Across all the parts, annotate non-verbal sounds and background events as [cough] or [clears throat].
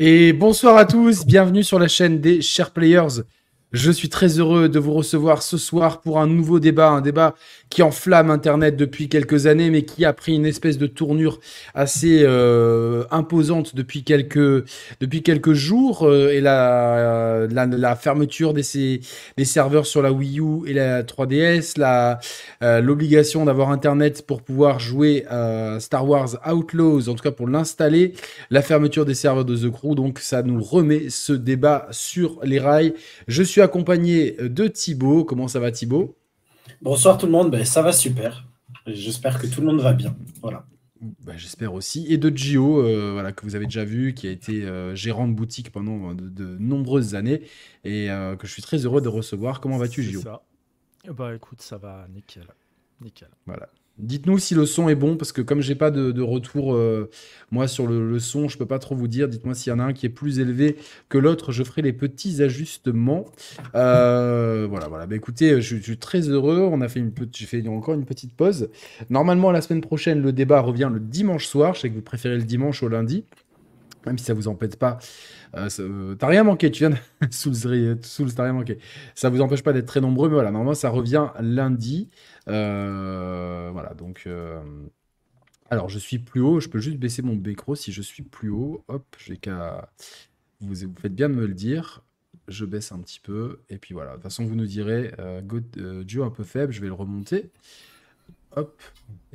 Et bonsoir à tous, bienvenue sur la chaîne des chers players. Je suis très heureux de vous recevoir ce soir pour un nouveau débat, un débat qui enflamme Internet depuis quelques années, mais qui a pris une espèce de tournure assez euh, imposante depuis quelques, depuis quelques jours. Euh, et la, fermeture des, des serveurs sur la Wii U et la 3DS, la, euh, l'obligation d'avoir Internet pour pouvoir jouer à Star Wars Outlaws, en tout cas pour l'installer, la fermeture des serveurs de The Crew. Donc ça nous remet ce débat sur les rails. Je suis accompagné de Thibaut. Comment ça va Thibaut Bonsoir tout le monde, ben, ça va super. J'espère que tout le monde va bien. Voilà. Ben, j'espère aussi. Et de Gio, euh, voilà, que vous avez déjà vu, qui a été euh, gérant de boutique pendant euh, de, nombreuses années et que je suis très heureux de recevoir. Comment vas-tu, Gio ça. Bah écoute, ça va nickel. Nickel. Voilà, Dites-nous si le son est bon, parce que comme j'ai pas de, retour euh, moi sur le, son, je peux pas trop vous dire. Dites-moi s'il y en a un qui est plus élevé que l'autre, je ferai les petits ajustements. Euh, [laughs] voilà, voilà. Bah, écoutez, je, suis très heureux. On a fait une petite, j'ai fait encore une petite pause. Normalement, la semaine prochaine, le débat revient le dimanche soir. Je sais que vous préférez le dimanche au lundi même si ça vous empêche pas. Euh, tu n'as rien manqué, tu viens de [laughs] Souls, t'as rien manqué. Ça vous empêche pas d'être très nombreux, mais voilà, normalement ça revient lundi. Euh, voilà, donc. Euh, alors, je suis plus haut, je peux juste baisser mon bécro si je suis plus haut. Hop, j'ai qu'à. Vous, vous faites bien de me le dire je baisse un petit peu, et puis voilà. De toute façon, vous nous direz, euh, euh un peu faible, je vais le remonter. Hop,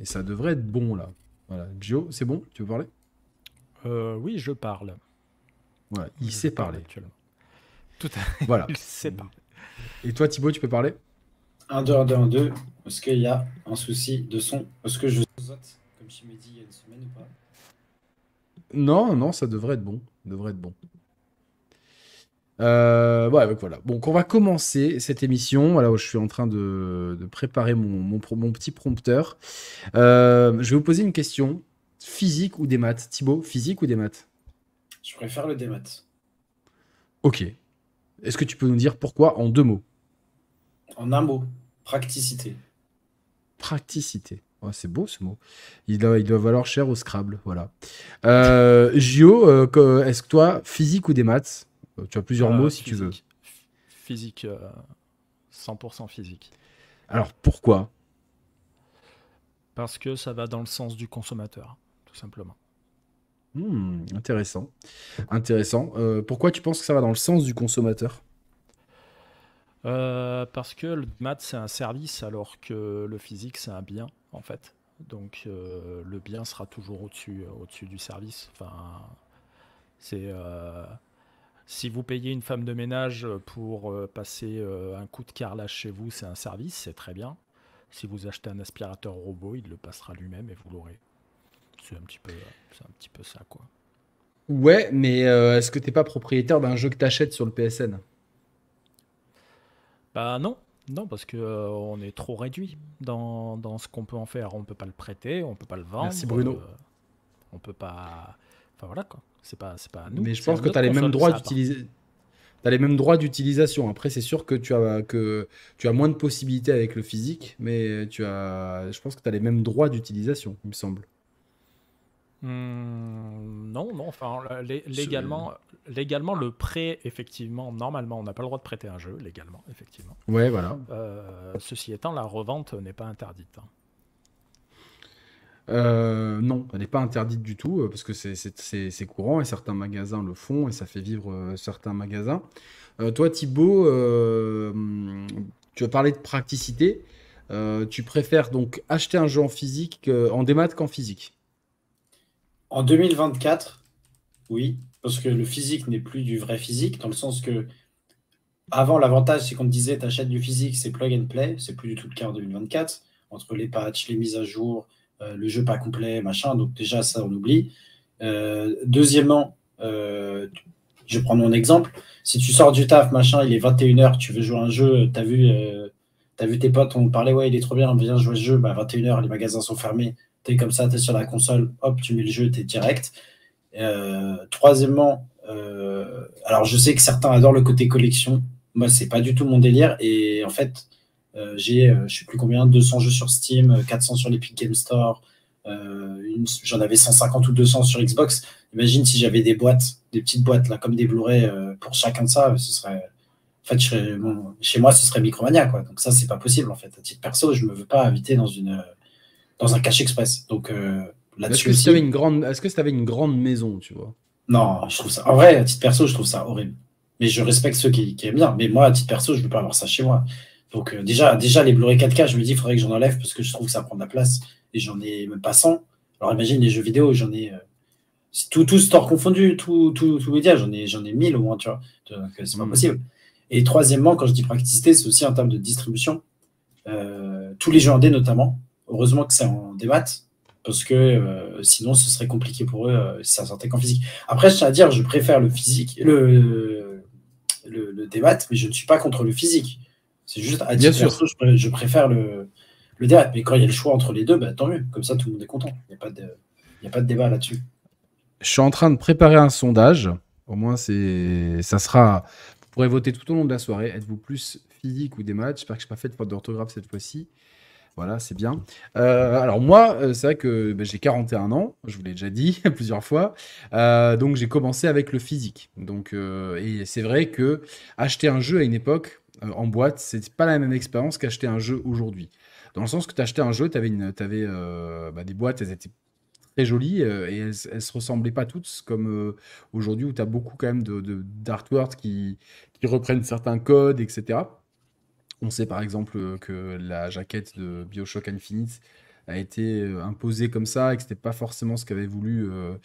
et ça devrait être bon là. Voilà, Gio c'est bon Tu veux parler Oui, je parle. Voilà, il [laughs] sait parler. Tout à fait. Voilà. il sait Et toi, Thibaut, tu peux parler 1, 2, 1, 2, 1, 2. Est-ce qu'il y a un souci de son Est-ce que je zote, comme je m'as dit, il y a une semaine ou pas Non, non, ça devrait être bon. Devrait être bon. Euh, ouais, voilà. Donc on va commencer cette émission. je suis en train de, préparer mon, petit prompteur. Euh, je vais vous poser une question. Physique ou des maths Thibaut, physique ou des maths Je préfère le des maths. Ok. Est-ce que tu peux nous dire pourquoi en deux mots en un mot, practicité. Practicité. c'est beau ce mot. Il doit, valoir cher au Scrabble. Voilà. Euh, Gio, euh, est-ce que toi, physique ou des maths euh, Tu as plusieurs mots si tu veux. Physique, 100% physique. Alors pourquoi Parce que ça va dans le sens du consommateur, tout simplement. Hmm, intéressant. Intéressant. pourquoi tu penses que ça va dans le sens du consommateur euh, parce que le maths, c'est un service, alors que le physique, c'est un bien, en fait. Donc euh, le bien sera toujours au-dessus euh, au -dessus du service. Enfin, c'est. si vous payez une femme de ménage pour passer un coup de carrelage chez vous, c'est un service, c'est très bien. Si vous achetez un aspirateur robot, il le passera lui-même et vous l'aurez. C'est un, petit peu, un petit peu ça, quoi. Ouais, mais est-ce que t'es pas propriétaire d'un jeu que achètes sur le PSN bah non, non, parce que euh, on est trop réduit dans, ce qu'on peut en faire. On peut pas le prêter, on peut pas le vendre. Merci Bruno. On euh, on peut pas. Enfin voilà quoi. C'est pas, c'est pas nous. Mais je pense que tu as les mêmes droits d'utiliser. T'as les mêmes droits d'utilisation. Après, c'est sûr que tu as que tu as moins de possibilités avec le physique, mais tu as, je pense que tu as les mêmes droits d'utilisation, il me semble. Hmm, non, non. Enfin, légalement, légalement, le prêt, effectivement, normalement, on n'a pas le droit de prêter un jeu, légalement, effectivement. Ouais, voilà. Euh, ceci étant, la revente n'est pas interdite. Hein. Euh, non, elle n'est pas interdite du tout, euh, parce que c'est courant et certains magasins le font et ça fait vivre certains magasins. toi, Thibaut, tu as parlé de praticité. tu préfères donc acheter un jeu en physique, en démat qu'en physique en 2024, oui, parce que le physique n'est plus du vrai physique, dans le sens que avant, l'avantage, c'est qu'on disait, tu achètes du physique, c'est plug and play, c'est plus du tout le cas en 2024, entre les patchs, les mises à jour, euh, le jeu pas complet, machin, donc déjà, ça, on oublie. Euh, deuxièmement, euh, je prends mon exemple, si tu sors du taf, machin, il est 21h, tu veux jouer un jeu, tu as vu... T'as vu tes potes, on parlait, ouais, il est trop bien, on vient jouer ce jeu. Bah, 21h, les magasins sont fermés. T'es comme ça, es sur la console, hop, tu mets le jeu, t'es direct. Euh, troisièmement, euh, alors je sais que certains adorent le côté collection. Moi, c'est pas du tout mon délire. Et en fait, euh, j'ai, je sais plus combien, 200 jeux sur Steam, 400 sur l'Epic Game Store. J'en avais 150 ou 200 sur Xbox. Imagine si j'avais des boîtes, des petites boîtes là, comme des Blu-ray pour chacun de ça, ce serait. En fait, chez moi, ce serait Micromania, quoi. Donc ça, c'est pas possible, en fait. À titre perso, je me veux pas inviter dans une dans un cash express. Donc euh, là-dessus. Est-ce que tu si avais une grande maison, tu vois Non, je trouve ça. En vrai, à titre perso, je trouve ça horrible. Mais je respecte ceux qui, aiment bien. Mais moi, à titre perso, je ne veux pas avoir ça chez moi. Donc euh, déjà, déjà, les Blu-ray 4K, je me dis, il faudrait que j'en enlève parce que je trouve que ça prend de la place. Et j'en ai même pas 100. Alors imagine les jeux vidéo, j'en ai... Euh, tout, tout store confondu, tout, tout, tout média, j'en ai, j'en ai 1000 au moins, tu vois. c'est pas hmm. possible. Et troisièmement, quand je dis practicité, c'est aussi en termes de distribution. tous les jeux en D notamment, heureusement que c'est en débat, parce que euh, sinon ce serait compliqué pour eux euh, si ça sortait qu'en physique. Après, je à dire, je préfère le physique, le, le, débat, mais je ne suis pas contre le physique. C'est juste à dire je, je, préfère le, le débat. Mais quand il y a le choix entre les deux, bah, tant mieux. Comme ça, tout le monde est content. Il n'y a, pas de, a pas de débat là-dessus. Je suis en train de préparer un sondage. Au moins, c'est ça sera. Vous pourrez voter tout au long de la soirée. Êtes-vous plus physique ou des J'espère que je n'ai pas fait de faute d'orthographe cette fois-ci. Voilà, c'est bien. Euh, alors moi, euh, c'est vrai que ben, j'ai 41 ans, je vous l'ai déjà dit [laughs] plusieurs fois. Euh, donc j'ai commencé avec le physique. Donc et c'est vrai que acheter un jeu à une époque en boîte, c'est pas la même expérience qu'acheter un jeu aujourd'hui. Dans le sens que tu achetais un jeu, tu avais, une, bah, des boîtes, elles étaient très jolies et elles, ne se ressemblaient pas toutes comme aujourd'hui où tu as beaucoup quand même de, d'artwork qui, reprennent certains codes, etc. On sait par exemple euh, que la jaquette de Bioshock Infinite a été euh, imposée comme ça et que c'était pas forcément ce qu'avait voulu euh,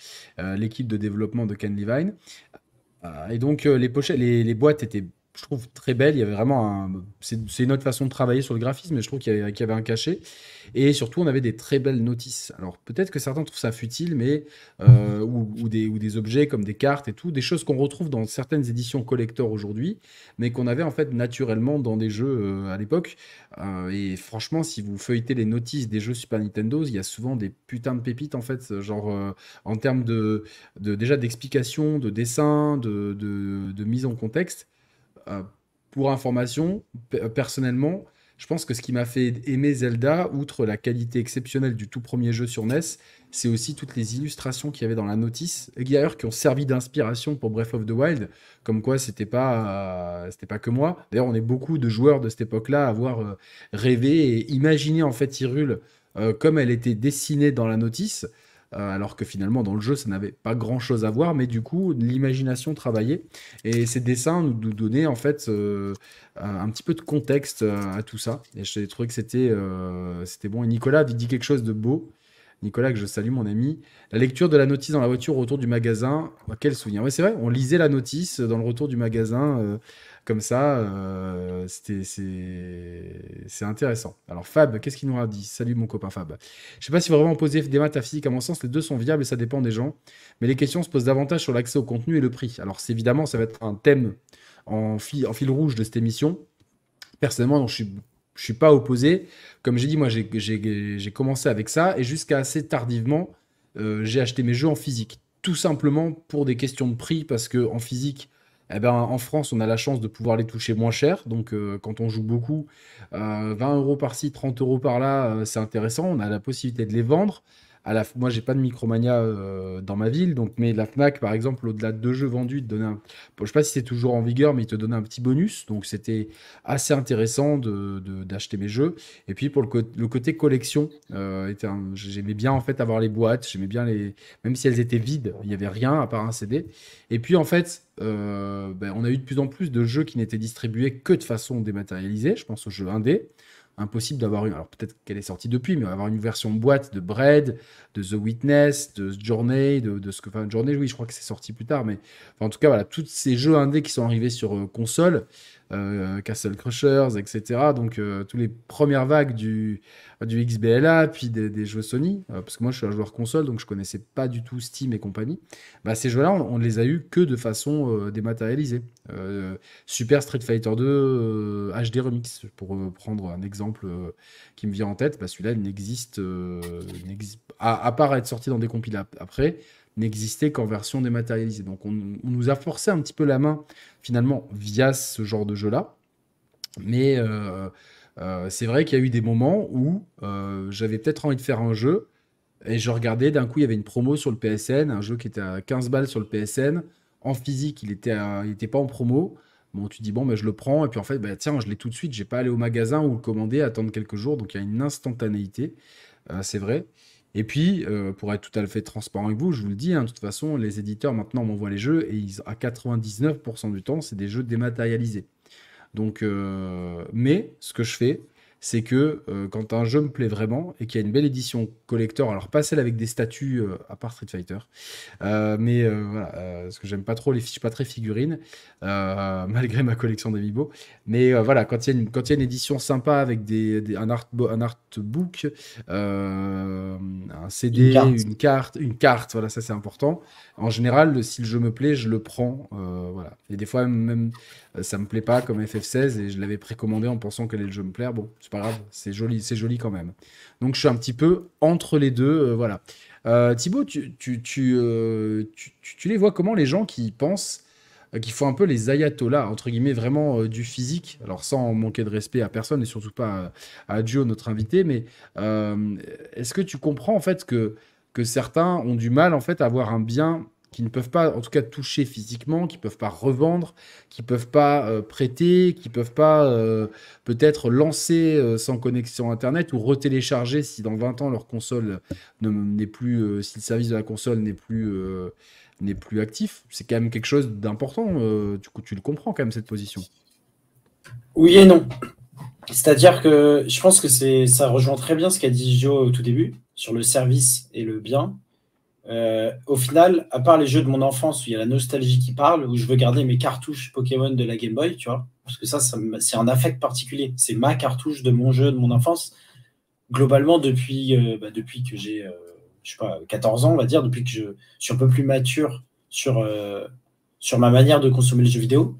l'équipe de développement de Ken Levine. Et donc les, pochettes, les, les boîtes étaient je trouve très belle. Il y avait vraiment un. C'est une autre façon de travailler sur le graphisme, mais je trouve qu'il y, y, avait un cachet. Et surtout, on avait des très belles notices. Alors peut-être que certains trouvent ça futile, mais euh, ou, des, ou, des, objets comme des cartes et tout, des choses qu'on retrouve dans certaines éditions collector aujourd'hui, mais qu'on avait en fait naturellement dans des jeux euh, à l'époque. Euh, et franchement, si vous feuilletez les notices des jeux Super Nintendo, il y a souvent des putains de pépites en fait, genre en termes de, de déjà d'explication, de dessin, de mise en contexte. Euh, pour information, euh, personnellement, je pense que ce qui m'a fait aimer Zelda, outre la qualité exceptionnelle du tout premier jeu sur NES, c'est aussi toutes les illustrations qu'il y avait dans la notice, et qui d'ailleurs qui ont servi d'inspiration pour Breath of the Wild, comme quoi c'était n'était euh, pas que moi. D'ailleurs, on est beaucoup de joueurs de cette époque-là à avoir rêvé et imaginé en fait Hyrule comme elle était dessinée dans la notice. Euh, alors que finalement dans le jeu ça n'avait pas grand chose à voir, mais du coup l'imagination travaillait et ces dessins nous, donnaient en fait euh, un petit peu de contexte euh, à tout ça. Et je trouvé que c'était c'était bon. Et Nicolas avait dit quelque chose de beau Nicolas, que je salue, mon ami. La lecture de la notice dans la voiture au retour du magasin, quel souvenir. Oui, c'est vrai, on lisait la notice euh, dans le retour du magasin, euh, comme ça, euh, c'était, c'est intéressant. Alors, Fab, qu'est-ce qu'il nous a dit Salut, mon copain Fab. Je ne sais pas si vraiment poser des maths à physique, à mon sens, les deux sont viables et ça dépend des gens. Mais les questions se posent davantage sur l'accès au contenu et le prix. Alors, évidemment, ça va être un thème en, fil, en fil rouge de cette émission personnellement, je suis je suis pas opposé. Comme j'ai dit, moi, j'ai commencé avec ça et jusqu'à assez tardivement, euh, j'ai acheté mes jeux en physique. Tout simplement pour des questions de prix, parce que en physique, eh ben, en France, on a la chance de pouvoir les toucher moins cher. Donc, euh, quand on joue beaucoup, 20 euh, euros par-ci, 30 euros par-là, c'est intéressant. On a la possibilité de les vendre à la, moi, j'ai pas de Micromania euh, dans ma ville, donc, mais la Fnac, par exemple, au-delà de deux jeux vendus, te donnait je sais pas si c'est toujours en vigueur, mais il te donnait un petit bonus, donc c'était assez intéressant d'acheter de, mes jeux. Et puis pour le, côté collection, euh, j'aimais bien en fait avoir les boîtes, j'aimais bien les, même si elles étaient vides, il y avait rien à part un CD. Et puis en fait, euh, ben, on a eu de plus en plus de jeux qui n'étaient distribués que de façon dématérialisée. Je pense aux jeux indés impossible d'avoir une. Alors peut-être qu'elle est sortie depuis, mais avoir une version boîte de Bread, de The Witness, de Journey, de, ce que. Enfin, Journey, oui, je crois que c'est sorti plus tard, mais enfin, en tout cas, voilà, tous ces jeux indés qui sont arrivés sur euh, console, euh, Castle Crushers, etc. Donc, euh, tous les premières vagues du, du XBLA, puis des, jeux Sony, euh, parce que moi je suis un joueur console, donc je connaissais pas du tout Steam et compagnie. Bah, ces jeux-là, on, ne les a eu que de façon dématérialisée. Super Street Fighter 2 HD Remix, pour prendre un exemple qui me vient en tête, bah, celui-là, il n'existe, à, part être sorti dans des compilations après, n'existait qu'en version dématérialisée. Donc on, nous a forcé un petit peu la main finalement via ce genre de jeu-là. Mais euh, euh, c'est vrai qu'il y a eu des moments où euh, j'avais peut-être envie de faire un jeu et je regardais, d'un coup il y avait une promo sur le PSN, un jeu qui était à 15 balles sur le PSN. En physique, il n'était était pas en promo. Bon, tu dis, bon, ben, je le prends, et puis en fait, ben, tiens, je l'ai tout de suite, j'ai pas allé au magasin ou le commander, attendre quelques jours, donc il y a une instantanéité, c'est vrai. Et puis, euh, pour être tout à fait transparent avec vous, je vous le dis, hein, de toute façon, les éditeurs maintenant m'envoient les jeux et à 99% du temps, c'est des jeux dématérialisés. Donc, euh, mais ce que je fais, c'est que euh, quand un jeu me plaît vraiment et qu'il y a une belle édition collector, alors pas celle avec des statues à part Street Fighter, mais voilà, parce que j'aime pas trop les fiches, pas très figurines, [laughs] malgré ma collection d'amiibo. Mais voilà, quand il y, y, a une édition sympa avec des un, art, un art book, euh, un CD, une carte. une carte, voilà, ça c'est important. En général, si le jeu me plaît, je le prends, euh, voilà. Et des fois même, euh, ça me plaît pas comme FF16 et je l'avais précommandé en pensant qu'elle allait le jeu me plaire. Bon, c'est pas grave, c'est joli, c'est joli quand même. Donc je suis un petit peu entre les deux, voilà. Thibaut, tu tu, tu, tu, tu les vois comment les gens qui pensent euh, qui font un peu les ayatollahs, entre guillemets, vraiment euh, du physique. Alors, sans manquer de respect à personne et surtout pas euh, à, à notre invité, mais est-ce que tu comprends en fait que, que certains ont du mal en fait à avoir un bien qui ne peuvent pas, en tout cas, toucher physiquement, qui ne peuvent pas revendre, qui ne peuvent pas prêter, qui ne peuvent pas peut-être lancer sans connexion Internet ou retélécharger si dans 20 ans leur console n'est plus, si le service de la console n'est plus n'est plus actif. C'est quand même quelque chose d'important. Euh, du coup, tu le comprends quand même, cette position. Oui et non. C'est-à-dire que je pense que c'est, ça rejoint très bien ce qu'a dit Joe au tout début sur le service et le bien. Euh, au final, à part les jeux de mon enfance où il y a la nostalgie qui parle, où je veux garder mes cartouches Pokémon de la Game Boy, tu vois, parce que ça, c'est un affect particulier. C'est ma cartouche de mon jeu de mon enfance. Globalement, depuis, euh, bah, depuis que j'ai je sais pas, 14 ans, on va dire, depuis que je suis un peu plus mature sur, euh, sur ma manière de consommer les jeux vidéo.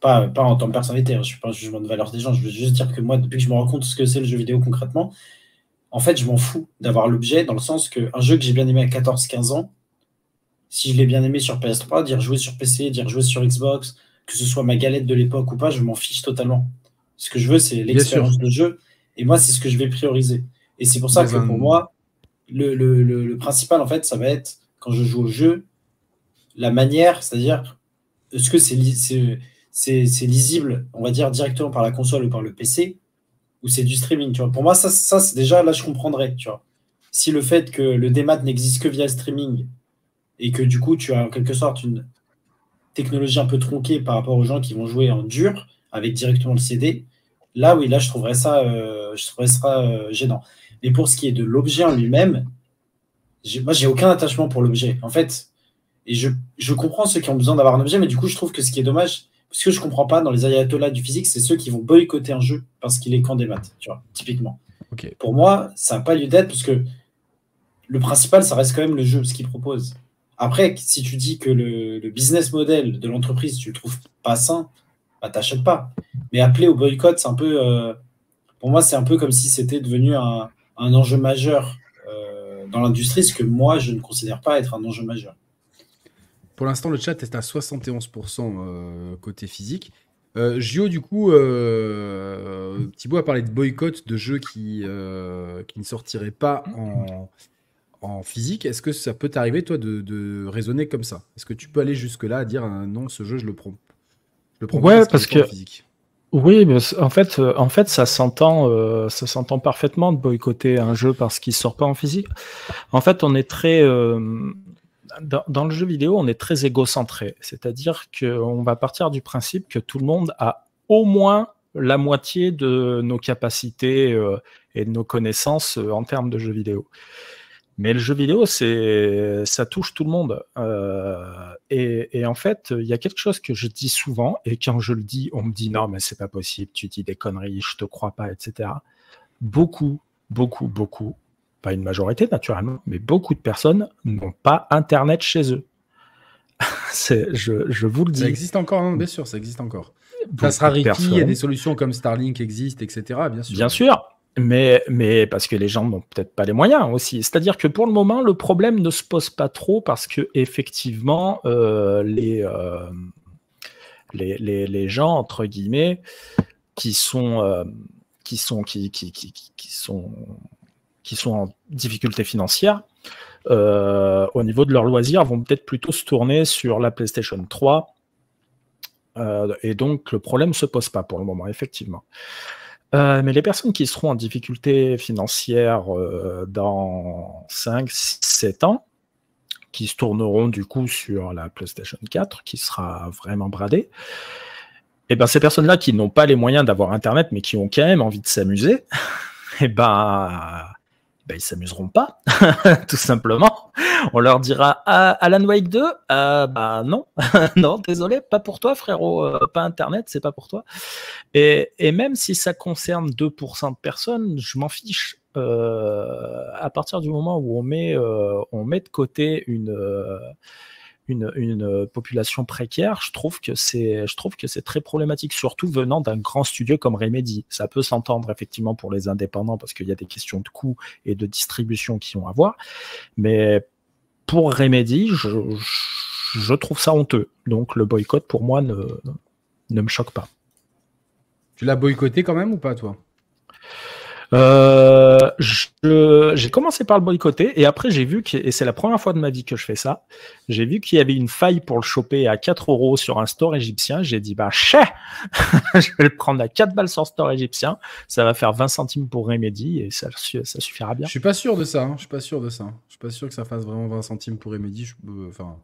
Pas, pas en tant que personnalité, hein, je ne suis pas un jugement de valeur des gens, je veux juste dire que moi, depuis que je me rends compte ce que c'est le jeu vidéo concrètement, en fait, je m'en fous d'avoir l'objet, dans le sens qu'un jeu que j'ai bien aimé à 14-15 ans, si je l'ai bien aimé sur PS3, dire jouer sur PC, dire jouer sur Xbox, que ce soit ma galette de l'époque ou pas, je m'en fiche totalement. Ce que je veux, c'est l'expérience de jeu, et moi, c'est ce que je vais prioriser. Et c'est pour ça que pour moi, le, principal, en fait, ça va être, quand je joue au jeu, la manière, c'est-à-dire, est-ce que c'est lisible, on va dire, directement par la console ou par le PC, ou c'est du streaming, Pour moi, ça, c'est déjà, là, je comprendrais, tu vois. Si le fait que le démat n'existe que via le streaming, et que du coup, tu as en quelque sorte une technologie un peu tronquée par rapport aux gens qui vont jouer en dur, avec directement le CD, là, oui, là, je trouverais ça, euh, je trouverais ça euh, gênant. Mais pour ce qui est de l'objet en lui-même, moi, j'ai aucun attachement pour l'objet. En fait, et je, comprends ceux qui ont besoin d'avoir un objet, mais du coup, je trouve que ce qui est dommage, ce que je comprends pas dans les ayatollahs du physique, c'est ceux qui vont boycotter un jeu parce qu'il est candémat, des maths, tu vois, typiquement. Pour moi, ça n'a pas lieu d'être parce que le principal, ça reste quand même le jeu, ce qu'il propose. Après, si tu dis que le, business model de l'entreprise, tu le trouves pas sain, bah, t'achètes pas. Mais appeler au boycott, c'est un peu. Euh, pour moi, c'est un peu comme si c'était devenu un un enjeu majeur euh, dans l'industrie, ce que moi, je ne considère pas être un enjeu majeur. Pour l'instant, le chat est à 71% euh, côté physique. Euh, Gio, du coup, euh, Thibaut a parlé de boycott de jeux qui, euh, qui ne sortiraient pas en, physique. Est-ce que ça peut t'arriver, toi, de, raisonner comme ça Est-ce que tu peux aller jusque-là à dire non, ce jeu, je le prends, le prends parce, que, physique oui, mais en fait, euh, en fait, euh, ça s'entend, parfaitement de boycotter un jeu parce qu'il sort pas en physique. En fait, on est très euh, dans, le jeu vidéo, on est très égocentré, c'est-à-dire qu'on va partir du principe que tout le monde a au moins la moitié de nos capacités et de nos connaissances en termes de jeux vidéo. Mais le jeu vidéo, c'est, ça touche tout le monde. Euh, et, en fait, il y a quelque chose que je dis souvent, et quand je le dis, on me dit non, mais c'est pas possible, tu dis des conneries, je te crois pas, etc. Beaucoup, beaucoup, beaucoup, pas une majorité naturellement, mais beaucoup de personnes n'ont pas Internet chez eux. [laughs] je, vous le dis. Ça existe encore, bien sûr, ça existe encore. ça sera Ricky, il y a des solutions comme Starlink existent, etc. Bien sûr. Bien sûr, mais, parce que les gens n'ont peut-être pas les moyens aussi. C'est-à-dire que pour le moment, le problème ne se pose pas trop parce que effectivement, euh, euh, les, les, gens, entre guillemets, qui sont, euh, qui, sont, qui, qui, sont, qui sont en difficulté financière, au niveau de leurs loisirs, vont peut-être plutôt se tourner sur la PlayStation 3. et donc, le problème ne se pose pas pour le moment, effectivement. Euh, mais les personnes qui seront en difficulté financière euh, dans 5, 6, 7 ans, qui se tourneront du coup sur la PlayStation 4, qui sera vraiment bradée, et eh ben ces personnes-là qui n'ont pas les moyens d'avoir Internet, mais qui ont quand même envie de s'amuser, [laughs] et eh ben ben, ils s'amuseront pas, [laughs] tout simplement. On leur dira ah, Alan Wake 2, euh, bah, non, [laughs] non, désolé, pas pour toi, frérot, euh, pas Internet, c'est pas pour toi. Et, même si ça concerne 2% de personnes, je m'en fiche. Euh, à partir du moment où on met, on met de côté une une, euh, population précaire, je trouve que c'est, je trouve que c'est très problématique, surtout venant d'un grand studio comme Remedy. Ça peut s'entendre effectivement pour les indépendants parce qu'il y a des questions de coûts et de distribution qui ont à voir, mais pour Remedy, je, trouve ça honteux. Donc le boycott pour moi ne, ne me choque pas. Tu l'as boycotté quand même ou pas toi euh, j'ai commencé par le boycotter et après j'ai vu, que, et c'est la première fois de ma vie que je fais ça, j'ai vu qu'il y avait une faille pour le choper à 4 euros sur un store égyptien. J'ai dit, bah, chais [laughs] Je vais le prendre à 4 balles sur store égyptien. Ça va faire 20 centimes pour Remedy et ça, ça suffira bien. Je suis pas sûr de ça. Hein. Je suis pas sûr de ça. Je suis pas sûr que ça fasse vraiment 20 centimes pour Remedy. Euh, enfin.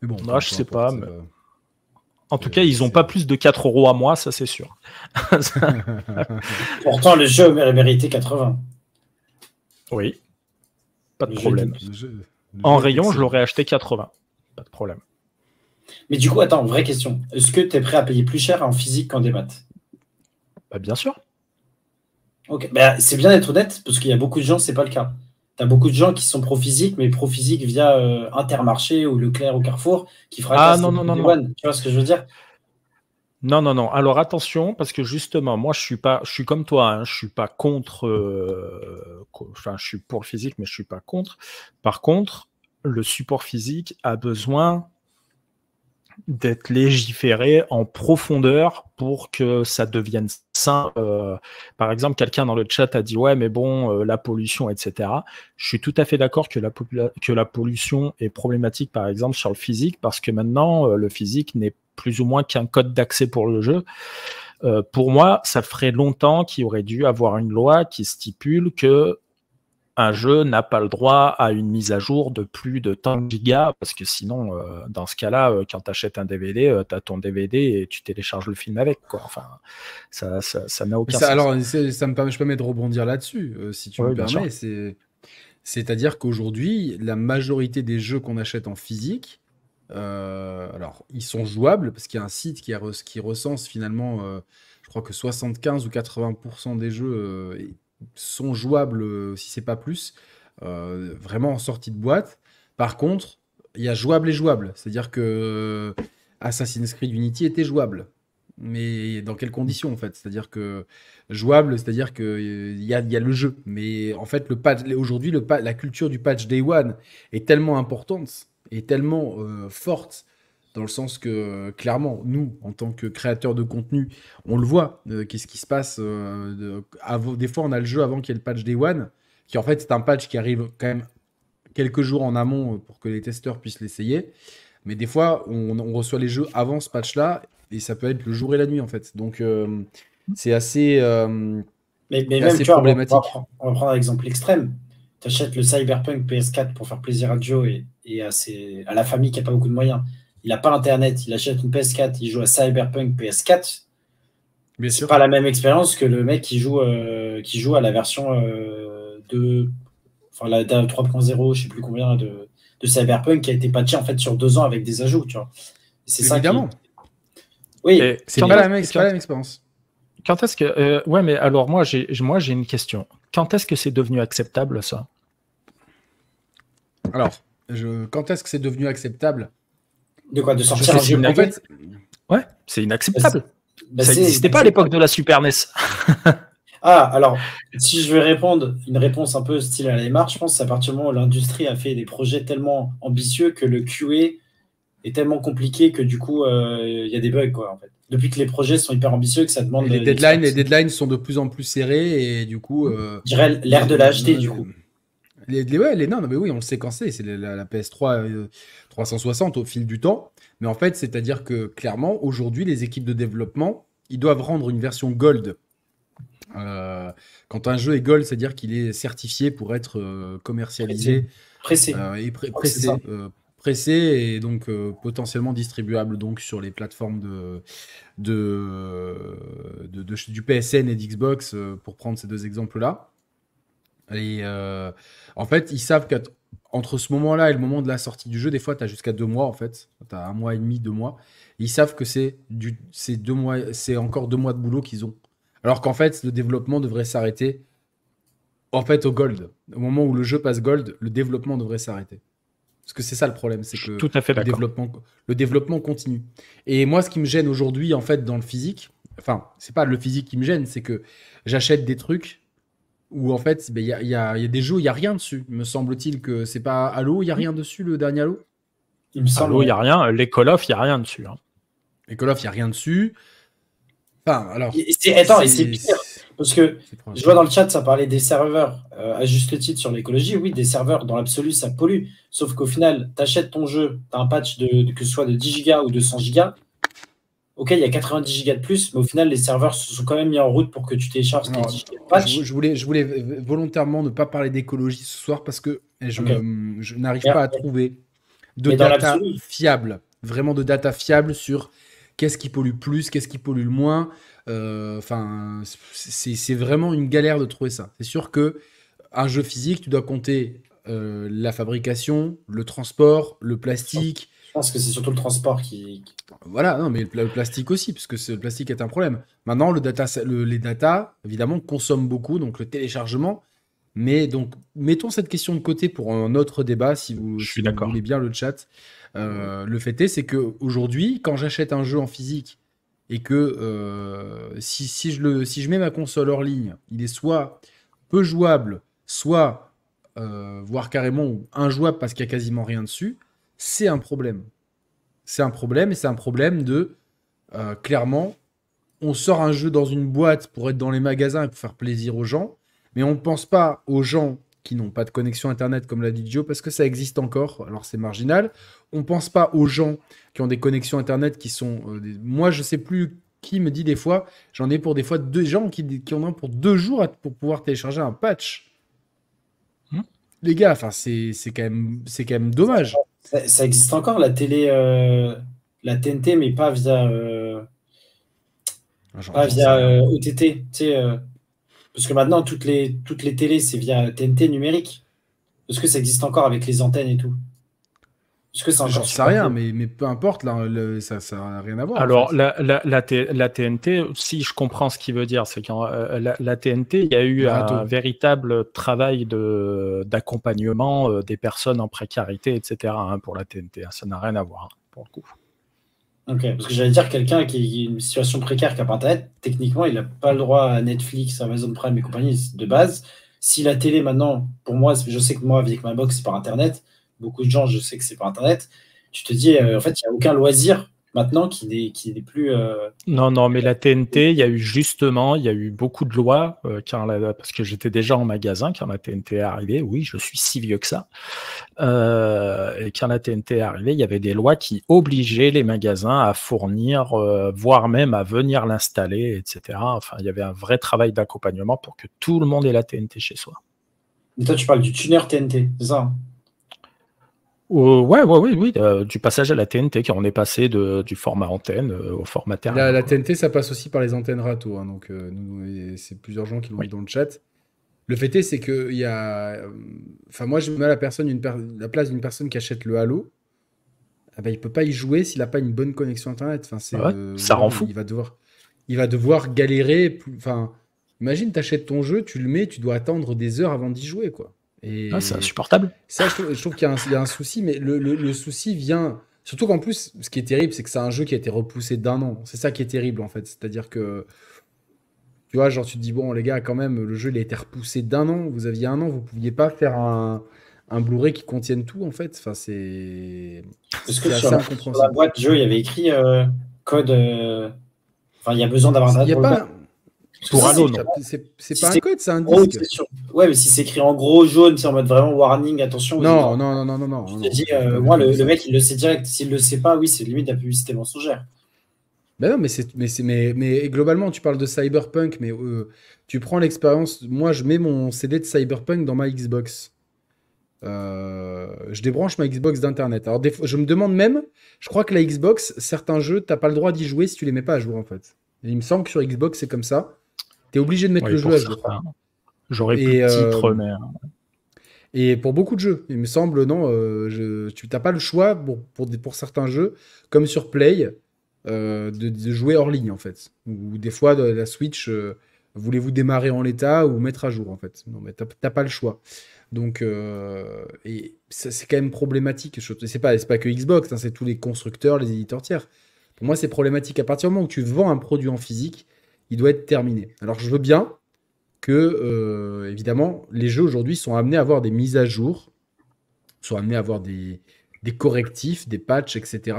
Mais bon. je sais pas. Mais... En tout cas, ils n'ont pas plus de 4 euros à moi, ça c'est sûr. [laughs] Pourtant, le jeu aurait mérité 80. Oui. Pas de problème. en rayon, je l'aurais acheté 80. Pas de problème. Mais du coup, attends, vraie question. Est-ce que tu es prêt à payer plus cher en physique qu'en débat bah, Bien sûr. Ok, bah, c'est bien d'être honnête, parce qu'il y a beaucoup de gens, c'est pas le cas. T'as beaucoup de gens qui sont pro-physique, mais pro-physique via euh, Intermarché ou Leclerc ou Carrefour, qui frappe. ah, non, non, non, non. Tu vois ce que je veux dire non, non, non. Alors attention, parce que justement, moi, je suis pas, je suis comme toi, hein, je suis pas contre. Euh, enfin, je suis pour le physique, mais je suis pas contre. Par contre, le support physique a besoin d'être légiféré en profondeur pour que ça devienne sain. Euh, par exemple, quelqu'un dans le chat a dit ouais, mais bon, euh, la pollution, etc. Je suis tout à fait d'accord que la, pollution est problématique, par exemple, sur le physique, parce que maintenant, euh, le physique n'est plus ou moins qu'un code d'accès pour le jeu. pour moi, ça ferait longtemps qu'il aurait dû avoir une loi qui stipule que un jeu n'a pas le droit à une mise à jour de plus de tant gigas, parce que sinon, euh, dans ce cas-là, euh, quand tu achètes un DVD, euh, tu as ton DVD et tu télécharges le film avec. Quoi. Enfin, ça n'a aucun sens. Alors, ça me permet, de rebondir là-dessus, si tu me permets. C'est-à-dire qu'aujourd'hui, la majorité des jeux qu'on achète en physique, alors, ils sont jouables, parce qu'il y a un site qui, qui recense finalement je crois que 75 ou 80% des jeux sont jouables, euh, si c'est pas plus, euh, vraiment en sortie de boîte. Par contre, il y a jouable et jouable. C'est-à-dire que euh, Assassin's Creed Unity était jouable. Mais dans quelles conditions en fait C'est-à-dire que jouable, c'est-à-dire qu'il y a, y a le jeu. Mais en fait, le patch, aujourd'hui, la culture du patch Day One est tellement importante, est tellement forte dans le sens que clairement, nous, en tant que créateurs de contenu, on le voit, euh, qu'est-ce qui se passe. Euh, des fois, on a le jeu avant qu'il y ait le patch Day One, qui en fait, c'est un patch qui arrive quand même quelques jours en amont euh, pour que les testeurs puissent l'essayer. Mais des fois, on, reçoit les jeux avant ce patch-là, et ça peut être le jour et la nuit, en fait. Donc, c'est assez, problématique. on, va prendre, un exemple extrême. Tu achètes le Cyberpunk PS4 pour faire plaisir à Joe et, à la famille qui n'a pas beaucoup de moyens il n'a pas Internet, il achète une PS4, il joue à Cyberpunk PS4. Bien sûr. pas la même expérience que le mec qui joue, euh, qui joue à la version euh, de. Enfin, la 3.0, je sais plus combien, de, Cyberpunk qui a été patché en fait sur deux ans avec des ajouts, tu vois. C'est ça. Évidemment. Oui, c'est pas, la même expérience. Quand est-ce que. Euh, ouais, mais alors moi, j'ai une question. Quand est-ce que c'est devenu acceptable ça Alors, je, quand est-ce que c'est devenu acceptable de quoi De sortir un jeu en fait. Ouais, c'est inacceptable. Bah, ça n'existait pas à l'époque de la Super NES. [laughs] ah, alors, si je vais répondre une réponse un peu style à la démarche, je pense c'est à partir du moment où l'industrie a fait des projets tellement ambitieux que le QA est tellement compliqué que du coup, euh, il y a des bugs, quoi, en fait. Depuis que les projets sont hyper ambitieux, que ça demande. des. les, deadlines, les deadlines sont de plus en plus serrés et du coup. Euh, je dirais l'ère de la du coup non, mais oui, on le séquençait. C'est la, PS3 360 euh, au fil du temps. Mais en fait, c'est-à-dire que clairement, aujourd'hui, les équipes de développement, ils doivent rendre une version gold. Euh, quand un jeu est gold, c'est-à-dire qu'il est certifié pour être euh, commercialisé. Pressé. et pressé, pressé et donc potentiellement distribuable donc sur les plateformes de, de, du PSN et d'Xbox pour prendre ces deux exemples là. Et euh, en fait, ils savent qu'entre ce moment-là et le moment de la sortie du jeu, des fois, tu as jusqu'à deux mois, en fait. Tu as un mois et demi, deux mois. ils savent que c'est deux mois, c'est encore deux mois de boulot qu'ils ont. Alors qu'en fait, le développement devrait s'arrêter en fait au gold. Au moment où le jeu passe gold, le développement devrait s'arrêter. Parce que c'est ça le problème, c'est que Tout à fait le, développement, le développement continue. Et moi, ce qui me gêne aujourd'hui, en fait, dans le physique, enfin, c'est pas le physique qui me gêne, c'est que j'achète des trucs où en fait, ben, il y, a, des jeux il n'y a rien dessus. Me semble-t-il que c'est pas Halo, il n'y a rien dessus, le dernier Halo Il me semble. il n'y a rien. Les Call of, il n'y a rien dessus. Hein. Les Call of, il n'y a rien dessus. Enfin, alors. attends, c'est pire. Parce que je vois dans le chat, ça parlait des serveurs, euh, à juste titre, sur l'écologie. Oui, des serveurs, dans l'absolu, ça pollue. Sauf qu'au final, tu achètes ton jeu, tu as un patch de, que ce soit de 10 go ou de 100 go ok, il y a 90 gigas de plus, mais au final, les serveurs se sont quand même mis en route pour que tu télécharges gigas Je, voulais, je voulais volontairement ne pas parler d'écologie ce soir parce que eh, je, n'arrive pas à trouver de data fiable, vraiment de data fiable sur qu'est-ce qui pollue plus, qu'est-ce qui pollue le moins. Euh, enfin, c'est vraiment une galère de trouver ça. C'est sûr que un jeu physique, tu dois compter euh, la fabrication, le transport, le plastique. Je pense que c'est surtout le transport qui. Voilà, non, mais le plastique aussi, parce que le plastique est un problème. Maintenant, le data, les data, évidemment, consomment beaucoup, donc le téléchargement. Mais donc, mettons cette question de côté pour un autre débat, si vous, voulez bien le chat. Euh, le fait est, c'est qu'aujourd'hui, quand j'achète un jeu en physique, et que euh, si, je le, si je mets ma console hors ligne, il est soit peu jouable, soit euh, voire carrément injouable parce qu'il n'y a quasiment rien dessus, c'est un problème. C'est un problème, et c'est un problème de, euh, clairement, on sort un jeu dans une boîte pour être dans les magasins et pour faire plaisir aux gens, mais on ne pense pas aux gens qui n'ont pas de connexion Internet, comme l'a dit Joe, parce que ça existe encore, alors c'est marginal. On ne pense pas aux gens qui ont des connexions Internet qui sont... Euh, moi, je ne sais plus qui me dit des fois, j'en ai pour des fois deux gens qui, en ont pour deux jours pour pouvoir télécharger un patch. Hmm. les gars, enfin, c'est quand, même, quand même dommage. Ça, existe encore la télé, euh, la TNT, mais pas via, euh, ah, pas via euh, OTT. parce que maintenant, toutes les, toutes les télés, c'est via TNT numérique. parce que ça existe encore avec les antennes et tout que c'est sais rien, mais, peu importe, ça n'a rien à voir. Alors, la, TNT, si je comprends ce qu'il veut dire, c'est que euh, la, TNT, il y a eu un véritable travail d'accompagnement euh, des personnes en précarité, etc. Hein, pour la TNT. Hein. ça n'a rien à voir, hein, pour le coup. Ok, parce que j'allais dire quelqu'un qui a une situation précaire qui n'a pas Internet, techniquement, il n'a pas le droit à Netflix, Amazon Prime et compagnie de base. Si la télé maintenant, pour moi, je sais que moi, avec ma box, c'est par Internet, beaucoup de gens, je sais que c'est par Internet, tu te dis, euh, en fait, il n'y a aucun loisir maintenant qui n'est, plus... Euh, non, non, mais la TNT, il y a eu justement, il y a eu beaucoup de lois, euh, parce que j'étais déjà en magasin quand la TNT est arrivée, oui, je suis si vieux que ça, et quand la TNT est arrivée, il y avait des lois qui obligeaient les magasins à fournir, voire même à venir l'installer, etc. Enfin, il y avait un vrai travail d'accompagnement pour que tout le monde ait la TNT chez soi. Mais toi, tu parles du tuner TNT, c'est ça hein ouais, ouais, oui, euh, du passage à la TNT, car on est passé du format antenne euh, au format terminal La, TNT, ça passe aussi par les antennes râteaux, hein, donc euh, c'est plusieurs gens qui l'ont dans le chat. Le fait est, c'est que y a, enfin moi je mets à la personne une place d'une personne qui achète le Halo, il ah ne bah, il peut pas y jouer s'il n'a pas une bonne connexion internet. Ah ça rend fou. Il va devoir, galérer. Enfin, imagine, t'achètes ton jeu, tu le mets, tu dois attendre des heures avant d'y jouer, quoi. Ah, c'est insupportable. Ça, je trouve, qu'il y, a un souci, mais le, souci vient. Surtout qu'en plus, ce qui est terrible, c'est que c'est un jeu qui a été repoussé d'un an. C'est ça qui est terrible, en fait. C'est-à-dire que. Tu vois, genre, tu te dis, bon, les gars, quand même, le jeu, il a été repoussé d'un an. Vous aviez un an, vous pouviez pas faire un, Blu-ray qui contienne tout, en fait. Enfin, c'est. Parce que sur, la boîte de jeu, il y avait écrit euh, code. Euh, enfin, il y a besoin d'avoir un. Il pas. Pour Halo, non. C'est pas un code, c'est un ouais, mais si c'est écrit en gros jaune, c'est en mode vraiment warning, attention. Non, non, non, non, non. Euh, moi, le, mec, il le sait direct. S'il le sait pas, oui, c'est limite la publicité mensongère. mais ben non, mais, mais, mais, globalement, tu parles de Cyberpunk, mais euh, tu prends l'expérience. Moi, je mets mon CD de Cyberpunk dans ma Xbox. Euh, je débranche ma Xbox d'Internet. Alors, des fois, je me demande même, je crois que la Xbox, certains jeux, t'as pas le droit d'y jouer si tu les mets pas à jouer en fait. il me semble que sur Xbox, c'est comme ça. Tu obligé de mettre le jeu à jour. J'aurais plus de euh, titre, mais. Hein. Et pour beaucoup de jeux, il me semble, non, euh, tu n'as pas le choix pour, pour, certains jeux, comme sur Play, euh, de, jouer hors ligne, en fait. Ou des fois, la Switch, voulez-vous démarrer en l'état ou mettre à jour, en fait Non, mais tu n'as pas le choix. Donc, et c'est quand même problématique. Ce n'est pas, pas que Xbox, hein, c'est tous les constructeurs, les éditeurs tiers. Pour moi, c'est problématique. À partir du moment où tu vends un produit en physique, il doit être terminé. Alors je veux bien que, euh, évidemment, les jeux aujourd'hui sont amenés à avoir des mises à jour, sont amenés à avoir des, des correctifs, des patchs, etc.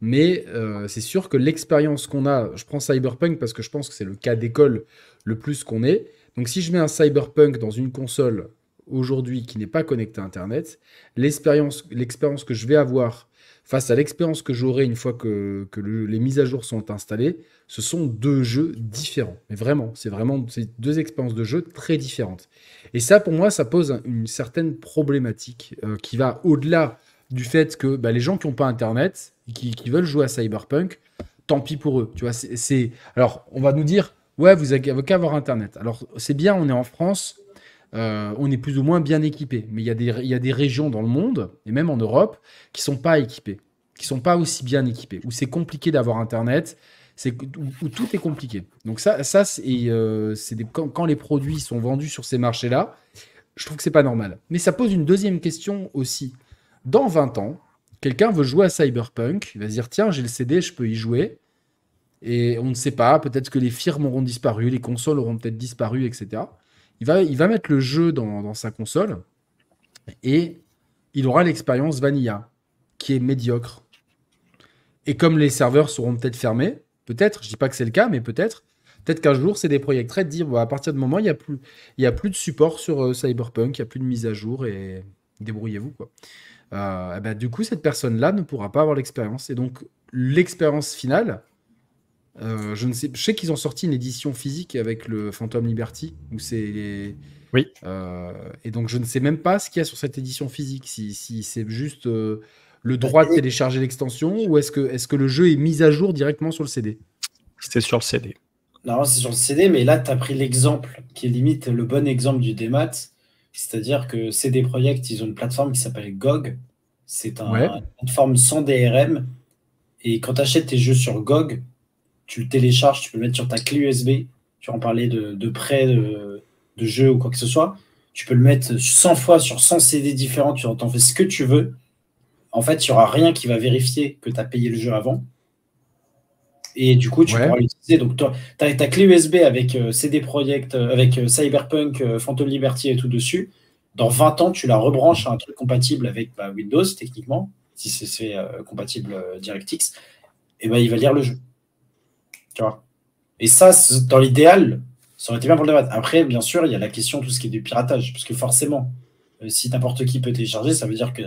Mais euh, c'est sûr que l'expérience qu'on a, je prends Cyberpunk parce que je pense que c'est le cas d'école le plus qu'on ait. Donc si je mets un Cyberpunk dans une console aujourd'hui qui n'est pas connectée à Internet, l'expérience que je vais avoir face à l'expérience que j'aurai une fois que, les mises à jour sont installées, ce sont deux jeux différents. Mais vraiment, c'est vraiment deux expériences de jeu très différentes. Et ça, pour moi, ça pose une certaine problématique euh, qui va au-delà du fait que bah, les gens qui n'ont pas Internet, qui, veulent jouer à Cyberpunk, tant pis pour eux. Tu vois, c'est alors on va nous dire ouais, vous n'avez qu'à avoir Internet. Alors c'est bien, on est en France, euh, on est plus ou moins bien équipé. Mais il y, a des, y a des régions dans le monde, et même en Europe, qui sont pas équipées, qui sont pas aussi bien équipées, où c'est compliqué d'avoir Internet, c'est où, tout est compliqué. Donc ça, ça c'est euh, quand, les produits sont vendus sur ces marchés-là, je trouve que ce n'est pas normal. Mais ça pose une deuxième question aussi. Dans 20 ans, quelqu'un veut jouer à Cyberpunk, il va se dire tiens, j'ai le CD, je peux y jouer. Et on ne sait pas, peut-être que les firmes auront disparu, les consoles auront peut-être disparu, etc il va, il va mettre le jeu dans, sa console et il aura l'expérience Vanilla, qui est médiocre. Et comme les serveurs seront peut-être fermés, peut-être, je dis pas que c'est le cas, mais peut-être, peut-être qu'un jour, c'est des projets très dire bah, à partir de moment, il n'y a, plus, a plus de support sur euh, Cyberpunk, il n'y a plus de mise à jour et débrouillez-vous. quoi. Euh, eh ben, du coup, cette personne-là ne pourra pas avoir l'expérience. Et donc, l'expérience finale, euh, je ne sais, je sais qu'ils ont sorti une édition physique avec le Phantom Liberty où c'est Oui. Euh, et donc je ne sais même pas ce qu'il y a sur cette édition physique. Si, si c'est juste euh, le bah, droit de télécharger l'extension ou est-ce que, est que le jeu est mis à jour directement sur le CD C'est sur le CD. Non, c'est sur le CD, mais là tu as pris l'exemple qui est limite le bon exemple du Dmat, C'est-à-dire que CD Projekt, ils ont une plateforme qui s'appelle GOG. C'est un, une plateforme sans DRM. Et quand tu achètes tes jeux sur GOG, tu le télécharges, tu peux le mettre sur ta clé USB. Tu en parlais de, près de, jeux jeu ou quoi que ce soit. Tu peux le mettre 100 fois sur 100 CD différents. Tu en fais ce que tu veux. En fait, il n'y aura rien qui va vérifier que tu as payé le jeu avant. Et du coup, tu pourras l'utiliser. Donc, tu as ta clé USB avec euh, CD Project, euh, avec euh, Cyberpunk, Phantom Liberty et tout dessus. Dans 20 ans, tu la rebranches à un truc compatible avec bah, Windows, techniquement, si c'est compatible DirectX. Et ben il va lire le jeu. Et ça, dans l'idéal, ça aurait été bien pour le débat Après, bien sûr, il y a la question tout ce qui est du piratage, parce que forcément, euh, si n'importe qui peut télécharger, ça veut dire que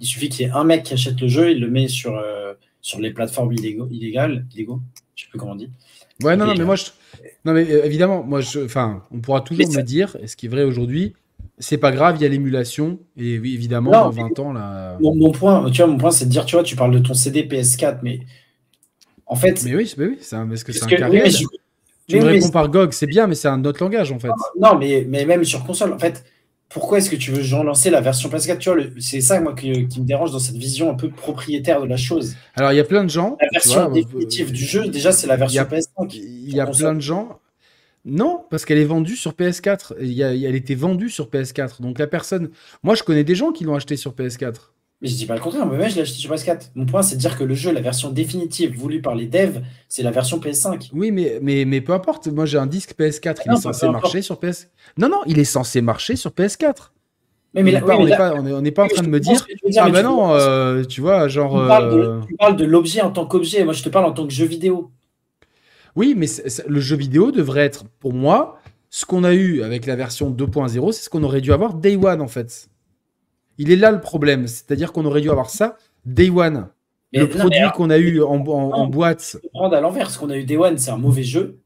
il suffit qu'il y ait un mec qui achète le jeu, et le met sur, euh, sur les plateformes illégaux, illégales, illégaux, je sais plus comment on dit. Ouais, non, non, mais moi, non, mais euh, évidemment, moi, enfin, on pourra toujours me dire, ce qui est vrai aujourd'hui, c'est pas grave, il y a l'émulation. Et oui, évidemment, 20 ans, là. Mon, mon, point, tu vois, mon point, c'est de dire, tu vois, tu parles de ton CD PS4, mais en fait, mais oui, c'est un, que c'est un carré. tu me réponds par GOG, c'est bien, mais c'est un autre langage en fait. Non, mais, mais même sur console, en fait, pourquoi est-ce que tu veux relancer la version PS4 c'est ça moi qui, me dérange dans cette vision un peu propriétaire de la chose. Alors il y a plein de gens. La version définitive du jeu, déjà, c'est la version PS5. Il y a plein de gens. Non, parce qu'elle est vendue sur PS4. Il elle était vendue sur PS4. Donc la personne. Moi, je connais des gens qui l'ont acheté sur PS4. Mais je dis pas le contraire, mais je l'ai acheté sur PS4. Mon point, c'est de dire que le jeu, la version définitive voulue par les devs, c'est la version PS5. Oui, mais, mais, mais peu importe. Moi, j'ai un disque PS4. il est censé marcher sur PS. Non, non, il est censé marcher sur PS4. Mais, mais, là, on n'est pas, on pas en train de me dire, ah, bah non, euh, tu vois, genre. Euh, tu parles de, l'objet en tant qu'objet. Moi, je te parle en tant que jeu vidéo. Oui, mais le jeu vidéo devrait être, pour moi, ce qu'on a eu avec la version 2.0, c'est ce qu'on aurait dû avoir day one, en fait. Il est là le problème. C'est-à-dire qu'on aurait dû avoir ça day one. le produit qu'on a eu en, en, boîte. Prendre à l'envers, ce qu'on a eu day one, c'est un mauvais jeu.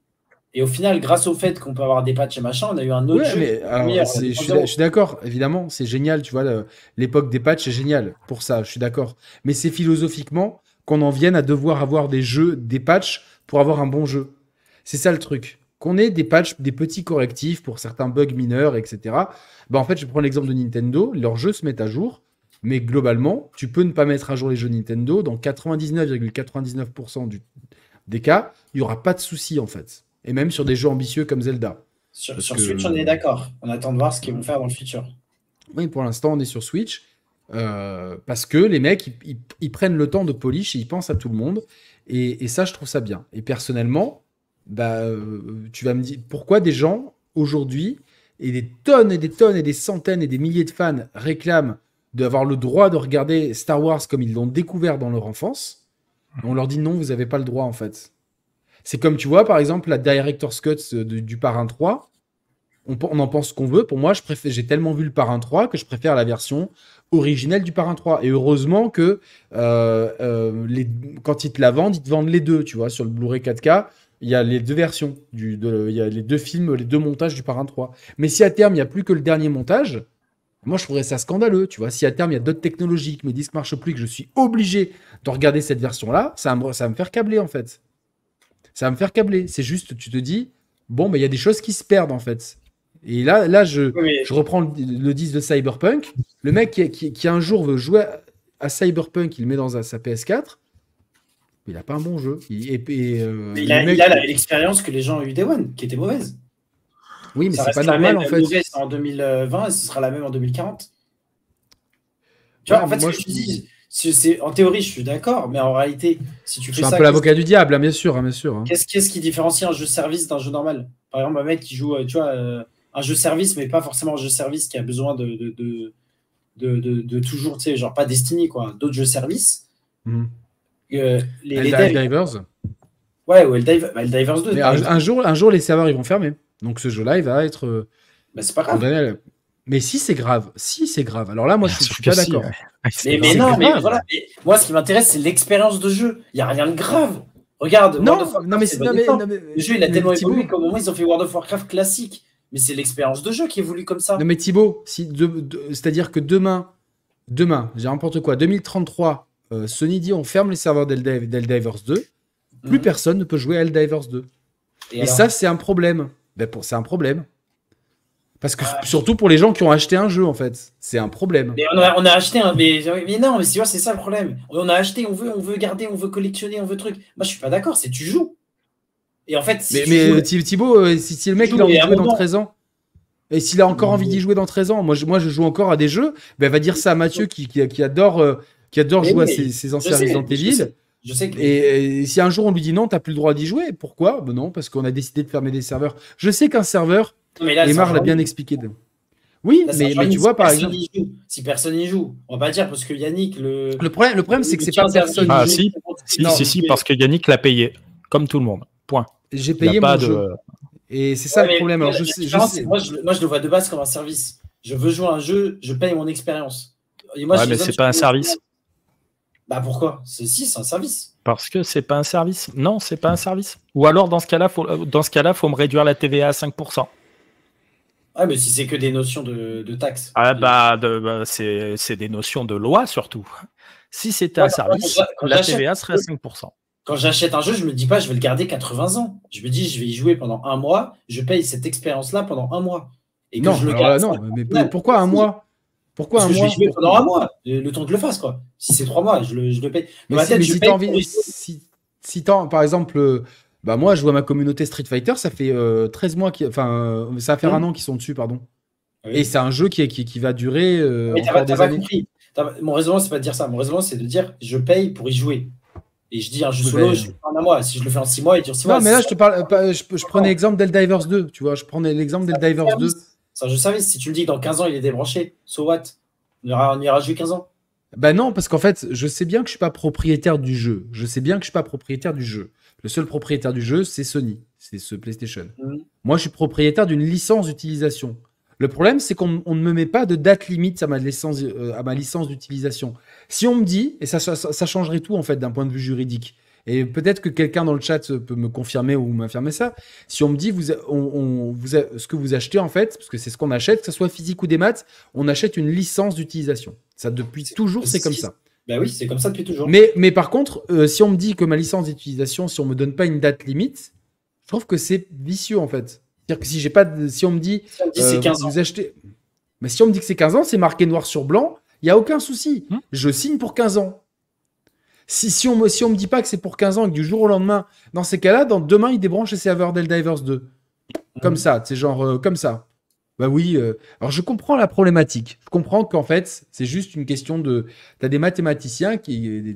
Et au final, grâce au fait qu'on peut avoir des patchs et machin, on a eu un autre jeu. je, suis, d'accord, évidemment, c'est génial, tu vois, l'époque des patchs est géniale pour ça, je suis d'accord. Mais c'est philosophiquement qu'on en vienne à devoir avoir des jeux, des patchs pour avoir un bon jeu. C'est ça le truc qu'on ait des patchs, des petits correctifs pour certains bugs mineurs, etc. Bah, en fait, je prends l'exemple de Nintendo, leurs jeux se mettent à jour, mais globalement, tu peux ne pas mettre à jour les jeux Nintendo. Dans 99,99% des cas, il n'y aura pas de souci en fait. Et même sur des jeux ambitieux comme Zelda. Sur, Switch, on est d'accord. On attend de voir ce qu'ils vont faire dans le futur. Oui, pour l'instant, on est sur Switch. Euh, parce que les mecs, ils, prennent le temps de polish et ils pensent à tout le monde. Et, et ça, je trouve ça bien. Et personnellement, bah, euh, tu vas me dire pourquoi des gens aujourd'hui et des tonnes et des tonnes et des centaines et des milliers de fans réclament d'avoir le droit de regarder Star Wars comme ils l'ont découvert dans leur enfance. on leur dit non, vous n'avez pas le droit en fait. C'est comme tu vois par exemple la Director's Cut euh, du Parrain 3. On, en pense qu'on veut. Pour moi, j'ai tellement vu le Parrain 3 que je préfère la version originelle du Parrain 3. Et heureusement que euh, les, quand ils te la vendent, ils te vendent les deux. Tu vois, sur le Blu-ray 4K, il y a les deux versions, du, de, il y a les deux films, les deux montages du Parrain 3. Mais si à terme, il n'y a plus que le dernier montage, moi, je trouverais ça scandaleux, tu vois. Si à terme, il y a d'autres technologies, que mes disques marchent plus, que je suis obligé de regarder cette version-là, ça, me, ça me faire câbler, en fait. Ça va me faire câbler. C'est juste, tu te dis, bon, mais il y a des choses qui se perdent, en fait. Et là, là je, je reprends le, disque de Cyberpunk. Le mec qui, qui, un jour veut jouer à Cyberpunk, il le met dans sa PS4. Il n'a pas un bon jeu. Il, et, euh, a l'expérience que les gens ont eu des One, qui était mauvaise. Oui, mais c'est pas normal en fait. Mauvaise en 2020 et ce sera la même en 2040. Tu vois, en fait, ce que je, dis, c'est en théorie, je suis d'accord, mais en réalité, si tu fais ça. C'est un peu l'avocat du diable, hein, bien sûr. Hein, bien sûr hein. Qu'est-ce qui différencie un jeu service d'un jeu normal Par exemple, un mec qui joue, euh, tu vois, euh, un jeu service, mais pas forcément un jeu service qui a besoin de, de, de, toujours, tu sais, genre pas Destiny, quoi, d'autres jeux service. Hmm les, Divers Ouais, ou les Divers 2. un, jour, un jour, les serveurs ils vont fermer. Donc ce jeu-là, il va être. Mais euh, bah, c'est pas grave. Mais si c'est grave, si c'est grave. Alors là, moi, je, bah, suis pas d'accord. mais, non, mais voilà. moi, ce qui m'intéresse, c'est l'expérience de jeu. Il y a rien de grave. Regarde. Non, non, mais c'est non, mais, le jeu, il a euh, tellement évolué qu'au moment ils ont fait World of Warcraft classique. Mais c'est l'expérience de jeu qui évolue comme ça. Non, mais Thibaut, si c'est-à-dire que demain, demain, j'ai n'importe quoi, 2033, euh, Sony dit on ferme les serveurs d'Eldivers 2, plus mhm. personne ne peut jouer à Eldivers 2. Et, ça, c'est un problème. Ben, c'est un problème. Parce que ah, surtout pour les gens qui ont acheté un jeu, en fait, c'est un problème. Mais on, a, acheté un, mais, mais non, mais c'est ça le problème. On a acheté, on veut, on veut garder, on veut collectionner, on veut truc. Moi, je suis pas d'accord. C'est tu joues. Et en fait, mais, mais Thibaut, euh, si, le mec il a envie de jouer dans 13 ans, et s'il a encore envie d'y jouer dans 13 ans, moi je, moi je joue encore à des jeux, ben, va dire ça à Mathieu qui, qui, qui adore euh, qui adore jouer à ses, anciens sais, Resident Je et, si un jour on lui dit non, tu n'as plus le droit d'y jouer, pourquoi ben Non, parce qu'on a décidé de fermer des serveurs. Je sais qu'un serveur, Emar l'a bien expliqué. Oui, mais, tu vois, si par exemple. si personne n'y joue, on va pas dire, parce que Yannick, le. Le problème, le problème c'est que c'est pas personne. Ah, si, si, si, parce que Yannick l'a payé, comme tout le monde. Point. J'ai payé mon jeu. Et c'est ça le problème. je, Moi, je, le vois de base comme un service. Je veux jouer à un jeu, je paye mon expérience. ouais, mais c'est pas un service. Bah pourquoi Ceci, c'est un service. Parce que c'est pas un service. Non, c'est pas un service. Ou alors, dans ce cas-là, il euh, dans ce cas-là, faut me réduire la TVA à 5%. Ah, mais si c'est que des notions de, taxes. Ah, bah, bah c'est, des notions de loi surtout. Si c'était un service, la TVA serait à 5%. Quand j'achète un jeu, je me dis pas, je vais le garder 80 ans. Je me dis, je vais y jouer pendant un mois, je paye cette expérience-là pendant un mois. Et quand je le garde, mais pourquoi un mois pourquoi un je vais pendant un mois, le temps que je le fasse, quoi. Si c'est trois mois, je le, paye. Mais, si, envie, par exemple, euh, bah moi, je vois ma communauté Street Fighter, ça fait 13 euh, mois, enfin, euh, ça fait mmh. un an qu'ils sont dessus, pardon. Ah Et c'est un jeu qui, qui, va durer. des années. compris. Mon raisonnement, c'est pas de dire ça. Mon raisonnement, c'est de dire je paye pour y jouer. Et je dis un jeu solo, je le fais en un mois. Si je le fais en six mois, il dure six mois. Non, mais là, je te parle. Je, je prenais l'exemple Divers 2. Tu vois, je prenais l'exemple Divers 2. Je savais. Si tu me dis que dans 15 ans, il est débranché, so what On ira, ira jouer 15 ans. Ben non, parce qu'en fait, je sais bien que je suis pas propriétaire du jeu. Je sais bien que je suis pas propriétaire du jeu. Le seul propriétaire du jeu, c'est Sony, c'est ce PlayStation. Mm. Moi, je suis propriétaire d'une licence d'utilisation. Le problème, c'est qu'on ne me met pas de date limite à ma licence, euh, licence d'utilisation. Si on me dit, et ça changerait tout en fait d'un point de vue juridique, et peut-être que quelqu'un dans le chat peut me confirmer ou m'affirmer ça. Si on me dit ce que vous achetez en fait, parce que c'est ce qu'on achète, que ce soit physique ou des maths, on achète une licence d'utilisation. Ça depuis toujours, c'est comme ça. Ben oui, c'est comme ça depuis toujours. Mais, mais par contre, euh, si on me dit que ma licence d'utilisation, si on me donne pas une date limite, je trouve que c'est vicieux en fait. C'est-à-dire que si j'ai pas, si on me dit, si on me dit 15 euh, vous ans. achetez, mais si on me dit que c'est 15 ans, c'est marqué noir sur blanc, il y a aucun souci. Hum. je signe pour 15 ans. Si, on, si me dit pas que c'est pour 15 ans et que du jour au lendemain, dans ces cas-là, dans, demain, ils débranchent les serveurs d'Eldivers 2. Comme mm. ça, c'est genre euh, comme ça. Bah oui, euh, alors je comprends la problématique. Je comprends qu'en fait, c'est juste une question de. Tu as des mathématiciens qui,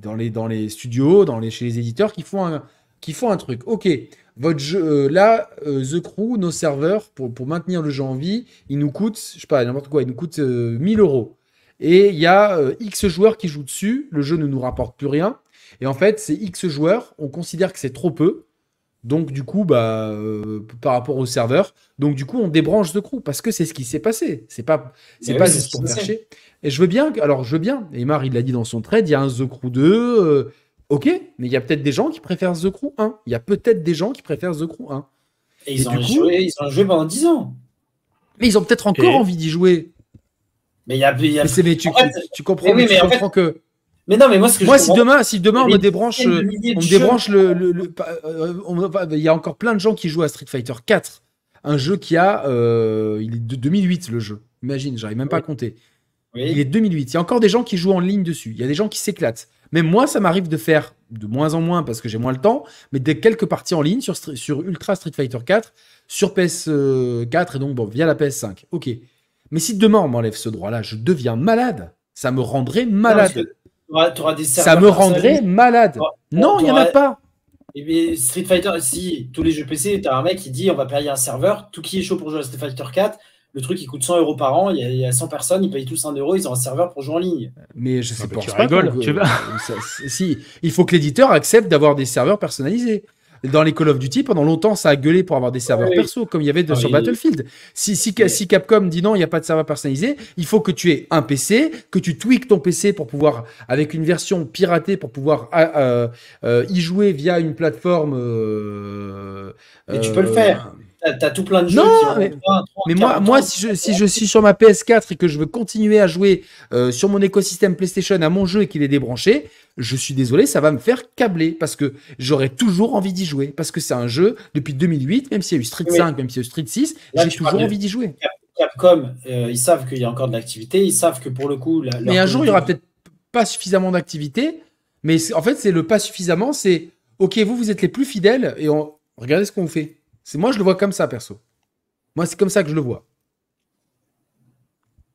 dans, les, studios, dans les, chez les éditeurs, qui font un, qui font un truc. Ok, votre jeu, euh, là, The Crew, nos serveurs, pour, pour maintenir le jeu en vie, ils nous coûtent, je sais pas, n'importe quoi, ils nous coûtent 1000 euros et il y a euh, X joueurs qui jouent dessus, le jeu ne nous rapporte plus rien. Et en fait, c'est X joueurs, on considère que c'est trop peu. Donc du coup, bah, euh, par rapport au serveur, donc du coup, on débranche The Crew parce que c'est ce qui s'est passé. C'est pas, c'est bah pas juste pour chercher. Et je veux bien, alors je veux bien. Emar, il l'a dit dans son trade, il y a un The Crew 2. Euh, ok, mais il y a peut-être des gens qui préfèrent The Crew 1. Il y a peut-être des gens qui préfèrent The Crew 1. Et, ils, ont joué, ils ont joué pendant 10 ans. Mais ils ont peut-être encore envie d'y jouer. Mais il y a. tu, comprends, que. Mais non, mais moi, si demain, si demain on me débranche, euh, on me débranche le, euh, il y a encore plein de gens qui jouent à Street Fighter 4, un jeu qui a, euh, il est de 2008 le jeu. Imagine, j'arrive même pas à compter. Il est 2008. Il y a encore des gens qui jouent en ligne dessus. Il y a des gens qui s'éclatent. Mais moi, ça m'arrive de faire de moins en moins parce que j'ai moins le temps, mais des quelques parties en ligne sur, sur Ultra Street Fighter 4, sur PS4 et donc bon via la PS5. Ok. Mais si demain on m'enlève ce droit-là, je deviens malade. Ça me rendrait malade. ça me rendrait malade. non, il n'y en a pas. Mais eh Street Fighter, si tous les jeux PC, t'as un mec qui dit on va payer un serveur, tout qui est chaud pour jouer à Street Fighter 4, le truc il coûte 100 euros par an, il y, a 100 personnes, ils payent tous 1 euro, ils ont un serveur pour jouer en ligne. Mais je ah bah sais pas. Tu rigoles, si, il faut que l'éditeur accepte d'avoir des serveurs personnalisés dans les Call of Duty, pendant longtemps, ça a gueulé pour avoir des serveurs perso, comme il y avait ah, sur Battlefield. Si, si, si Capcom dit non, il n'y a pas de serveur personnalisé, il faut que tu aies un PC, que tu tweaks ton PC pour pouvoir, avec une version piratée, pour pouvoir euh, euh, y jouer via une plateforme. Mais euh, tu peux le faire. T'as tout plein de jeux. Non, qui mais, moi, moi si, je, si je suis sur ma PS4 et que je veux continuer à jouer euh, sur mon écosystème PlayStation à mon jeu et qu'il est débranché, je suis désolé, ça va me faire câbler parce que j'aurais toujours envie d'y jouer. Parce que c'est un jeu depuis 2008, même s'il y a eu Street 5, même s'il y a eu Street 6, j'ai toujours envie d'y jouer. Capcom, euh, ils savent qu'il y a encore de l'activité, ils savent que pour le coup. mais un jour, il y aura peut-être pas suffisamment d'activité, mais en fait, c'est le pas suffisamment, c'est OK, vous, vous êtes les plus fidèles et on... regardez ce qu'on fait moi je le vois comme ça perso. Moi c'est comme ça que je le vois.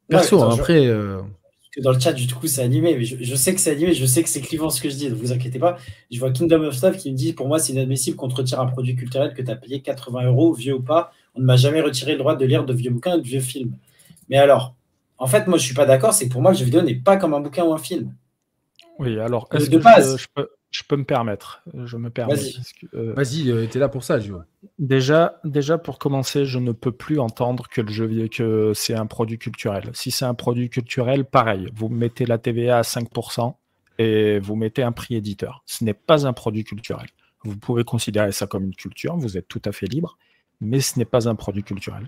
Perso après. Euh, dans le chat du coup c'est animé, mais je, sais que c'est animé, je sais que c'est clivant ce que je dis, ne vous inquiétez pas. Je vois Kingdom of Stuff qui me dit pour moi c'est inadmissible qu'on te retire un produit culturel que tu as payé 80 euros, vieux ou pas. On ne m'a jamais retiré le droit de lire de vieux bouquins de vieux films. Mais alors, en fait, moi je suis pas d'accord, c'est pour moi le jeu vidéo n'est pas comme un bouquin ou un film. Oui, alors, De base je peux me permettre. Je me permets. Vas-y, euh, euh, t'es là pour ça, Déjà, déjà, pour commencer, je ne peux plus entendre que le jeu que c'est un produit culturel. Si c'est un produit culturel, pareil, vous mettez la TVA à 5% et vous mettez un prix éditeur. Ce n'est pas un produit culturel. Vous pouvez considérer ça comme une culture, vous êtes tout à fait libre, mais ce n'est pas un produit culturel.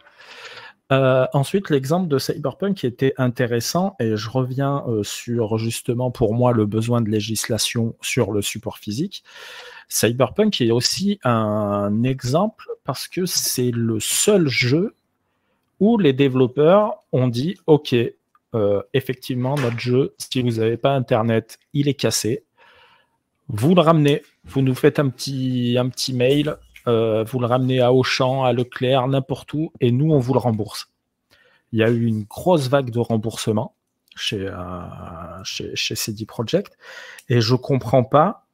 Euh, ensuite, l'exemple de Cyberpunk qui était intéressant, et je reviens euh, sur justement pour moi le besoin de législation sur le support physique. Cyberpunk est aussi un exemple parce que c'est le seul jeu où les développeurs ont dit OK, euh, effectivement, notre jeu, si vous n'avez pas Internet, il est cassé. Vous le ramenez, vous nous faites un petit, un petit mail, euh, vous le ramenez à Auchan, à Leclerc, n'importe où, et nous, on vous le rembourse. Il y a eu une grosse vague de remboursement chez, euh, chez, CD Project, et je comprends pas,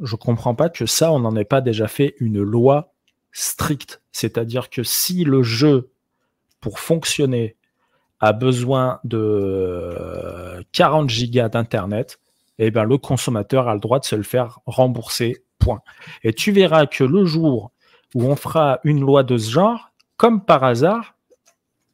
je comprends pas que ça, on n'en ait pas déjà fait une loi stricte. C'est-à-dire que si le jeu, pour fonctionner, a besoin de 40 gigas d'internet, eh ben, le consommateur a le droit de se le faire rembourser et tu verras que le jour où on fera une loi de ce genre, comme par hasard,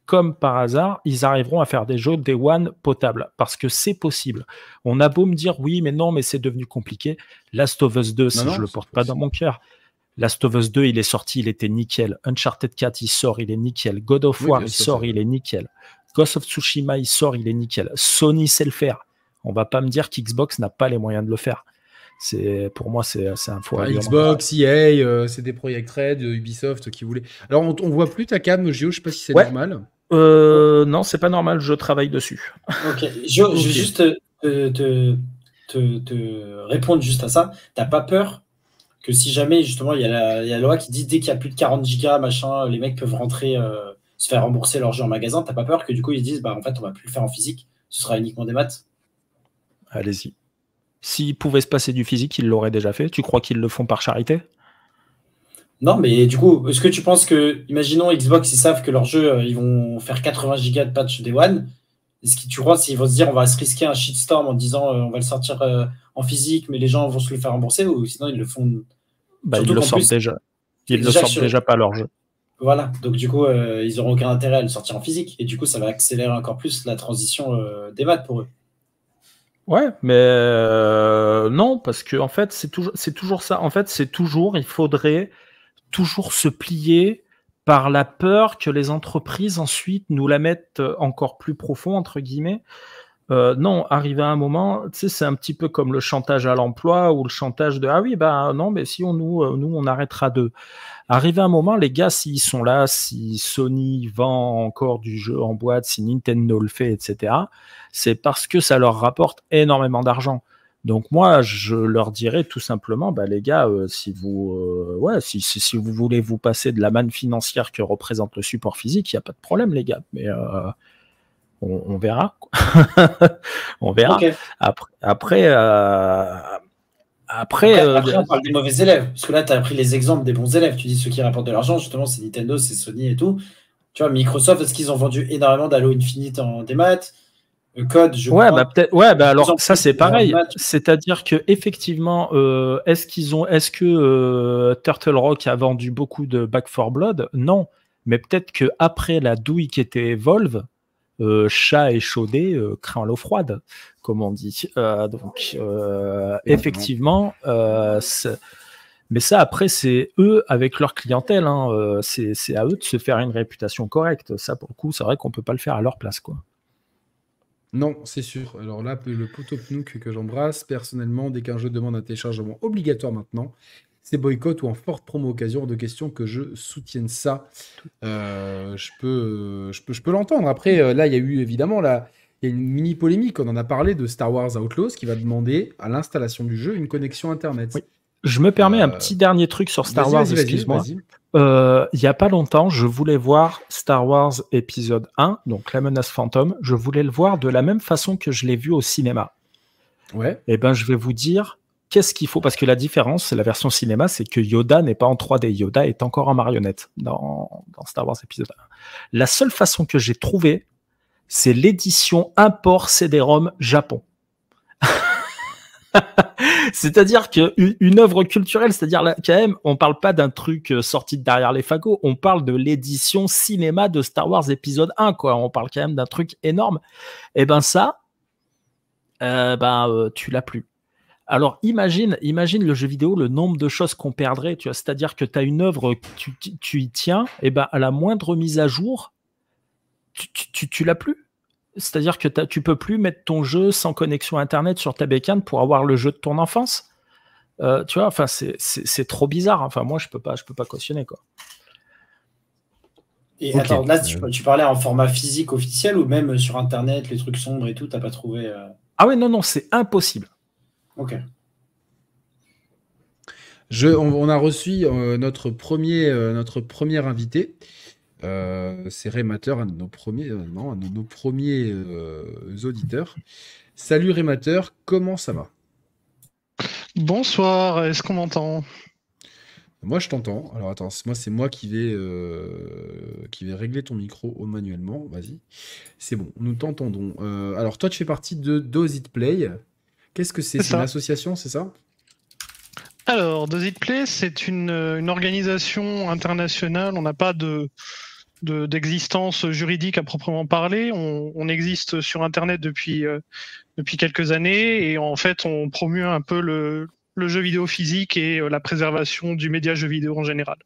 comme par hasard, ils arriveront à faire des jeux des One potables. Parce que c'est possible. On a beau me dire oui, mais non, mais c'est devenu compliqué. Last of Us 2, je ne le porte pas dans mon cœur. Last of Us 2, il est sorti, il était nickel. Uncharted 4, il sort, il est nickel. God of War, il sort, il est nickel. Ghost of Tsushima, il sort, il est nickel. Sony sait le faire. On va pas me dire qu'Xbox n'a pas les moyens de le faire c'est pour moi c'est un foie Xbox, EA, euh, des Project Red, euh, Ubisoft qui voulait. Alors on, on, voit plus ta cam, Gio, je sais pas si c'est normal. Euh, non, c'est pas normal, je travaille dessus. Ok, Gio, je vais juste te, te, répondre juste à ça. T'as pas peur que si jamais justement il y, a la loi qui dit dès qu'il y a plus de 40 gigas, machin, les mecs peuvent rentrer, euh, se faire rembourser leur jeu en magasin, t'as pas peur que du coup ils disent bah en fait on va plus le faire en physique, ce sera uniquement des maths Allez-y. S'ils pouvaient se passer du physique, ils l'auraient déjà fait. Tu crois qu'ils le font par charité Non, mais du coup, est-ce que tu penses que, imaginons Xbox, ils savent que leur jeu, euh, ils vont faire 80 gigas de patch des One. Est-ce que tu crois s'ils vont se dire on va se risquer un shitstorm en disant euh, on va le sortir euh, en physique, mais les gens vont se le faire rembourser ou sinon ils le font bah, Ils le sortent déjà. Ils le sortent déjà pas leur jeu. Voilà, donc du coup, ils n'auront aucun intérêt à le sortir en physique. Et du coup, ça va accélérer encore plus la transition des maths pour eux. Ouais, mais euh, non, parce que en fait, c'est toujours, c'est toujours ça. En fait, c'est toujours, il faudrait toujours se plier par la peur que les entreprises ensuite nous la mettent encore plus profond entre guillemets. Euh, non, arriver à un moment, c'est un petit peu comme le chantage à l'emploi ou le chantage de ah oui bah non mais si on nous euh, nous on arrêtera de. Arrivé à un moment, les gars s'ils sont là, si Sony vend encore du jeu en boîte, si Nintendo le fait, etc. C'est parce que ça leur rapporte énormément d'argent. Donc moi, je leur dirais tout simplement, bah, les gars, euh, si vous, si, vous voulez vous passer de la manne financière que représente le support physique, il n'y a pas de problème, les gars. Mais on, verra. [laughs] on verra. Après, après, euh, euh, après, on parle des mauvais élèves. Parce que là, tu as pris les exemples des bons élèves. Tu dis ceux qui rapportent de l'argent, justement, c'est Nintendo, c'est Sony et tout. Tu vois, Microsoft, est-ce qu'ils ont vendu énormément d'Halo Infinite en démat euh, code, je ouais, bah, peut-être. Ouais, bah alors ça c'est pareil. C'est-à-dire que effectivement, est-ce qu'ils ont, est-ce que Turtle Rock a vendu beaucoup de Back for Blood Non, mais peut-être que après la douille qui était Evolve, euh, chat échaudé euh, craint l'eau froide, comme on dit. Euh, donc, effectivement, mais ça, après, c'est eux avec leur clientèle. Hein, c'est à eux de se faire une réputation correcte. Ça, pour le coup, c'est vrai qu'on peut pas le faire à leur place, quoi. Non, c'est sûr. Alors là, le poteau que j'embrasse, personnellement, dès qu'un jeu demande un téléchargement obligatoire maintenant, c'est boycott ou en forte promo occasion de questions que je soutienne ça. Euh, euh, je peux, je peux, l'entendre. Après, euh, là, il y a eu évidemment la, une mini polémique. On en a parlé de Star Wars Outlaws qui va demander à l'installation du jeu une connexion internet. Je me permets un petit dernier truc sur Star Wars, excuse-moi. Il y a pas longtemps, je voulais voir Star Wars épisode 1, donc La menace fantôme. Je voulais le voir de la même façon que je l'ai vu au cinéma. Ouais. Et eh ben, je vais vous dire, qu'est-ce qu'il faut Parce que la différence, c'est la version cinéma, c'est que Yoda n'est pas en 3D. Yoda est encore en marionnette dans, Star Wars épisode 1. La seule façon que j'ai trouvée, c'est l'édition import CD-ROM Japon. [laughs] c'est-à-dire qu'une une œuvre culturelle, c'est-à-dire quand même, on ne parle pas d'un truc euh, sorti de derrière les fagots, on parle de l'édition cinéma de Star Wars épisode 1, quoi. On parle quand même d'un truc énorme. Et eh ben ça, euh, ben, euh, tu l'as plus. Alors imagine, imagine le jeu vidéo, le nombre de choses qu'on perdrait, tu vois, c'est-à-dire que tu as une œuvre, tu, tu, y tiens, et ben à la moindre mise à jour, tu, tu, l'as plus. C'est-à-dire que tu peux plus mettre ton jeu sans connexion Internet sur ta bécane pour avoir le jeu de ton enfance. Euh, tu vois, enfin, c'est trop bizarre. Enfin, moi, je peux pas, je peux pas cautionner, quoi. Et là, euh. tu, parlais en format physique officiel ou même sur Internet, les trucs sombres et tout, t'as pas trouvé... Euh, ah oui, non, non, c'est impossible. Ok. Je, on, a reçu euh, notre, premier, euh, notre premier invité. Euh, c'est Rémateur, un de nos premiers, nos premiers auditeurs. Salut Rémateur, comment ça va Bonsoir, est-ce qu'on m'entend Moi je t'entends. Alors attends, moi c'est moi qui vais, qui vais régler ton micro manuellement. Vas-y. C'est bon, nous t'entendons. alors toi tu fais partie de Dose It Play Qu'est-ce que c'est C'est une association, c'est ça Alors, Does It Play, c'est une, euh, organisation internationale. On n'a pas de d'existence juridique à proprement parler. On, existe sur Internet depuis, euh, depuis quelques années et en fait, on promue un peu le, jeu vidéo physique et euh, la préservation du média jeu vidéo en général.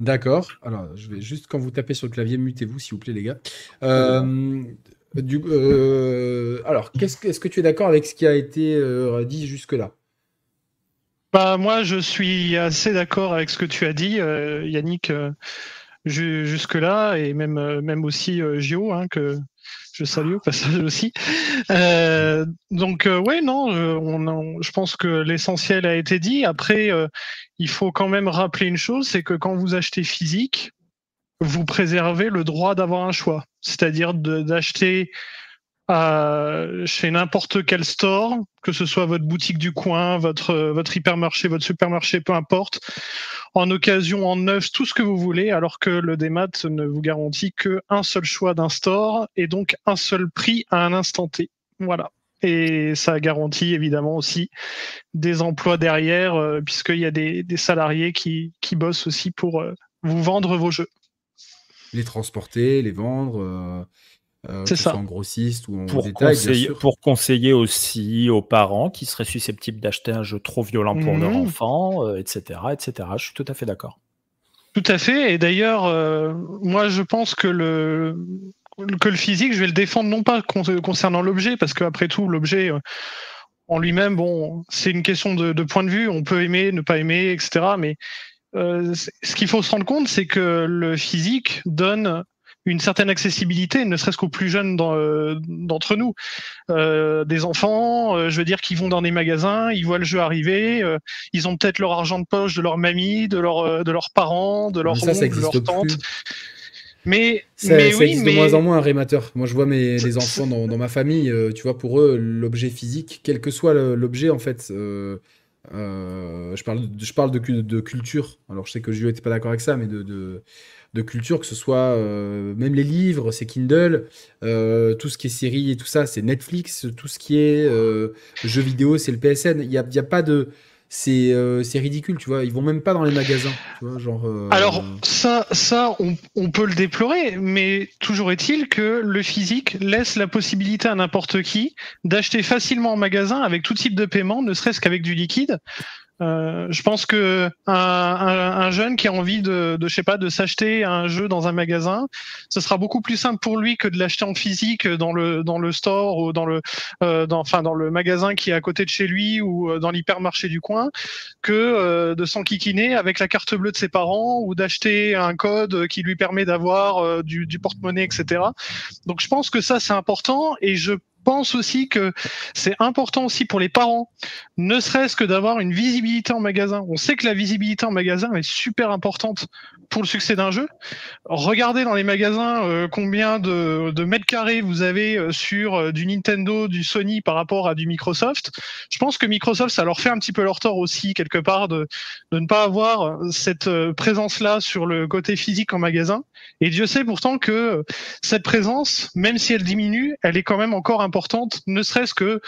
D'accord. Alors, je vais juste, quand vous tapez sur le clavier, mutez-vous, s'il vous plaît, les gars. Euh, alors, quest est-ce que, tu es d'accord avec ce qui a été euh, dit jusque-là bah, Moi, je suis assez d'accord avec ce que tu as dit, euh, Yannick, jusque-là, et même, même aussi Gio, hein, que je salue au passage aussi. donc, oui, non, je pense que l'essentiel a été dit. Après, il faut quand même rappeler une chose, c'est que quand vous achetez physique, vous préservez le droit d'avoir un choix, c'est-à-dire d'acheter euh, chez n'importe quel store, que ce soit votre boutique du coin, votre, votre hypermarché, votre supermarché, peu importe, en occasion, en neuf, tout ce que vous voulez, alors que le Dmat ne vous garantit qu'un seul choix d'un store et donc un seul prix à un instant T. Voilà. Et ça garantit évidemment aussi des emplois derrière, euh, puisqu'il y a des, salariés qui, qui bossent aussi pour euh, vous vendre vos jeux les transporter, les vendre. Euh, euh, c'est ça. En grossiste ou en pour conseiller, Pour conseiller aussi aux parents qui seraient susceptibles d'acheter un jeu trop violent pour leur mmh. enfant, etc., euh, etc. Je suis tout à fait d'accord. Tout à fait. Et d'ailleurs, moi, je pense que le que le physique, je vais le défendre non pas concernant l'objet, parce qu'après tout, l'objet en lui-même, bon, c'est une question de, de, point de vue. On peut aimer, ne pas aimer, etc. Mais euh, ce qu'il faut se rendre compte, c'est que le physique donne une certaine accessibilité, ne serait-ce qu'aux plus jeunes euh, d'entre nous. Euh, des enfants, je veux dire, qui vont dans des magasins, ils voient le jeu arriver, ils ont peut-être leur argent de poche de leur mamie, de, de leurs parents, de leur de leur tante. Mais, ça, mais existe de moins en moins un rémateur. Moi, je vois mes, les enfants dans, ma famille, tu vois, pour eux, l'objet physique, quel que soit l'objet, en fait, euh, je parle, de, je parle de, culture. Alors, je sais que Julio n'était pas d'accord avec ça, mais de, culture, que ce soit euh, même les livres, c'est Kindle, euh, tout ce qui est série et tout ça, c'est Netflix, tout ce qui est jeux vidéo, c'est le PSN. Il n'y a, y a pas de. Euh, c'est ridicule, tu vois. Ils vont même pas dans les magasins, genre. Euh, Alors ça, ça, on, on, peut le déplorer, mais toujours est-il que le physique laisse la possibilité à n'importe qui d'acheter facilement en magasin avec tout type de paiement, ne serait-ce qu'avec du liquide. Euh, je pense que un, un, un, jeune qui a envie de, de je sais pas, de s'acheter un jeu dans un magasin, ce sera beaucoup plus simple pour lui que de l'acheter en physique dans le dans le store ou dans le euh, dans, enfin dans le magasin qui est à côté de chez lui ou euh, dans l'hypermarché du coin, que euh, de s'enquiquiner avec la carte bleue de ses parents ou d'acheter un code qui lui permet d'avoir euh, du, du porte-monnaie, etc. Donc je pense que ça c'est important et je pense aussi que c'est important aussi pour les parents, ne serait-ce que d'avoir une visibilité en magasin. On sait que la visibilité en magasin est super importante pour le succès d'un jeu. Regardez dans les magasins euh, combien de, mètres carrés vous avez euh, sur euh, du Nintendo, du Sony par rapport à du Microsoft. Je pense que Microsoft, ça leur fait un petit peu leur tort aussi, quelque part, de, de ne pas avoir cette présence-là sur le côté physique en magasin. Et Dieu sait pourtant que cette présence, même si elle diminue, elle est quand même encore importante, ne serait-ce que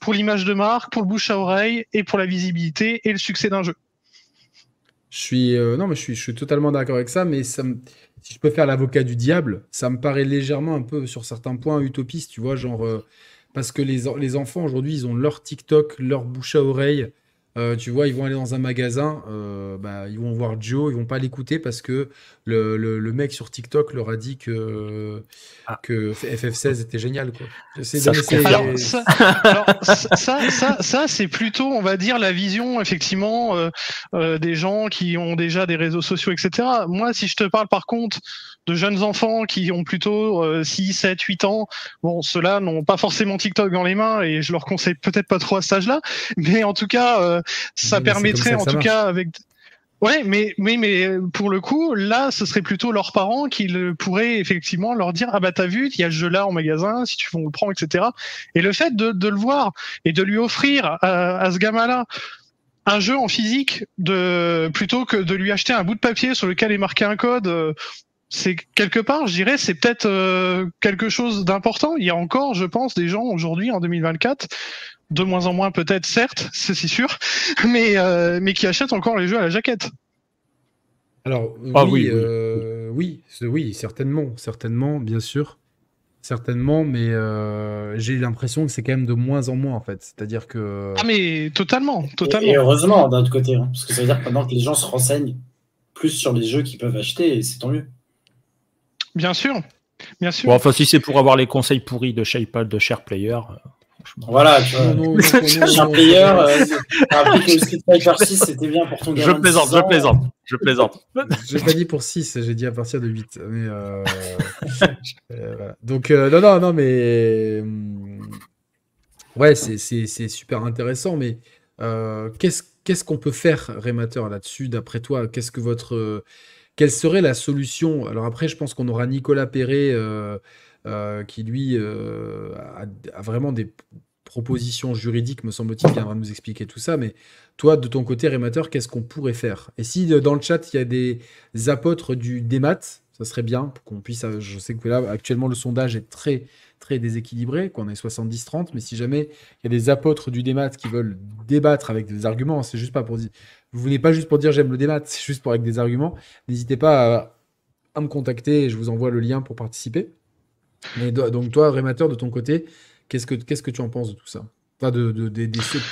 pour l'image de marque, pour le bouche à oreille et pour la visibilité et le succès d'un jeu. Je suis, euh, non, mais je suis, totalement d'accord avec ça, mais si je peux faire l'avocat du diable, ça me paraît légèrement un peu, sur certains points, utopiste, tu vois, genre, euh, parce que les, les enfants, aujourd'hui, ils ont leur TikTok, leur bouche à oreille, euh, tu vois, ils vont aller dans un magasin, euh, bah, ils vont voir Joe, ils vont pas l'écouter parce que le, mec sur TikTok leur a dit que, ah. FF16 était génial. Ça, ça, c'est plutôt, on va dire, la vision effectivement euh, des gens qui ont déjà des réseaux sociaux, etc. Moi, si je te parle par contre de jeunes enfants qui ont plutôt 6, 7, 8 ans, bon, ceux-là n'ont pas forcément TikTok dans les mains et je leur conseille peut-être pas trop à cet âge-là, mais en tout cas, euh, ça permettrait, en tout cas, avec... Ouais, mais, mais, mais euh, pour le coup, là, ce serait plutôt leurs parents qui le, pourraient effectivement leur dire Ah bah t'as vu, il y a ce jeu-là en magasin, si tu veux, on le prend, etc. Et le fait de, le voir et de lui offrir à, à ce gamin-là un jeu en physique de plutôt que de lui acheter un bout de papier sur lequel est marqué un code euh, c'est quelque part, je dirais, c'est peut-être euh, quelque chose d'important. Il y a encore, je pense, des gens aujourd'hui en 2024, de moins en moins peut-être, certes, c'est sûr, [laughs] mais euh, mais qui achètent encore les jeux à la jaquette. Alors ah oui, oui, euh, oui, certainement, certainement, bien sûr, certainement, mais j'ai l'impression que c'est quand même de moins en moins en fait. C'est-à-dire que ah mais totalement, totalement. Et, heureusement d'un autre côté, hein, parce que ça veut dire que que les gens se renseignent plus sur les jeux qu'ils peuvent acheter, c'est tant mieux. Bien sûr. Bien sûr. Bon, enfin, si c'est pour avoir les conseils pourris de Shaypal, de Share Player. Euh, voilà, Share ah, Player, c'était bien pour ton Je plaisante, je hein. plaisante, je plaisante. J'ai pas dit pour 6, j'ai dit à partir de 8. Euh, [laughs] euh, Donc, non, non, non, mais. Ouais, c'est super intéressant, mais qu'est-ce qu'on peut faire, Rémateur, là-dessus, d'après toi Qu'est-ce que votre quelle serait la solution Alors après, je pense qu'on aura Nicolas Perret euh, euh, qui, lui, euh, a, vraiment des propositions juridiques, me semble-t-il, qui viendra nous expliquer tout ça. Mais toi, de ton côté, rémateur, qu'est-ce qu'on pourrait faire Et si dans le chat, il y a des apôtres du démat, ça serait bien pour qu'on puisse. Je sais que là, actuellement, le sondage est très, très déséquilibré, qu'on est 70-30, mais si jamais il y a des apôtres du démat qui veulent débattre avec des arguments, c'est juste pas pour dire vous venez pas juste pour dire j'aime le débat, c'est juste pour avec des arguments. N'hésitez pas à, me contacter et je vous envoie le lien pour participer. Mais donc toi, Rémateur, de ton côté, qu'est-ce que qu'est-ce que tu en penses de tout ça enfin, de,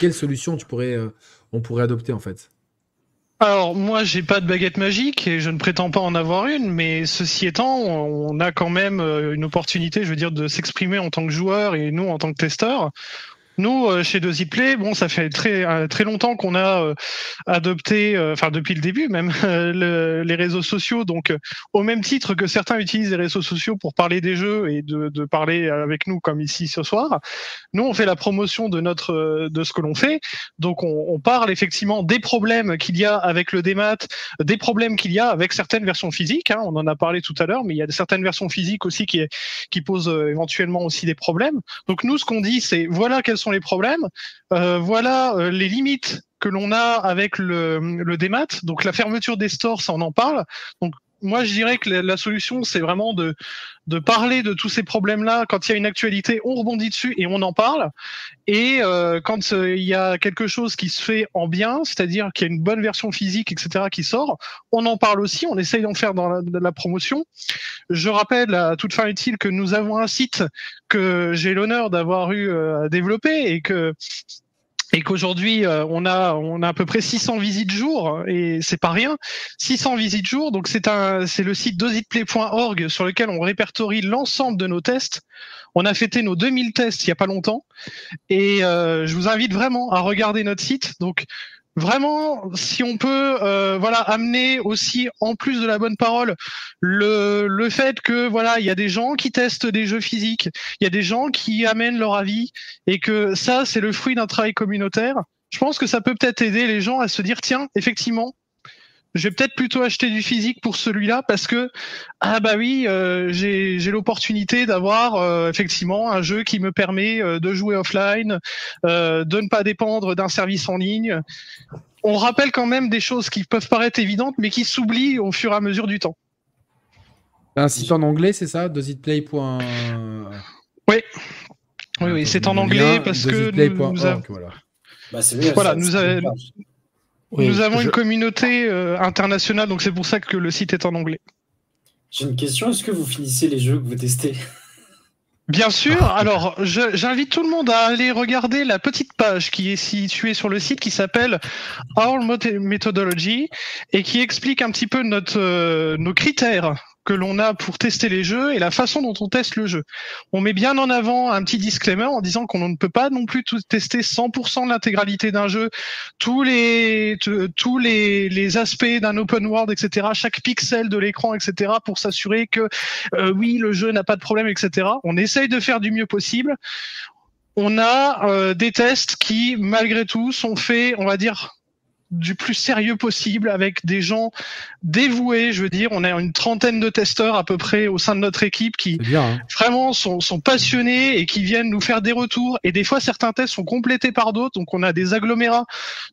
quelles solutions euh, on pourrait adopter en fait alors moi j'ai pas de baguette magique et je ne prétends pas en avoir une, mais ceci étant, on a quand même euh, une opportunité, je veux dire, de s'exprimer en tant que joueur et nous en tant que testeur. Nous, euh, chez Deux bon, ça fait très euh, très longtemps qu'on a euh, adopté, enfin depuis le début même, [laughs] les réseaux sociaux. Donc, au même titre que certains utilisent les réseaux sociaux pour parler des jeux et de, de parler avec nous comme ici ce soir, nous on fait la promotion de notre de ce que l'on fait. Donc, on, on, parle effectivement des problèmes qu'il y a avec le démat, des problèmes qu'il y a avec certaines versions physiques. Hein, on en a parlé tout à l'heure, mais il y a certaines versions physiques aussi qui qui posent éventuellement aussi des problèmes. Donc, nous, ce qu'on dit, c'est voilà quels sont les problèmes, euh, voilà euh, les limites que l'on a avec le, le démat. Donc la fermeture des stores, ça on en parle. Donc moi, je dirais que la, solution, c'est vraiment de, de parler de tous ces problèmes-là. Quand il y a une actualité, on rebondit dessus et on en parle. Et euh, quand euh, il y a quelque chose qui se fait en bien, c'est-à-dire qu'il y a une bonne version physique, etc., qui sort, on en parle aussi, on essaye d'en faire dans la, la promotion. Je rappelle à toute fin utile que nous avons un site que j'ai l'honneur d'avoir eu euh, à développer et que et qu'aujourd'hui euh, on a on a à peu près 600 visites jour et c'est pas rien 600 visites jour donc c'est un c'est le site dositplay.org sur lequel on répertorie l'ensemble de nos tests on a fêté nos 2000 tests il y a pas longtemps et euh, je vous invite vraiment à regarder notre site donc vraiment, si on peut, euh, voilà, amener aussi en plus de la bonne parole le, le fait que voilà, il y a des gens qui testent des jeux physiques, il y a des gens qui amènent leur avis et que ça, c'est le fruit d'un travail communautaire. Je pense que ça peut peut-être aider les gens à se dire tiens, effectivement, je vais peut-être plutôt acheter du physique pour celui-là parce que ah bah oui, euh, j'ai l'opportunité d'avoir euh, effectivement un jeu qui me permet euh, de jouer offline, de ne pas dépendre d'un service en ligne. On rappelle quand même des choses qui peuvent paraître évidentes mais qui s'oublient au fur et à mesure du temps. Un site en anglais, c'est ça Doesitplay. Oui. Oui, oui, c'est en anglais parce que nous, oh, voilà. Bah, nous, avons nous avons une communauté euh, internationale, donc c'est pour ça que le site est en anglais. J'ai une question, est-ce que vous finissez les jeux que vous testez Bien sûr, alors j'invite tout le monde à aller regarder la petite page qui est située sur le site qui s'appelle Our Methodology et qui explique un petit peu euh, nos critères que l'on a pour tester les jeux et la façon dont on teste le jeu. On met bien en avant un petit disclaimer en disant qu'on ne peut pas non plus tout tester 100% de l'intégralité d'un jeu, tous les tous les, les aspects d'un open world, etc. Chaque pixel de l'écran, etc. Pour s'assurer que euh, oui, le jeu n'a pas de problème, etc. On essaye de faire du mieux possible. On a euh, des tests qui, malgré tout, sont faits, on va dire, du plus sérieux possible avec des gens dévoués. Je veux dire, on a une trentaine de testeurs à peu près au sein de notre équipe qui hein. vraiment sont, passionnés et qui viennent nous faire des retours. Et des fois, certains tests sont complétés par d'autres. Donc, on a des agglomérats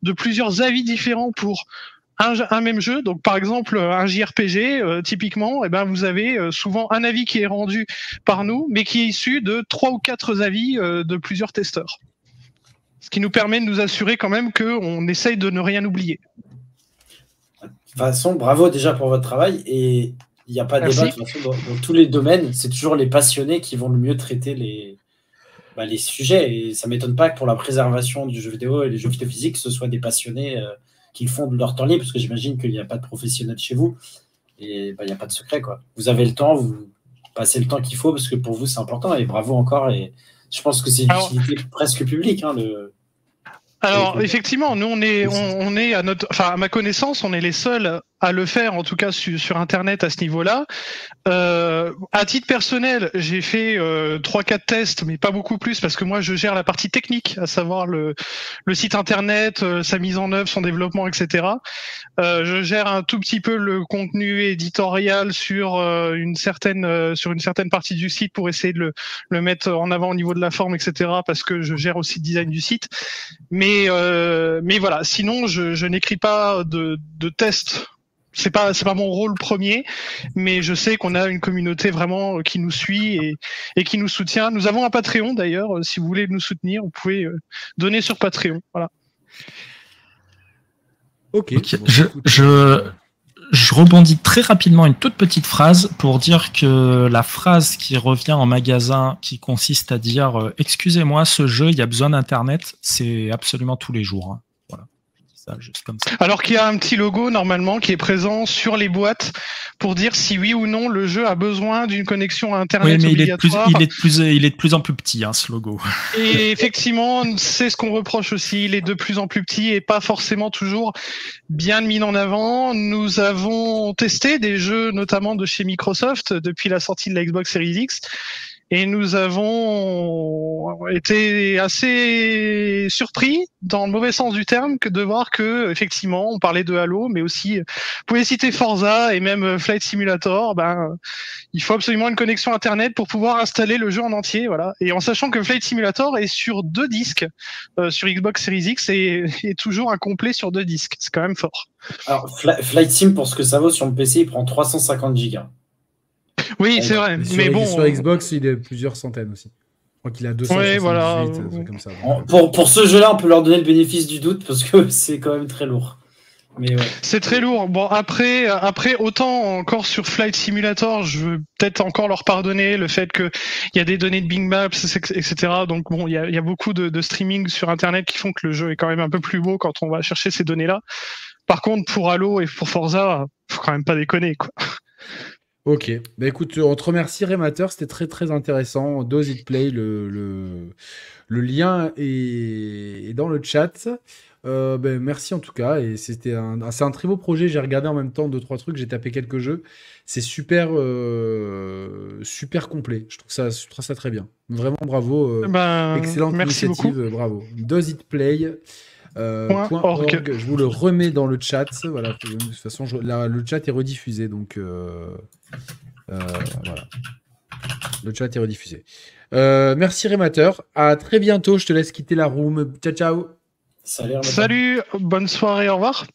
de plusieurs avis différents pour un, même jeu. Donc, par exemple, un JRPG, euh, typiquement, et eh ben, vous avez euh, souvent un avis qui est rendu par nous, mais qui est issu de trois ou quatre avis euh, de plusieurs testeurs ce qui nous permet de nous assurer quand même qu'on essaye de ne rien oublier. De toute façon, bravo déjà pour votre travail et il n'y a pas de débat. De toute façon, dans, tous les domaines, c'est toujours les passionnés qui vont le mieux traiter les, bah, les sujets. Et ça ne m'étonne pas que pour la préservation du jeu vidéo et les jeux vidéo physiques, ce soit des passionnés qui euh, qui font de leur temps libre, parce que j'imagine qu'il n'y a pas de professionnels chez vous et bah, il n'y a pas de secret. quoi. Vous avez le temps, vous passez le temps qu'il faut, parce que pour vous, c'est important. Et bravo encore. Et je pense que c'est une utilité presque publique. Hein, alors effectivement, nous on est on, est à notre, enfin à ma connaissance, on est les seuls à le faire, en tout cas sur, Internet à ce niveau-là. Euh, à titre personnel, j'ai fait euh, trois, quatre tests, mais pas beaucoup plus, parce que moi, je gère la partie technique, à savoir le, site Internet, euh, sa mise en œuvre, son développement, etc. Euh, je gère un tout petit peu le contenu éditorial sur une certaine sur une certaine partie du site pour essayer de le, mettre en avant au niveau de la forme, etc. Parce que je gère aussi le design du site. Mais mais voilà, sinon, je, je n'écris pas de, de tests c'est pas c'est pas mon rôle premier, mais je sais qu'on a une communauté vraiment euh, qui nous suit et, qui nous soutient. Nous avons un Patreon d'ailleurs. Euh, si vous voulez nous soutenir, vous pouvez euh, donner sur Patreon. Voilà. Ok. je, je, je, rebondis très rapidement une toute petite phrase pour dire que la phrase qui revient en magasin, qui consiste à dire excusez-moi, ce jeu, il y a besoin d'internet, c'est absolument tous les jours. Hein. Alors qu'il y a un petit logo normalement qui est présent sur les boîtes pour dire si oui ou non le jeu a besoin d'une connexion à Internet oui, mais Il est, de plus, en plus petit, hein, ce logo. Et effectivement, c'est ce qu'on reproche aussi. Il est de plus en plus petit et pas forcément toujours bien mis en avant. Nous avons testé des jeux, notamment de chez Microsoft, depuis la sortie de la Xbox Series X et nous avons été assez surpris, dans le mauvais sens du terme, que de voir que effectivement, on parlait de Halo, mais aussi, vous pouvez citer Forza et même Flight Simulator. Ben, il faut absolument une connexion internet pour pouvoir installer le jeu en entier, voilà. Et en sachant que Flight Simulator est sur deux disques euh, sur Xbox Series X et est toujours incomplet sur deux disques. C'est quand même fort. Alors, Flight Sim, pour ce que ça vaut sur le PC, il prend 350 gigas. Oui, c'est bah, vrai. Sur, mais bon, sur Xbox, il est plusieurs centaines aussi. Je crois qu'il a 200%. voilà. Pour, ce jeu-là, on peut leur donner le bénéfice du doute parce que [laughs] c'est quand même très lourd. C'est très lourd. Bon après après autant encore sur Flight Simulator, je veux peut-être encore leur pardonner le fait que il y a des données de Bing Maps etc. Donc bon il y a, beaucoup de, de, streaming sur internet qui font que le jeu est quand même un peu plus beau quand on va chercher ces données là. Par contre pour Halo et pour Forza, faut quand même pas déconner quoi. Ok, bah écoute, on te remercie Rémateur, c'était très très intéressant. Dose it play, le, le, lien est, dans le chat. Euh, bah, merci en tout cas, et c'était un, ah, c'est un très beau projet. J'ai regardé en même temps deux trois trucs, j'ai tapé quelques jeux. C'est super euh, super complet. Je trouve ça, ça très bien. Vraiment bravo, euh, eh ben, excellente initiative, bravo. Does it play. Je vous le remets dans le chat. Voilà, de toute façon, le chat est rediffusé, donc euh, voilà. Le chat est rediffusé. Euh, merci Rémateur. À très bientôt. Je te laisse quitter la room. Ciao, ciao. Salut, bonne soirée, au revoir.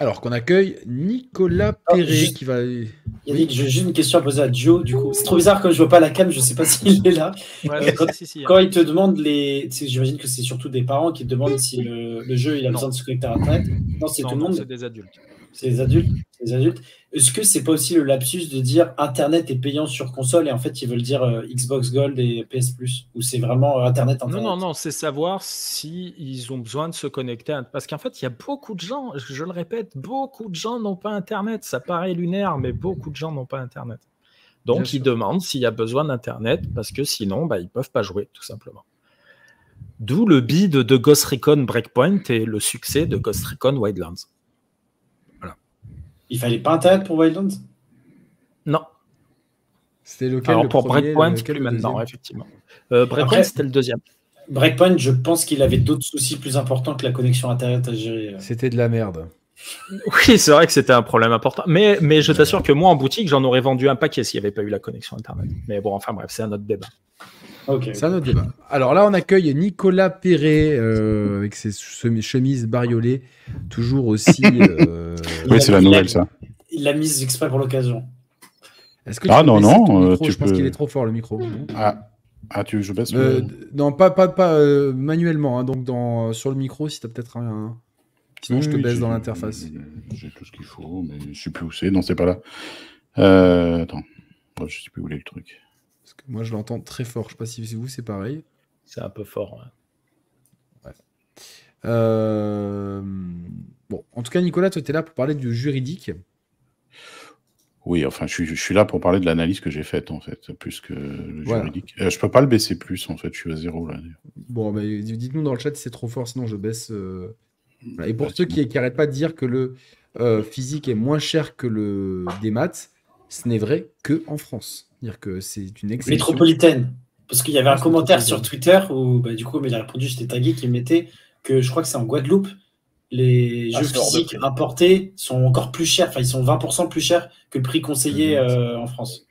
Alors qu'on accueille Nicolas ah, Perret qui va. Yannick, j'ai juste une question à poser à Joe. Du coup, c'est trop bizarre quand je vois pas la cam, je sais pas [laughs] s'il est là. Euh, hein. quand, il te demande les, j'imagine que c'est surtout des parents qui te demandent si le, jeu il a besoin de se connecter à internet. Non, c'est tout le monde. C'est des adultes. C'est les adultes. Les adultes. Est-ce que c'est pas aussi le lapsus de dire Internet est payant sur console et en fait ils veulent dire euh, Xbox Gold et PS Plus ou c'est vraiment Internet euh, Internet, Internet Non, non, non, c'est savoir s'ils ont besoin de se connecter parce qu'en fait il y a beaucoup de gens, je, le répète, beaucoup de gens n'ont pas Internet. Ça paraît lunaire, mais beaucoup de gens n'ont pas Internet. Donc ils demandent s'il y a besoin d'Internet parce que sinon bah, ils peuvent pas jouer tout simplement. D'où le bid de Ghost Recon Breakpoint et le succès de Ghost Recon Wildlands. Il fallait pas Internet pour Wildlands Non. C'était lequel Alors, pour Breakpoint, plus maintenant, effectivement. Euh, Breakpoint, c'était le deuxième. Breakpoint, je pense qu'il avait d'autres soucis plus importants que la connexion Internet à gérer. Euh. C'était de la merde. [laughs] Oui, c'est vrai que c'était un problème important. Mais, mais je t'assure que moi, en boutique, j'en aurais vendu un paquet s'il n'y avait pas eu la connexion Internet. Mais bon, enfin bref, c'est un autre débat. Alors là, on accueille Nicolas Perret euh, avec ses chemises bariolées, toujours aussi. [laughs] Euh, oui, c'est la nouvelle, ça. Il l'a mise exprès pour l'occasion. ah non, non. Euh, je pense qu'il est trop fort, le micro. Ah. ah tu veux je baisse Non, pas, pas, pas manuellement. Hein, donc, dans, sur le micro, si tu as peut-être un. Sinon, je te baisse dans l'interface. J'ai tout ce qu'il faut, mais je sais plus où c'est. Non, c'est pas là. attends. Je sais plus où est le truc moi, je l'entends très fort. Je ne sais pas si vous, c'est pareil. C'est un peu fort, ouais. Euh, bon, en tout cas, Nicolas, toi, tu es là pour parler du juridique. Oui, enfin, je suis, là pour parler de l'analyse que j'ai faite, en fait, plus que le juridique. Euh, je peux pas le baisser plus, en fait, je suis à zéro, là. Bon, dites-nous dans le chat si c'est trop fort, sinon je baisse. Euh. Et pour bah, ceux qui n'arrêtent pas de dire que le physique est moins cher que le des maths, ce n'est vrai que en France dire que c'est une exception. Métropolitaine. Parce qu'il y avait un commentaire sur Twitter où, bah, du coup, mais il a répondu, c'était tagué, qui mettait que je crois que c'est en Guadeloupe, les ah, jeux physiques importés sont encore plus chers, enfin, ils sont 20% plus chers que le prix conseillé euh, en France.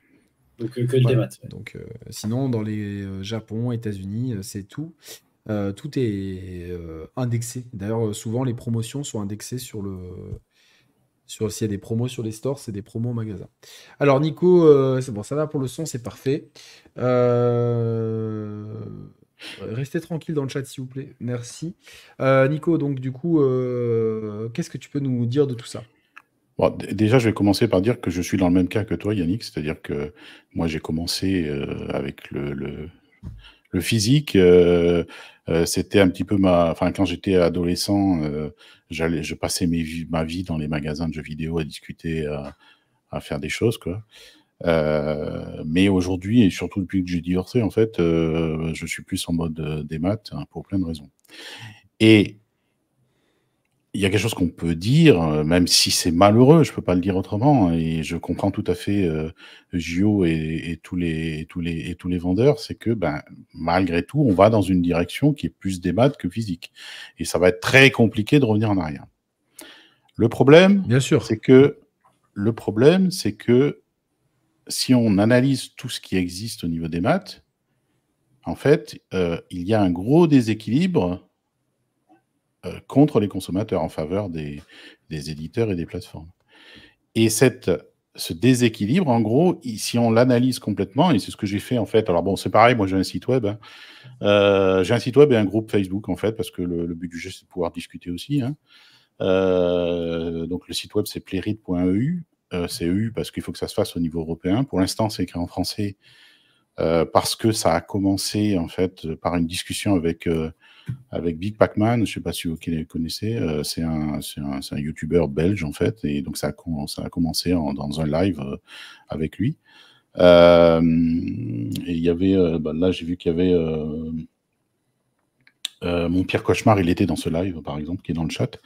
Donc, euh, que le débat Donc, euh, sinon, dans les Japon, États-Unis, c'est tout. tout est indexé. D'ailleurs, souvent, les promotions sont indexées sur le, sur, s'il y a des promos sur les stores, c'est des promos au magasin. Alors, Nico, euh, c'est bon, ça va pour le son, c'est parfait. Euh, restez tranquille dans le chat, s'il vous plaît. Merci. Euh, Nico, donc, du coup, qu'est-ce que tu peux nous dire de tout ça Déjà, je vais commencer par dire que je suis dans le même cas que toi, Yannick. C'est-à-dire que moi, j'ai commencé avec le le physique, euh, euh, c'était un petit peu ma. Enfin, quand j'étais adolescent, euh, j'allais, je passais ma vie dans les magasins de jeux vidéo à discuter, à, faire des choses, quoi. mais aujourd'hui, et surtout depuis que j'ai divorcé, en fait, je suis plus en mode des maths hein, pour plein de raisons. Et il y a quelque chose qu'on peut dire, euh, même si c'est malheureux, je peux pas le dire autrement, hein, et je comprends tout à fait euh, Gio et, tous les, tous les, et tous les vendeurs, c'est que ben, malgré tout, on va dans une direction qui est plus maths que physique. Et ça va être très compliqué de revenir en arrière. Le problème, bien sûr, c'est que le problème, c'est que si on analyse tout ce qui existe au niveau des maths, en fait, euh, il y a un gros déséquilibre euh, contre les consommateurs, en faveur des, éditeurs et des plateformes. Et cette ce déséquilibre, en gros, si on l'analyse complètement, et c'est ce que j'ai fait en fait. Alors bon, c'est pareil, moi j'ai un site web, hein. euh, j'ai un site web et un groupe Facebook en fait, parce que le, but du jeu c'est de pouvoir discuter aussi. Hein. Euh, donc le site web c'est plérid.eu. E c'est EU parce qu'il faut que ça se fasse au niveau européen. Pour l'instant, c'est écrit en français parce que ça a commencé en fait par une discussion avec avec Big Pac-Man, je ne sais pas si vous connaissez, euh, c'est un, un, un youtubeur belge en fait, et donc ça a, commencé dans un live euh, avec lui. Euh, et il y avait, bah, là j'ai vu qu'il y avait Mon pire cauchemar, il était dans ce live par exemple, qui est dans le chat.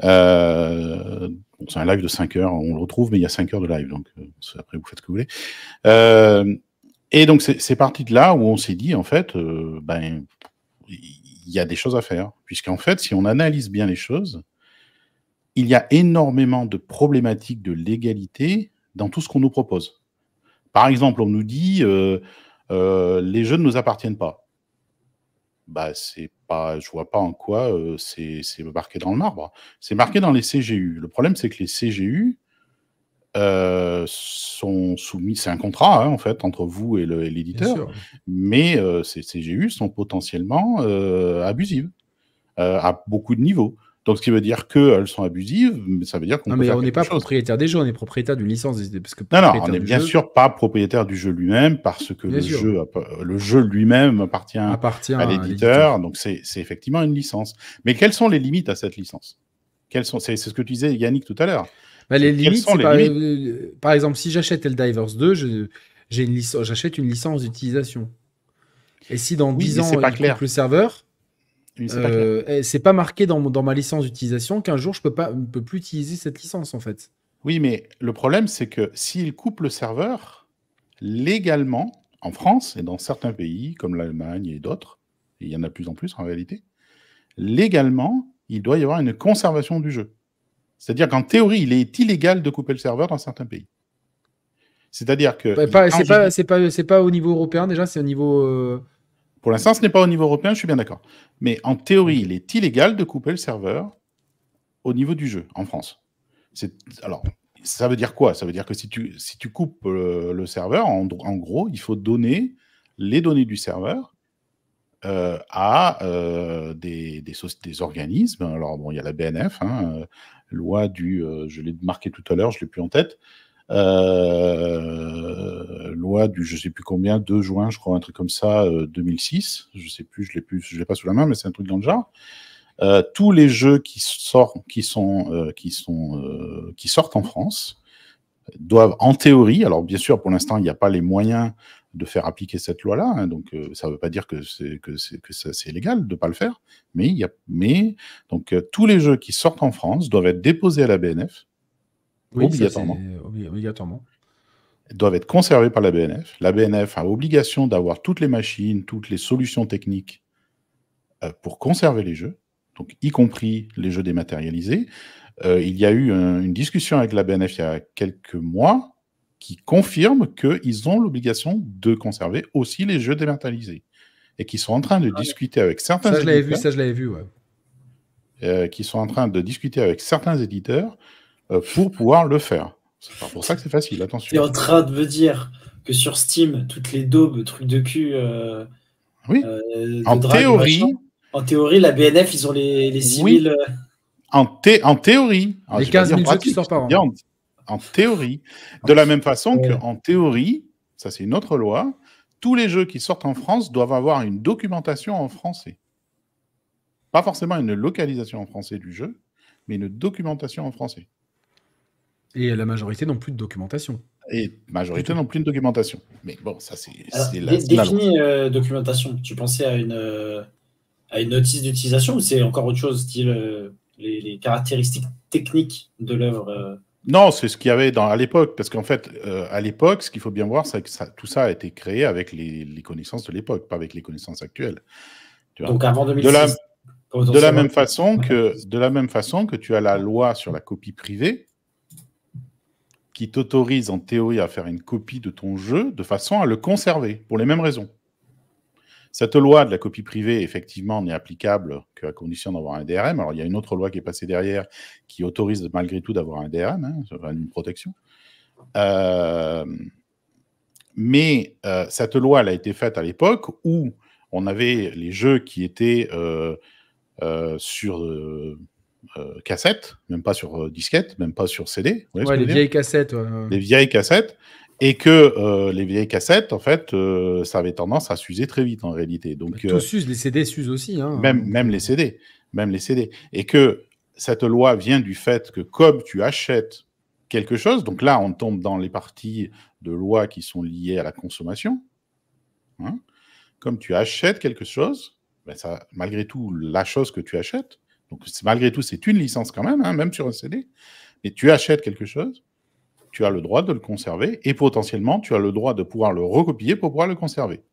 c'est un live de 5 heures, on le retrouve, mais il y a 5 heures de live, donc après vous faites ce que vous voulez. et donc c'est parti de là où on s'est dit en fait, ben, il y a des choses à faire. Puisqu'en fait, si on analyse bien les choses, il y a énormément de problématiques de l'égalité dans tout ce qu'on nous propose. Par exemple, on nous dit euh, euh, les jeux ne nous appartiennent pas. Bah, c'est pas, je vois pas en quoi euh, c'est c'est marqué dans le marbre. C'est marqué dans les CGU. Le problème, c'est que les CGU, euh, sont soumis, c'est un contrat hein, en fait entre vous et l'éditeur, mais euh, ces, GU sont potentiellement euh, abusives à beaucoup de niveaux. Donc ce qui veut dire qu'elles sont abusives, mais ça veut dire qu'on. mais on n'est pas propriétaire des jeux, on est propriétaire d'une licence. Parce que non, non, on n'est bien sûr pas propriétaire du jeu lui-même parce que le jeu, le jeu lui-même appartient, appartient, à l'éditeur, donc c'est effectivement une licence. Mais quelles sont les limites à cette licence c'est ce que tu disais, Yannick, tout à l'heure. Bah, les limites, euh, par, exemple, si j'achète Eldivers 2, j'achète une, licence, une licence d'utilisation. Et si dans 10 ans, pas clair. le serveur, euh, c'est pas, marqué dans, ma licence d'utilisation qu'un jour, je peux pas, peux plus utiliser cette licence, en fait. Oui, mais le problème, c'est que s'il coupe le serveur, légalement, en France et dans certains pays, comme l'Allemagne et d'autres, il y en a de plus en plus en réalité, légalement, il doit y avoir une conservation du jeu. C'est-à-dire qu'en théorie, il est illégal de couper le serveur dans certains pays. C'est-à-dire que. Bah, c'est pas, pas, au niveau européen déjà, c'est au niveau. Euh, Pour l'instant, ce n'est pas au niveau européen, je suis bien d'accord. Mais en théorie, il est illégal de couper le serveur au niveau du jeu en France. Alors, ça veut dire quoi Ça veut dire que si tu, si tu coupes euh, le, serveur, en, gros, il faut donner les données du serveur euh, à des, des, organismes. Alors, bon, il y a la BNF, hein, loi du, euh, je l'ai marqué tout à l'heure, je l'ai plus en tête, euh, loi du je sais plus combien, 2 juin, je crois, un truc comme ça, 2006. Euh, je sais plus, je l'ai plus, je l'ai pas sous la main, mais c'est un truc dans le genre. tous les jeux qui sortent, qui sont, qui sont, qui sortent en France doivent, en théorie, alors bien sûr, pour l'instant, il n'y a pas les moyens de faire appliquer cette loi-là. Hein, donc, euh, ça ne veut pas dire que c'est que c'est légal de ne pas le faire, mais il y a mais donc euh, tous les jeux qui sortent en France doivent être déposés à la BNF obligatoirement. Ils doivent être conservés par la BNF. La BNF a obligation d'avoir toutes les machines, toutes les solutions techniques euh, pour conserver les jeux, donc y compris les jeux dématérialisés. il y a eu une discussion avec la BNF il y a quelques mois qui confirme qu'ils ont l'obligation de conserver aussi les jeux dématérialisés et qui sont en train de ah, discuter avec certains. Ça, je vu, ça, je l'avais vu, ouais. Euh, qui sont en train de discuter avec certains éditeurs euh, pour pouvoir le faire. C'est pas pour ça que c'est facile, attention. es en train de me dire que sur Steam, toutes les daubes, trucs de cul. Euh, oui. en théorie. en théorie, la BNF, ils ont les, les 000. Oui. En, thé en théorie. Ah, les 15 000 jeux qui sortent par an en théorie. De la même façon que, en théorie, ça c'est une autre loi, tous les jeux qui sortent en France doivent avoir une documentation en français. Pas forcément une localisation en français du jeu, mais une documentation en français. Et la majorité n'ont plus de documentation. Et majorité n'ont plus de documentation. Mais bon, ça c'est la. Euh, documentation. Tu pensais à une, euh, une notice d'utilisation ou c'est encore autre chose, style euh, les, caractéristiques techniques de l'œuvre non, c'est ce qu'il y avait dans, à l'époque, parce qu'en fait, euh, à l'époque, ce qu'il faut bien voir, c'est que ça, tout ça a été créé avec les, connaissances de l'époque, pas avec les connaissances actuelles. Donc avant de la même façon que tu as la loi sur la copie privée, qui t'autorise en théorie à faire une copie de ton jeu de façon à le conserver, pour les mêmes raisons. Cette loi de la copie privée, effectivement, n'est applicable qu'à condition d'avoir un DRM. Alors, il y a une autre loi qui est passée derrière qui autorise malgré tout d'avoir un DRM, hein, une protection. Euh, mais euh, cette loi, elle a été faite à l'époque où on avait les jeux qui étaient euh, sur cassette, même pas sur disquette, même pas sur CD. Vous les vieilles cassettes. Les vieilles cassettes et que euh, les vieilles cassettes, en fait, euh, ça avait tendance à s'user très vite en réalité. Donc, bah, euh, les CD s'usent aussi. Hein. Même, même les CD, même les CD. Et que cette loi vient du fait que comme tu achètes quelque chose, donc là, on tombe dans les parties de loi qui sont liées à la consommation. Hein, comme tu achètes quelque chose, ben ça, malgré tout, la chose que tu achètes, donc malgré tout, c'est une licence quand même, hein, même sur un CD, mais tu achètes quelque chose, tu as le droit de le conserver et potentiellement, tu as le droit de pouvoir le recopier pour pouvoir le conserver,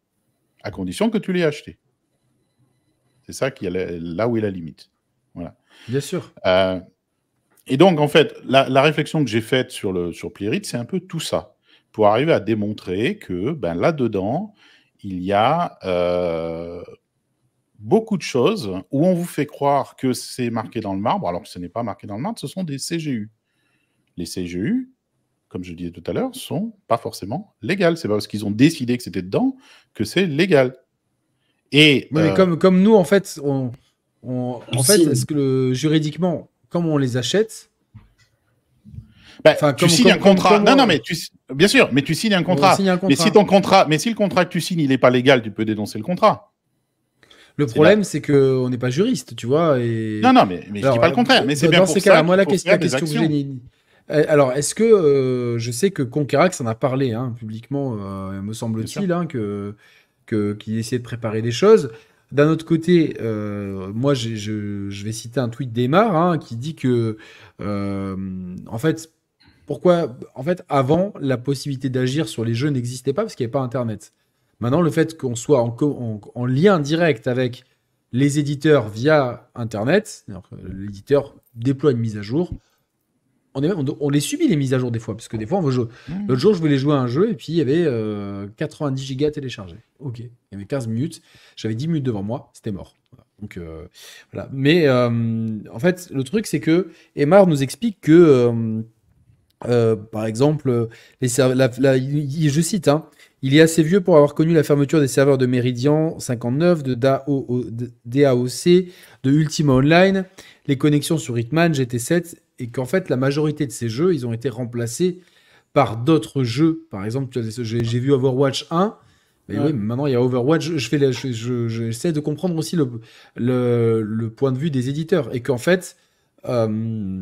à condition que tu l'aies acheté. C'est ça qui est là où est la limite. Voilà. Bien sûr. Euh, et donc, en fait, la, réflexion que j'ai faite sur, le, sur c'est un peu tout ça, pour arriver à démontrer que ben, là-dedans, il y a euh, beaucoup de choses où on vous fait croire que c'est marqué dans le marbre, alors que ce n'est pas marqué dans le marbre, ce sont des CGU. Les CGU, comme je disais tout à l'heure, sont pas forcément légales. C'est pas parce qu'ils ont décidé que c'était dedans que c'est légal. Et mais euh, comme, comme nous, en fait, on, fait, ce que juridiquement, comme on les achète, bah, tu signes un contrat. non, non, mais tu, bien sûr, mais tu signes un contrat. Mais si ton contrat, mais si le contrat que tu signes, il n'est pas légal, tu peux dénoncer le contrat. Le problème, c'est que on n'est pas juriste, tu vois. Non, non, mais, mais ne dis pas le contraire. Mais c'est bien pour ça moi, la question, la question que j'ai eh, alors, est-ce que euh, je sais que Conquerax en a parlé hein, publiquement, euh, me semble-t-il, hein, que qu'il essayait de préparer des choses. D'un autre côté, euh, moi, je, vais citer un tweet d'Emar hein, qui dit que, en fait, pourquoi, en fait, avant, la possibilité d'agir sur les jeux n'existait pas parce qu'il n'y avait pas Internet. Maintenant, le fait qu'on soit en, en, lien direct avec les éditeurs via Internet, l'éditeur déploie une mise à jour, on, est même, on, les subit les mises à jour des fois, parce que des fois on veut jouer. Mmh. L'autre jour, je voulais jouer à un jeu et puis il y avait 90 euh, gigas téléchargés. Ok, il y avait 15 minutes, j'avais 10 minutes devant moi, c'était mort. Donc euh, voilà. Mais euh, en fait, le truc c'est que Emar nous explique que, par exemple, les je cite, hein, il est assez vieux pour avoir connu la fermeture des serveurs de Meridian 59, de DAOC, euh, de Ultima Online, les connexions sur Hitman, GT7, et qu'en fait, la majorité de ces jeux, ils ont été remplacés par d'autres jeux. Par exemple, j'ai vu Overwatch 1. Mais oui, maintenant il y a Overwatch. Je, fais, j'essaie de comprendre aussi le, point de vue des éditeurs et qu'en fait, euh,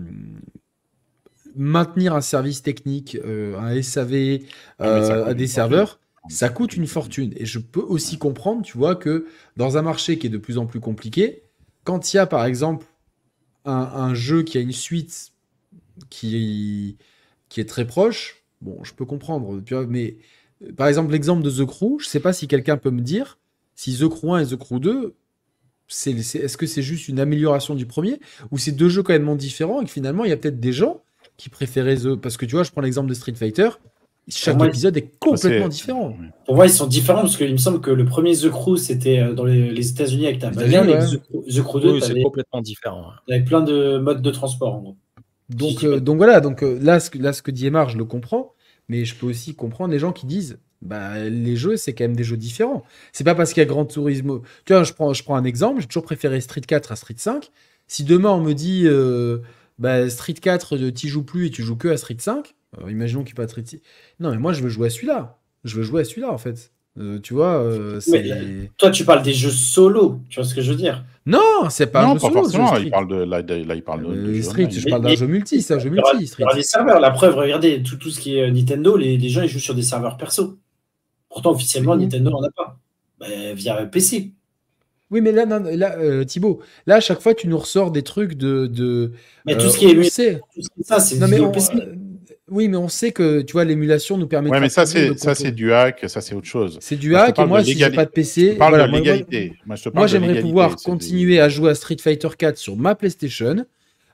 maintenir un service technique, euh, un SAV ah, à des serveurs, ça coûte une fortune. Et je peux aussi comprendre, tu vois, que dans un marché qui est de plus en plus compliqué, quand il y a par exemple un, jeu qui a une suite qui, qui est très proche, bon, je peux comprendre, mais euh, par exemple, l'exemple de The Crew, je ne sais pas si quelqu'un peut me dire si The Crew 1 et The Crew 2, c'est, est, ce que c'est juste une amélioration du premier ou c'est deux jeux quand même différents et que finalement il y a peut-être des gens qui préféraient The parce que tu vois je prends l'exemple de Street Fighter chaque épisode est complètement différent. Pour moi, ils sont différents parce qu'il me semble que le premier The Crew, c'était euh, dans les, États-Unis avec ta The, Crew 2, c'est complètement différent. Avec plein de modes de transport en gros. Donc, euh, donc voilà, donc, euh, là, ce que, là, ce que dit Emma, je le comprends, mais je peux aussi comprendre les gens qui disent bah, les jeux, c'est quand même des jeux différents. C'est pas parce qu'il y a Grand tourisme... Tu vois, je prends, je prends un exemple, j'ai toujours préféré Street 4 à Street 5. Si demain on me dit bah, Street 4, tu joues plus et tu joues que à Street 5, euh, imaginons qu'il Non, mais moi, je veux jouer à celui-là. Je veux jouer à celui-là, en fait. Euh, tu vois, euh, c'est. Toi, tu parles des jeux solo, tu vois ce que je veux dire Non, c'est pas non, Il parle de, là, il parle de, je parle d'un jeu multi, c'est un jeu multi. y Des serveurs, la preuve, regardez, tout, tout ce qui est Nintendo, les, les, gens ils jouent sur des serveurs perso. Pourtant, officiellement, Nintendo n'en a pas. Bah, via PC. Oui, mais là, là Thibaut, là, à chaque fois, tu nous ressors des trucs de. de mais tout ce qui est. PC tout ça, c'est. Non, mais on, oui, mais on sait que tu vois l'émulation nous permet. Ouais, mais ça c'est ça c'est du hack, ça c'est autre chose. C'est du hack. Et moi, si j'ai pas de PC, parle voilà, de légalité. Moi, moi j'aimerais pouvoir continuer à jouer à Street Fighter 4 sur ma PlayStation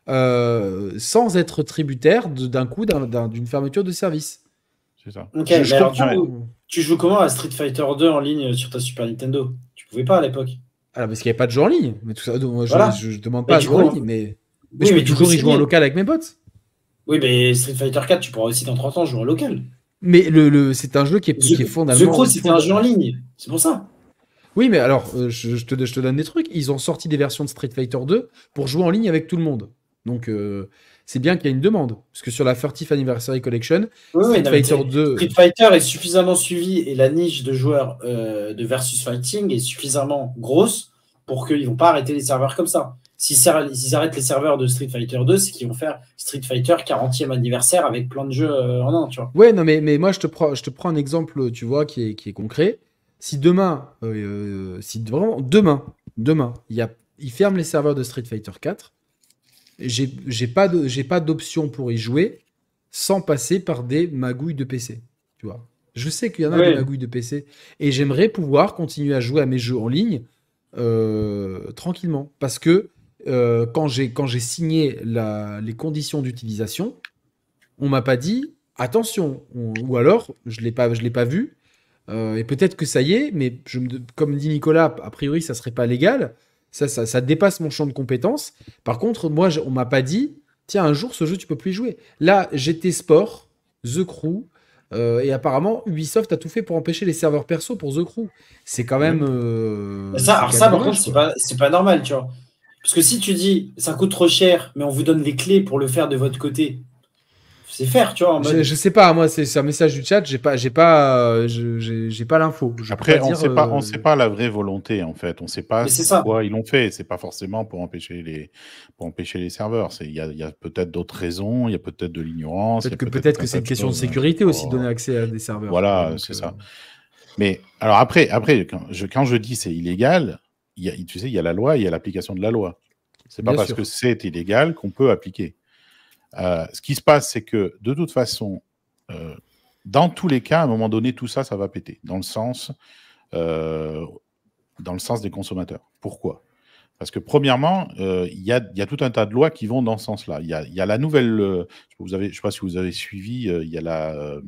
euh, sans être tributaire d'un coup d'une fermeture de service. C'est ça. Ok. tu, joues comment à Street Fighter 2 en ligne sur ta Super Nintendo Tu pouvais pas à l'époque. Alors ah, parce qu'il n'y avait pas de jeu en ligne. Mais tout ça, je, ne demande pas mais à jouer en ligne, mais. Mais je toujours y jouer en local avec mes potes. Oui, mais Street Fighter 4, tu pourras aussi dans 30 ans jouer en local. Mais le, c'est un jeu qui est, fondamental. est fondamentalement. c'était un jeu en ligne. C'est pour ça. Oui, mais alors, euh, je, te, te, donne des trucs. Ils ont sorti des versions de Street Fighter 2 pour jouer en ligne avec tout le monde. Donc, euh, c'est bien qu'il y ait une demande. Parce que sur la 30th Anniversary Collection, Street, Fighter 2... Street Fighter est suffisamment suivi et la niche de joueurs euh, de Versus Fighting est suffisamment grosse pour qu'ils ne vont pas arrêter les serveurs comme ça. S'ils arrêtent les serveurs de Street Fighter 2, c'est qu'ils vont faire Street Fighter 40e anniversaire avec plein de jeux euh, en un, tu vois. Ouais, non, mais, mais moi, je te, prends, je te prends un exemple, tu vois, qui est, qui est concret. Si demain, euh, euh, si vraiment, demain, demain, il y a, ils ferment les serveurs de Street Fighter 4, j'ai pas d'option pour y jouer sans passer par des magouilles de PC, tu vois. Je sais qu'il y en a des magouilles de PC. Et j'aimerais pouvoir continuer à jouer à mes jeux en ligne tranquillement. Parce que euh, j'ai quand j'ai signé les conditions d'utilisation, on m'a pas dit attention, ou alors je l'ai pas je l'ai pas vu. Euh, et peut-être que ça y est, mais je comme dit Nicolas, a priori ça serait pas légal. Ça, ça, ça dépasse mon champ de compétences. Par contre, moi, on m'a pas dit, tiens, un jour ce jeu tu peux plus y jouer. Là, j'étais Sport, The Crew, euh, et apparemment, Ubisoft a tout fait pour empêcher les serveurs perso pour The Crew. C'est quand même. ça, alors ça, par contre, c'est pas, pas, normal, tu vois. Parce que si tu dis ça coûte trop cher, mais on vous donne les clés pour le faire de votre côté, c'est faire, tu vois. je, sais pas, moi c'est un message du chat, j'ai pas, pas, euh, j'ai pas l'info. Après, on sait pas, on euh, sait pas la vraie volonté en fait, on sait pas pourquoi ils l'ont fait. C'est pas forcément pour empêcher les, pour empêcher les serveurs. il y a, peut-être d'autres raisons, il y a peut-être de l'ignorance. Peut-être que peut-être que c'est une question de sécurité hein. aussi de donner accès à des serveurs. Voilà, c'est euh, ça. Mais alors après, après, je, quand je dis c'est illégal, y tu sais, il y a la loi, il y a l'application de la loi. C'est pas parce que c'est illégal qu'on peut appliquer. Euh, ce qui se passe, c'est que de toute façon, euh, dans tous les cas, à un moment donné, tout ça, ça va péter, dans le sens, euh, dans le sens des consommateurs. Pourquoi Parce que premièrement, il y a, tout un tas de lois qui vont dans ce sens-là. Il y, y a, la nouvelle, vous avez, je ne sais pas si vous avez suivi, il y a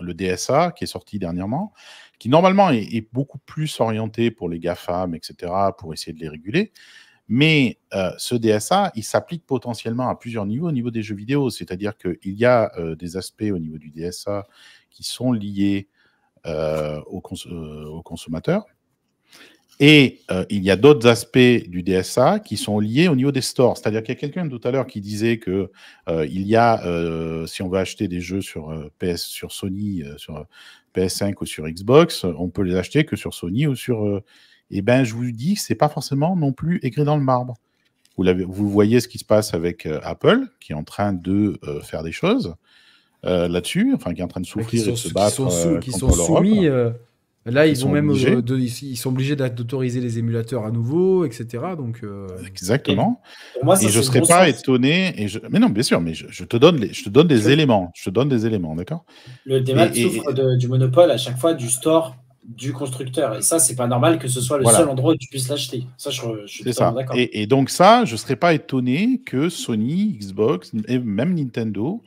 le DSA qui est sorti dernièrement, qui normalement est, beaucoup plus orienté pour les GAFAM, etc., pour essayer de les réguler. Mais euh, ce DSA, il s'applique potentiellement à plusieurs niveaux au niveau des jeux vidéo. C'est-à-dire qu'il y a euh, des aspects au niveau du DSA qui sont liés euh, aux, euh, consommateurs. Et il y a d'autres aspects du DSA qui sont liés au niveau des stores. C'est-à-dire qu'il y a quelqu'un tout à l'heure qui disait que il y a, si on veut acheter des jeux sur PS, sur Sony, sur, PS5 ou sur Xbox, on peut les acheter que sur Sony ou sur. Eh ben, je vous dis, que c'est pas forcément non plus écrit dans le marbre. Vous, voyez ce qui se passe avec euh, Apple, qui est en train de euh, faire des choses euh, là-dessus, enfin qui est en train de souffrir, et de se battre. Qui sont, Là, ils, même euh, ils sont obligés d'autoriser les émulateurs à nouveau, etc. Donc euh, exactement. Et, je ne serais pas étonné. Mais non, bien sûr, mais je, te donne les, je te donne des éléments, je te donne des éléments, d'accord. Le débat souffre du monopole à chaque fois du store du constructeur. Et ça, ce n'est pas normal que ce soit le seul endroit où tu puisses l'acheter. Ça, je, d'accord. Et, donc ça, je ne serais pas étonné que Sony, Xbox et même Nintendo,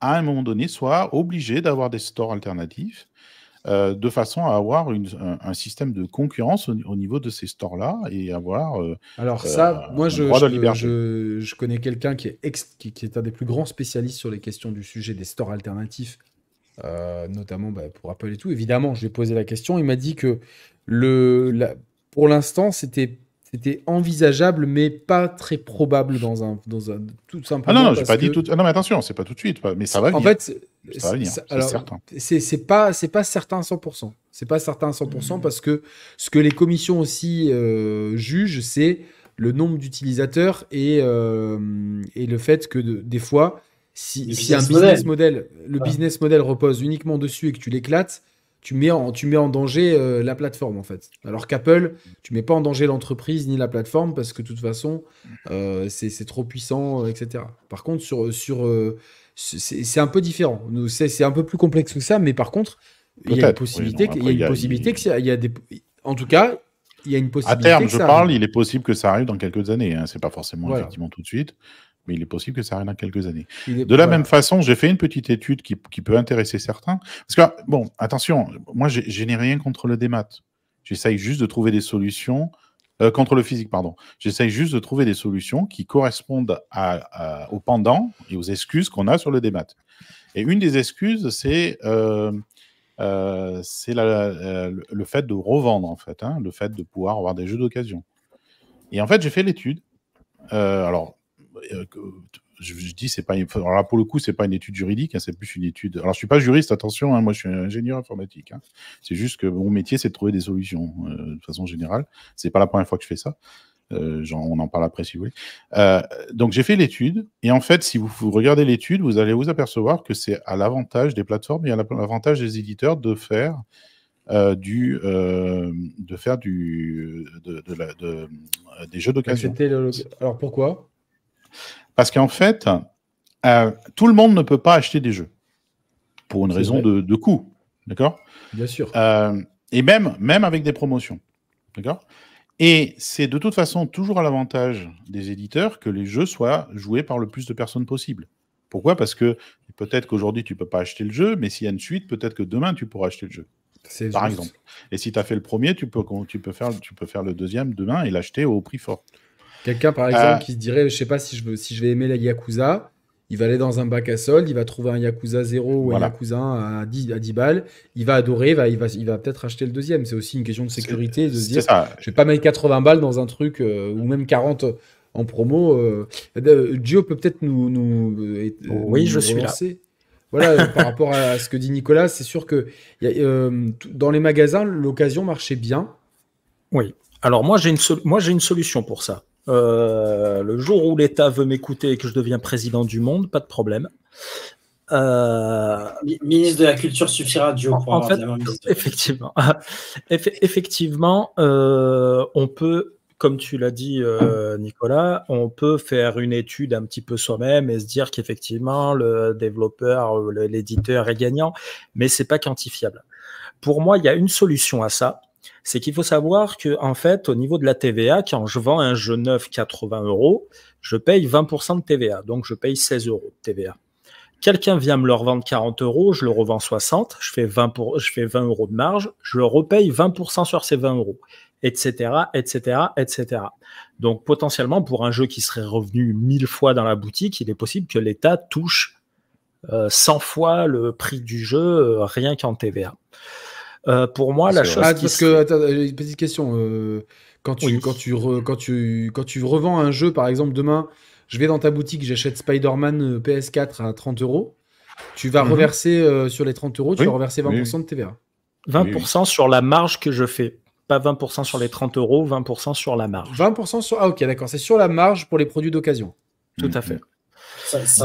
à un moment donné, soient obligés d'avoir des stores alternatifs euh, de façon à avoir un, système de concurrence au, niveau de ces stores-là et avoir. Euh, Alors, euh, ça, moi, je, je, connais quelqu'un qui, est qui, est un des plus grands spécialistes sur les questions du sujet des stores alternatifs, notamment bah, pour Apple et tout. Évidemment, je lui ai posé la question. Il m'a dit que le, pour l'instant, c'était c'était envisageable, mais pas très probable dans un, dans un tout simple Ah non, non j'ai pas dit tout. Ah non, mais attention, c'est pas tout de suite. Mais ça va. En fait, c'est pas c'est pas certain à 100%. C'est pas certain à 100% mmh. parce que ce que les commissions aussi euh, jugent, c'est le nombre d'utilisateurs et, euh, le fait que des fois, si, le un business model, le business model repose uniquement dessus et que tu l'éclates, tu mets en, tu mets en danger euh, la plateforme en fait. Alors qu'Apple, tu mets pas en danger l'entreprise ni la plateforme parce que de toute façon, c'est trop puissant, etc. Par contre, sur, sur c'est un peu différent. C'est un peu plus complexe que ça, mais par contre, il y a une possibilité, y a une possibilité que a des. En tout cas, il y a une possibilité. À terme, je parle, il est possible que ça arrive dans quelques années. Hein. C'est pas forcément effectivement tout de suite, mais il est possible que ça arrive dans quelques années. De la même façon, j'ai fait une petite étude qui, qui, peut intéresser certains. Parce que bon, attention, moi, je n'ai rien contre le démat. J'essaye juste de trouver des solutions euh, contre le physique, pardon. J'essaye juste de trouver des solutions qui correspondent à, à, aux et aux excuses qu'on a sur le débat. Et une des excuses, c'est euh, euh, euh le fait de revendre, en fait, hein, le fait de pouvoir avoir des jeux d'occasion. Et en fait, j'ai fait l'étude. alors, je, dis, c'est pas, pour le coup, c'est pas une étude juridique, hein, c'est plus une étude. Alors, je suis pas juriste, attention, hein, moi, je suis ingénieur informatique. Hein. C'est juste que mon métier, c'est de trouver des solutions, euh, de façon générale. C'est pas la première fois que je fais ça. Euh, on en parle après si vous voulez. Euh, donc, j'ai fait l'étude, et en fait, si vous, regardez l'étude, vous allez vous apercevoir que c'est à l'avantage des plateformes et à l'avantage des éditeurs de faire du, de faire du, de, des jeux d'occasion. Alors pourquoi parce qu'en fait, euh, tout le monde ne peut pas acheter des jeux pour une raison de, coût, d'accord Bien sûr. Euh, et même, même avec des promotions, d'accord Et c'est de toute façon toujours à l'avantage des éditeurs que les jeux soient joués par le plus de personnes possible. Pourquoi Parce que peut-être qu'aujourd'hui tu ne peux pas acheter le jeu, mais s'il y a une suite, peut-être que demain tu pourras acheter le jeu. Par exemple. Et si tu as fait le premier, tu, peux faire, tu peux faire le deuxième demain et l'acheter au prix fort. Quelqu'un, par euh. exemple, qui se dirait, je sais pas si je, vais aimer la Yakuza, il va aller dans un bac à solde, il va trouver un Yakuza 0 ou un Yakuza à 10, à balles, il va adorer, il va, il va, peut-être acheter le deuxième. C'est aussi une question de sécurité, de se dire, je vais pas mettre 80 balles dans un truc, euh, ou même 40 en promo. Euh, Gio peut peut-être nous, nous, Oui, je suis là. Voilà, [laughs] par rapport à ce que dit Nicolas, c'est sûr que dans les magasins, l'occasion marchait bien. Oui. Alors moi, j'ai une, une solution pour ça. Euh, le jour où l'État veut m'écouter et que je deviens président du monde, pas de problème. Euh, ministre de la Culture suffira, Dieu, pour en Effectivement. [laughs] effectivement, euh, on peut, comme tu l'as dit, Nicolas, on peut faire une étude un petit peu soi-même et se dire qu'effectivement, le développeur, l'éditeur est gagnant, mais c'est pas quantifiable. Pour moi, il y a une solution à ça, c'est qu'il faut savoir qu'en fait, au niveau de la TVA, quand je vends un jeu neuf 80 euros, je paye 20% de TVA, donc je paye 16 euros de TVA. Quelqu'un vient me le revendre 40 euros, je le revends 60, je fais 20, euros de marge, je le repaye 20% sur ces 20 euros, etc., etc., etc. Donc potentiellement, pour un jeu qui serait revenu 1000 fois dans la boutique, il est possible que l'État touche 100 euh, fois le prix du jeu euh, rien qu'en TVA. Euh, pour moi, la chose. Ah, parce que, euh, une petite question. Euh, quand, tu, quand, tu tu, quand tu revends un jeu, par exemple, demain, je vais dans ta boutique, j'achète Spider-Man PS4 à 30 euros. Tu vas mhm. reverser sur les 30 euros, tu vas reverser 20% de TVA. 20% sur la marge que je fais. Pas 20% sur les 30 euros, 20% sur la marge. 20% sur. Ah, ok, d'accord. C'est sur la marge pour les produits d'occasion. Tout à fait. Mhm.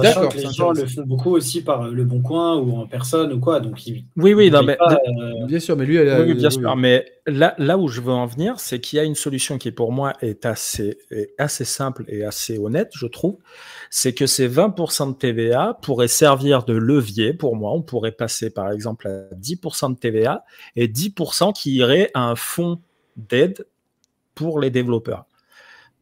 D'accord, que les gens le font beaucoup aussi par euh, le bon coin ou en personne ou quoi. Donc oui, oui, euh, bien sûr, mais lui, bien euh, sûr, mais là, où je veux en venir, c'est qu'il y a une solution qui pour moi est assez, est assez simple et assez honnête, je trouve. C'est que ces 20% de TVA pourraient servir de levier pour moi. On pourrait passer par exemple à 10% de TVA et 10% qui irait à un fonds d'aide pour les développeurs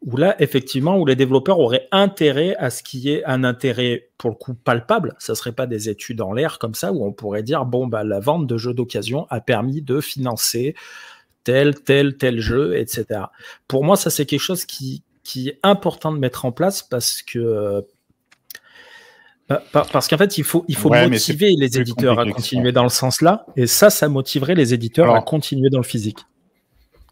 où là, effectivement, où les développeurs auraient intérêt à ce qui est un intérêt, pour le coup, palpable. Ça ne serait pas des études en l'air comme ça, où on pourrait dire, bon, bah, la vente de jeux d'occasion a permis de financer tel, tel, tel jeu, etc. Pour moi, ça, c'est quelque chose qui, est important de mettre en place parce que bah, parce qu'en fait, il faut, il faut motiver les éditeurs à continuer dans le sens là, et ça, ça motiverait les éditeurs à continuer dans le physique.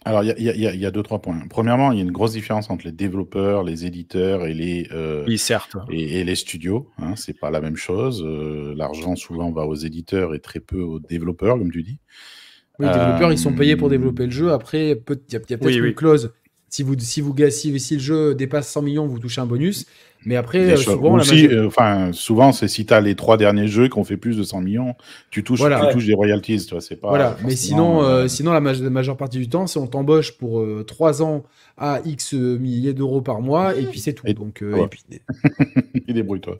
Alors, il y, a deux, trois points. Premièrement, il y a une grosse différence entre les développeurs, les éditeurs et les, euh, certes. Et, les studios. Hein. c'est pas la même chose. Euh, l'argent, souvent, va aux éditeurs et très peu aux développeurs, comme tu dis. les développeurs, ils sont payés pour euh, développer le jeu. Après, il y a, peut-être une clause si vous, si vous si, si le jeu dépasse 100 millions, vous touchez un bonus. Mais après, euh, souvent, euh, souvent, c'est si tu as les trois derniers jeux qui ont fait plus de 100 millions, tu touches, tu touches des royalties. Tu c'est pas voilà. Mais sinon, euh, sinon la, majeure partie du temps, c'est on t'embauche pour 3 ans à X milliers d'euros par mois, et puis c'est tout. Et... Donc, et [laughs] Il débrouille-toi.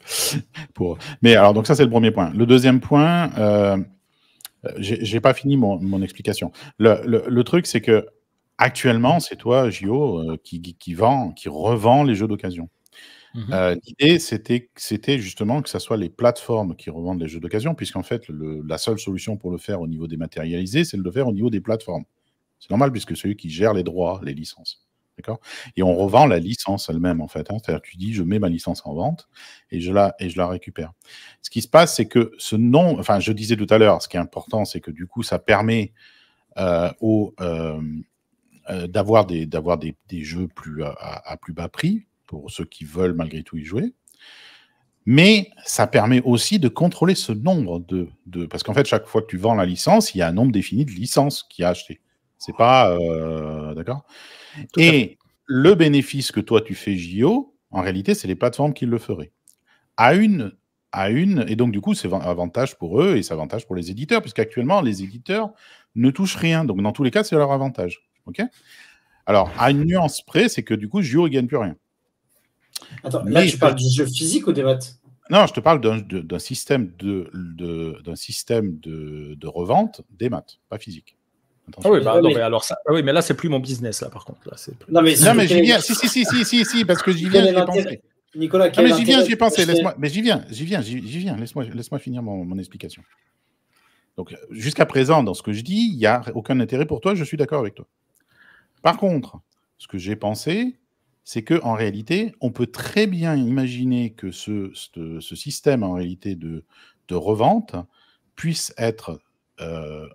Pour... Mais alors, donc ça, c'est le premier point. Le deuxième point, j'ai pas fini mon, mon explication. le, le truc, c'est que Actuellement, c'est toi, Gio, euh, qui, qui, vend, qui revend les jeux d'occasion. Mmh euh, l'idée, c'était justement que ce soit les plateformes qui revendent les jeux d'occasion, puisqu'en fait, la seule solution pour le faire au niveau dématérialisé, c'est de le faire au niveau des plateformes. C'est normal, puisque c'est eux qui gèrent les droits, les licences. D'accord Et on revend la licence elle-même, en fait. Hein. C'est-à-dire, tu dis, je mets ma licence en vente et je la, et je la récupère. Ce qui se passe, c'est que ce nom, enfin, je disais tout à l'heure, ce qui est important, c'est que du coup, ça permet euh, aux, euh, d'avoir des, jeux plus, à, plus bas prix pour ceux qui veulent malgré tout y jouer. Mais ça permet aussi de contrôler ce nombre de. de parce qu'en fait, chaque fois que tu vends la licence, il y a un nombre défini de licences qui a acheté. C'est pas. Euh, d'accord Et le bénéfice que toi tu fais, JO, en réalité, c'est les plateformes qui le feraient. À une à une. Et donc, du coup, c'est avantage pour eux et c'est avantage pour les éditeurs, puisqu'actuellement, les éditeurs ne touchent rien. Donc, dans tous les cas, c'est leur avantage. Ok Alors, à une nuance près, c'est que du coup, Jio ne gagne plus rien. Attends, là, tu parles du jeu physique ou des maths Non, je te parle d'un système, de, de système de, revente des maths, pas physique. Ah oui, bah, mais alors ça, ah oui, mais là, c'est plus mon business, là, par contre. Non, mais, j'y viens. si, si, si, si, si, si, parce que j'y viens, j'y ai pensé. Nicolas, non, mais j'y viens, j'y ai pensé. laisse mais j'y viens, j'y viens, j'y viens. Laisse-moi, finir mon, mon, explication. Donc, jusqu'à présent, dans ce que je dis, il n'y a aucun intérêt pour toi, je suis d'accord avec toi. Par contre, ce que j'ai pensé, c'est que en réalité, on peut très bien imaginer que ce, système en réalité de, revente puisse être euh,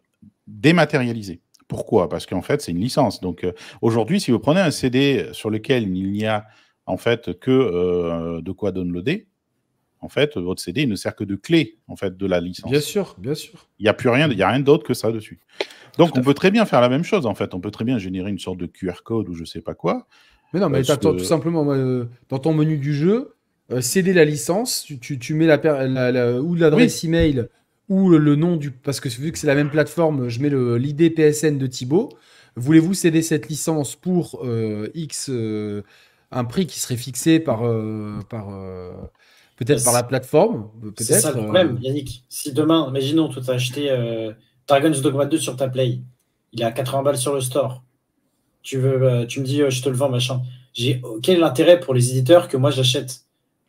dématérialisé. Pourquoi Parce qu'en fait, c'est une licence. Donc euh, aujourd'hui, si vous prenez un CD sur lequel il n'y a en fait que euh, de quoi downloader, en fait, votre CD ne sert que de clé en fait de la licence. Bien sûr, bien sûr. Il n'y a plus rien, il a rien d'autre que ça dessus. Donc on peut très bien faire la même chose en fait. On peut très bien générer une sorte de QR code ou je sais pas quoi. Mais non, mais attends, tout simplement, euh, dans ton menu du jeu, euh, céder la licence, tu, mets la, ou l'adresse email ou le, nom du. Parce que vu que c'est la même plateforme, je mets l'ID PSN de Thibaut. Voulez-vous céder cette licence pour euh, X, un prix qui serait fixé par. par Peut-être bah, par la plateforme. C'est ça le Yannick. Si demain, imaginons, tu as acheté Dragon's Dogma 2 sur ta Play. Il est à 80 balles sur le store. Tu, veux, euh, tu me dis, euh, je te le vends, machin. J'ai, quel intérêt l'intérêt pour les éditeurs que moi j'achète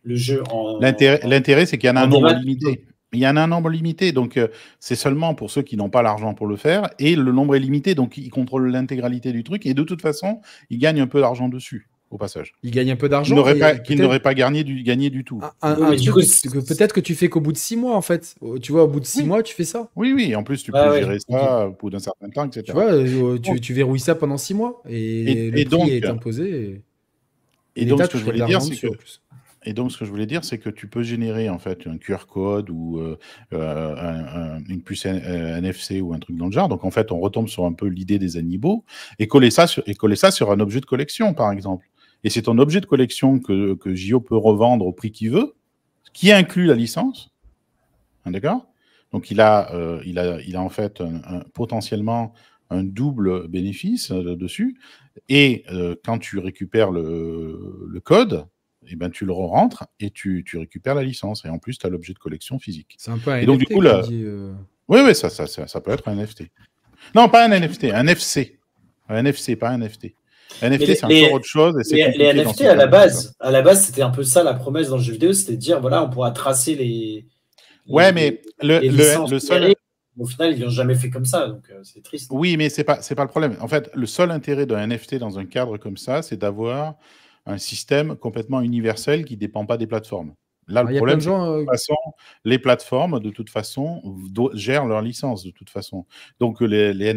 le jeu en. L'intérêt, c'est qu'il y en a un nombre limité. Il y en a un nombre limité, donc euh, c'est seulement pour ceux qui n'ont pas l'argent pour le faire, et le nombre est limité, donc ils contrôlent l'intégralité du truc, et de toute façon, ils gagnent un peu d'argent dessus au passage. Il gagne un peu d'argent. Qu'il n'aurait pas, gagné, du, tout. peut-être que tu fais qu'au bout de six mois, en fait. Oh, tu vois, au bout de six mois, tu fais ça. Oui, oui. En plus, tu bah peux gérer ça au bout d'un certain temps, etc. Tu vois, euh, oh, tu, verrouilles ça pendant six mois et, le prix donc, est imposé. Et, donc, ce que je voulais dire, c'est que. tu peux générer en fait un QR code ou euh, euh, une puce NFC ou un truc dans le genre. Donc, en fait, on retombe sur un peu l'idée des animaux et coller ça et coller ça sur un objet de collection, par exemple et c'est ton objet de collection que, que JO peut revendre au prix qu'il veut, qui inclut la licence. Hein, d'accord Donc il a, euh, il, il a en fait potentiellement un double bénéfice euh, dessus. Et euh, quand tu récupères le, code, eh ben, tu le re rentres et tu, récupères la licence. Et en plus, tu as l'objet de collection physique. C'est un Donc, du coup, là, Oui, oui, ça ça, ça, peut être un NFT. Non, pas un NFT, un FC. Un FC, pas un NFT. NFT, c'est encore autre chose. Et les, NFT, à la, base, à la base, c'était un peu ça la promesse dans le jeu vidéo c'était de dire, voilà, on pourra tracer les. ouais, mais le, le, le Au final, ils n'ont jamais fait comme ça, donc euh, c'est triste. Oui, mais ce n'est c'est pas le problème. En fait, le seul intérêt d'un NFT dans un cadre comme ça, c'est d'avoir un système complètement universel qui ne dépend pas des plateformes. Là, le ah, problème, de euh, façon, les plateformes, de toute façon, gèrent leurs licences, de toute façon. Donc, euh, les, les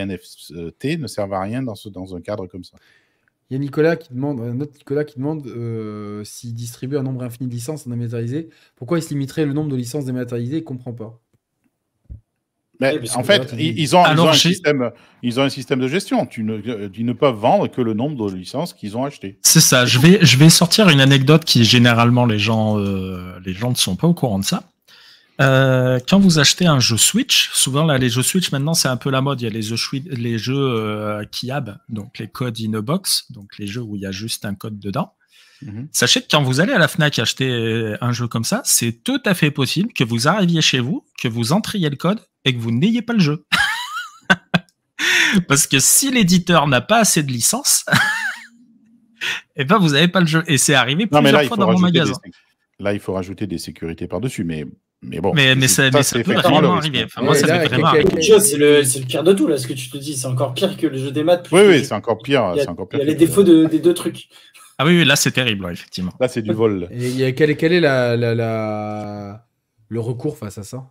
NFT ne servent à rien dans, ce, un cadre comme ça. Il y a Nicolas qui demande, un autre Nicolas qui demande euh, s'il distribue un nombre infini de licences dématérialisées, pourquoi il se limiterait le nombre de licences dématérialisées Il ne comprend pas. Mais en fait, ils, ont, un système, ils, ont, un système, de gestion. Tu ne, ils ne peuvent vendre que le nombre de licences qu'ils ont achetées. C'est ça. Je vais, je vais sortir une anecdote qui, généralement, les gens, euh, les gens ne sont pas au courant de ça. Euh, quand vous achetez un jeu Switch, souvent là les jeux Switch maintenant c'est un peu la mode, il y a les jeux, les jeux euh, Kiab, donc les codes in a box, donc les jeux où il y a juste un code dedans. Mhm. Sachez que quand vous allez à la FNAC acheter euh, un jeu comme ça, c'est tout à fait possible que vous arriviez chez vous, que vous entriez le code et que vous n'ayez pas le jeu. [laughs] Parce que si l'éditeur n'a pas assez de licence [laughs] et eh ben vous n'avez pas le jeu. Et c'est arrivé plusieurs fois dans mon magasin. Là, il faut rajouter des sécurités par-dessus, mais mais bon. Mais, mais ça, vraiment arriver. C'est le, pire de tout, là, ce que tu te dis. C'est encore pire que le jeu des maths. Oui, oui, c'est encore pire. Il y a, les défauts des deux trucs. Ah oui, là c'est terrible, effectivement. Là c'est du vol. Et quel, est la, le recours face à ça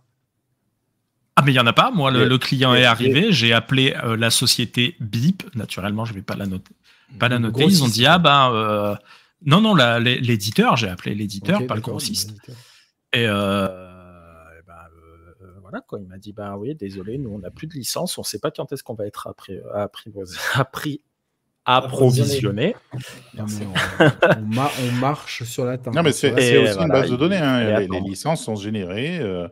ah mais il n'y en a pas, moi le, client est arrivé, j'ai appelé euh, la société BIP, naturellement je ne vais pas la noter. Pas la noter. Ils ont dit ah ben non non l'éditeur, j'ai appelé l'éditeur, pas le grossiste. Et, euh, eh ben, voilà quoi, il m'a dit bah oui désolé, nous on n'a plus de licence, on ne sait pas quand est-ce qu'on va être appris [laughs] approvisionner. [laughs] on, marche sur la table Non, mais c'est aussi une base de données. Hein. Les, licences sont générées euh,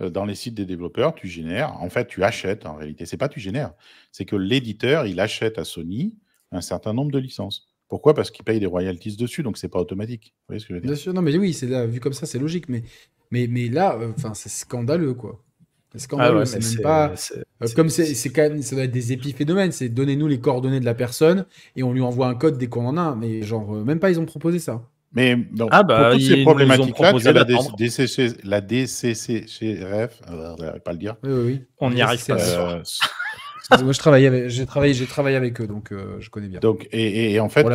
dans les sites des développeurs. Tu génères, en fait, tu achètes en réalité. C'est pas tu génères, c'est que l'éditeur il achète à Sony un certain nombre de licences. Pourquoi Parce qu'il paye des royalties dessus, donc c'est pas automatique. Vous voyez ce que je veux dire non, mais oui, c'est vu comme ça, c'est logique. Mais, mais, mais là, euh, enfin, c'est scandaleux, quoi. C'est scandaleux. Ah pas. Euh, comme c'est quand ça doit être des épiphénomènes. C'est donnez-nous les coordonnées de la personne et on lui envoie un code dès qu'on en a. Mais genre, euh, même pas, ils ont proposé ça. Mais donc ah bah, pour toutes ces la, DCC, la DCCRF, euh, pas le dire. Oui, oui, On n'y arrive pas. Moi, je travaillais j'ai travaillé, j'ai travaillé avec eux, donc euh, je connais bien. Donc, et, en fait, pour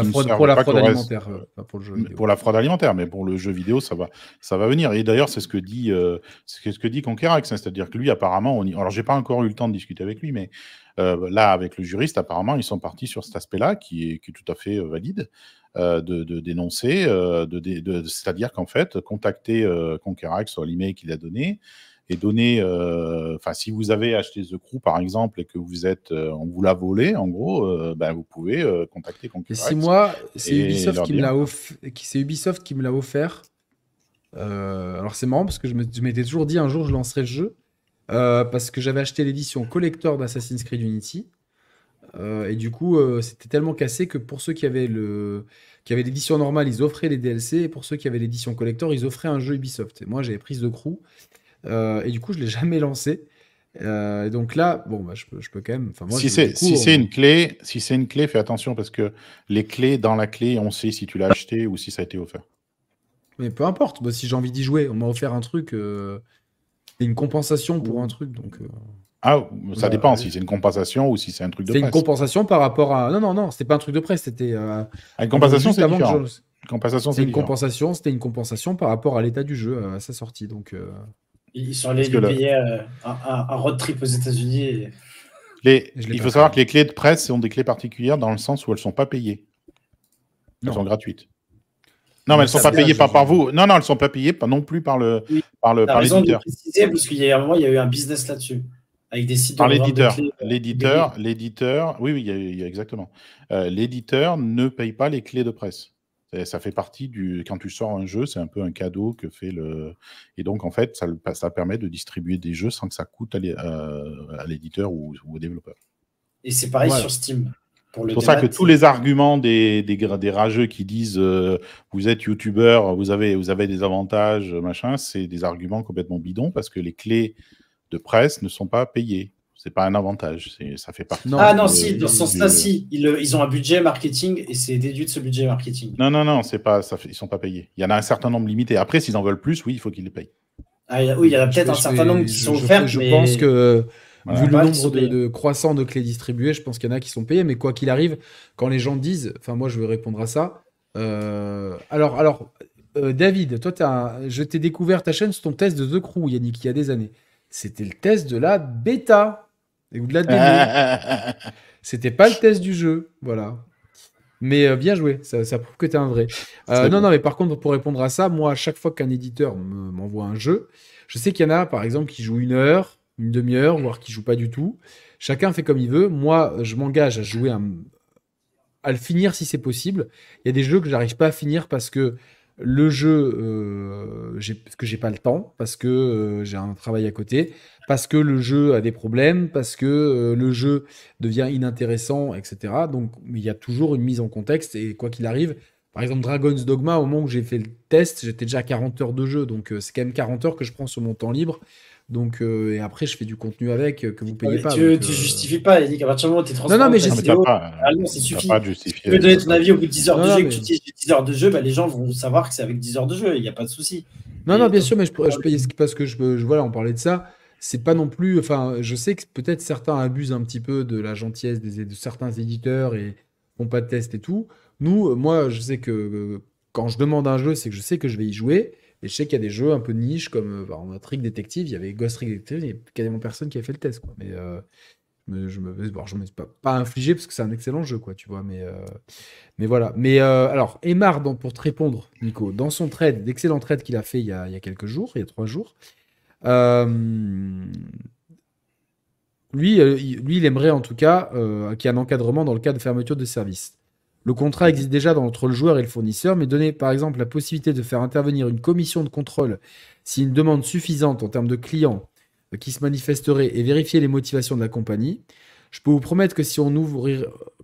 la fraude, alimentaire, euh, pour le jeu vidéo. Pour la fraude alimentaire, mais pour le jeu vidéo, ça va, ça va venir. Et d'ailleurs, c'est ce que dit, Conquerac. Euh, c'est ce que dit Conquerax, hein. c'est-à-dire que lui, apparemment, on je alors j'ai pas encore eu le temps de discuter avec lui, mais là, avec le juriste, apparemment, ils sont partis sur cet aspect-là, qui est, tout à fait valide. de, dénoncer, c'est-à-dire qu'en fait, contacter Conquerac sur l'email qu'il a donné, et donner, euh, enfin, si vous avez acheté The Crew par exemple et que vous êtes, euh, on vous l'a volé, en gros, euh, ben, vous pouvez contacter Concurrence. Si moi, c'est Ubisoft, qui me l'a Ubisoft qui me l'a offert. alors c'est marrant parce que je m'étais toujours dit un jour je lancerai le jeu parce que j'avais acheté l'édition collector d'Assassin's Creed Unity. et du coup, c'était tellement cassé que pour ceux qui avaient le, qui avaient l'édition normale, ils offraient les DLC, et pour ceux qui avaient l'édition collector, ils offraient un jeu Ubisoft. Et moi, j'avais pris The Crew, euh, et du coup, je l'ai jamais lancé. Euh, donc là, bon, bah, je, peux, quand même. si c'est si une clé, si c'est une clé, fais attention parce que les clés dans la clé, on sait si tu l'as acheté ou si ça a été offert. Mais peu importe. Bah, si j'ai envie d'y jouer, on m'a offert un truc, euh, une compensation pour un truc, donc. Ah, ça bah, dépend si c'est une compensation ou si c'est un truc de presse. C'est une compensation par rapport à. Non, non, non, c'était pas un truc de presse, c'était. Ah, une compensation, c'est différent. compensation, c'est une compensation. C'était une compensation par rapport à l'état du jeu à sa sortie, donc. Ils sont allés payer euh, un, road trip aux États-Unis. Les... Il faut savoir que les clés de presse ont des clés particulières dans le sens où elles ne sont pas payées. Elles sont gratuites. Non, mais elles ne sont pas payées par par vous. Non, non, elles ne sont pas payées pas non plus par le par le par parce qu'il y a un moment, il y a eu un business là-dessus. Avec des sites par l'éditeur. Euh, l'éditeur, l'éditeur, oui, oui, il exactement. Euh, l'éditeur ne paye pas les clés de presse ça fait partie du. Quand tu sors un jeu, c'est un peu un cadeau que fait le. Et donc, en fait, ça, ça permet de distribuer des jeux sans que ça coûte à euh, l'éditeur ou, au développeur. Et c'est pareil sur Steam. C'est pour ça que tous les arguments des, rageux qui disent euh, vous êtes youtubeur, vous avez, vous avez des avantages, machin, c'est des arguments complètement bidons parce que les clés de presse ne sont pas payées. C'est pas un avantage, ça fait partie. Non, ah non, si, dans ce sens-là, si. Ils, ont un budget marketing et c'est déduit de ce budget marketing. Non, non, non, c'est pas, ça ils sont pas payés. Il y en a un certain nombre limité. Après, s'ils en veulent plus, oui, il faut qu'ils les payent. Ah, oui, il y en a peut-être un certain nombre qui sont offerts. Je, pense que. Vu le nombre de, croissants de clés distribuées, je pense qu'il y en a qui sont payés. Mais quoi qu'il arrive, quand les gens disent, enfin moi je veux répondre à ça. Euh, alors, alors euh, David, toi, as je t'ai découvert ta chaîne sur ton test de The Crew, Yannick, il y a des années. C'était le test de la bêta. [laughs] c'était pas le test du jeu. Voilà. Mais euh, bien joué, ça, prouve que tu es un vrai. Euh, non, non, mais par contre, pour répondre à ça, moi, à chaque fois qu'un éditeur m'envoie un jeu, je sais qu'il y en a, par exemple, qui joue une heure, une demi-heure, voire qui joue pas du tout. Chacun fait comme il veut. Moi, je m'engage à jouer un... à le finir si c'est possible. Il y a des jeux que j'arrive pas à finir parce que le jeu, euh, parce que j'ai pas le temps, parce que euh, j'ai un travail à côté, parce que le jeu a des problèmes, parce que euh, le jeu devient inintéressant, etc. Donc il y a toujours une mise en contexte et quoi qu'il arrive, par exemple, Dragon's Dogma, au moment où j'ai fait le test, j'étais déjà à 40 heures de jeu. Donc, c'est quand même 40 heures que je prends sur mon temps libre donc, euh, et après, je fais du contenu avec euh, que vous payez pas. Tu, euh, justifies pas, dit qu'à partir du moment où tu es transparent, non, non, mais j'ai pas. Ah, ah non, c'est suffit. Pas justifier, tu peux donner ton avis au bout de 10 heures de jeu, que tu utilises 10 heures de jeu, bah, les gens vont savoir que c'est avec 10 heures de jeu. Il n'y a pas de souci. Non, non, bien sûr, mais je, je paye parce que je, je, voilà, on parlait de ça. C'est pas non plus. Enfin, je sais que peut-être certains abusent un petit peu de la gentillesse des, de certains éditeurs et font pas de test et tout. Nous, moi, je sais que quand je demande un jeu, c'est que je sais que je vais y jouer je sais qu'il y a des jeux un peu niche comme euh, bah, on a Trick Detective, il y avait Ghost Trick Detective, il quasiment personne qui a fait le test. Quoi. Mais euh, je me, je bon, pas, pas infligé parce que c'est un excellent jeu, quoi, tu vois. Mais, euh, mais voilà. Mais alors, Emar, pour te répondre, Nico, dans son trade, d'excellent trade qu'il a fait il y a, quelques jours, il y a trois jours, lui, lui, il aimerait en tout cas qu'il y ait un encadrement dans le cas de fermeture de service. Le contrat existe déjà entre le joueur et le fournisseur, mais donner par exemple la possibilité de faire intervenir une commission de contrôle si une demande suffisante en termes de clients euh, qui se manifesterait et vérifier les motivations de la compagnie. Je peux vous promettre que, si on ouvre,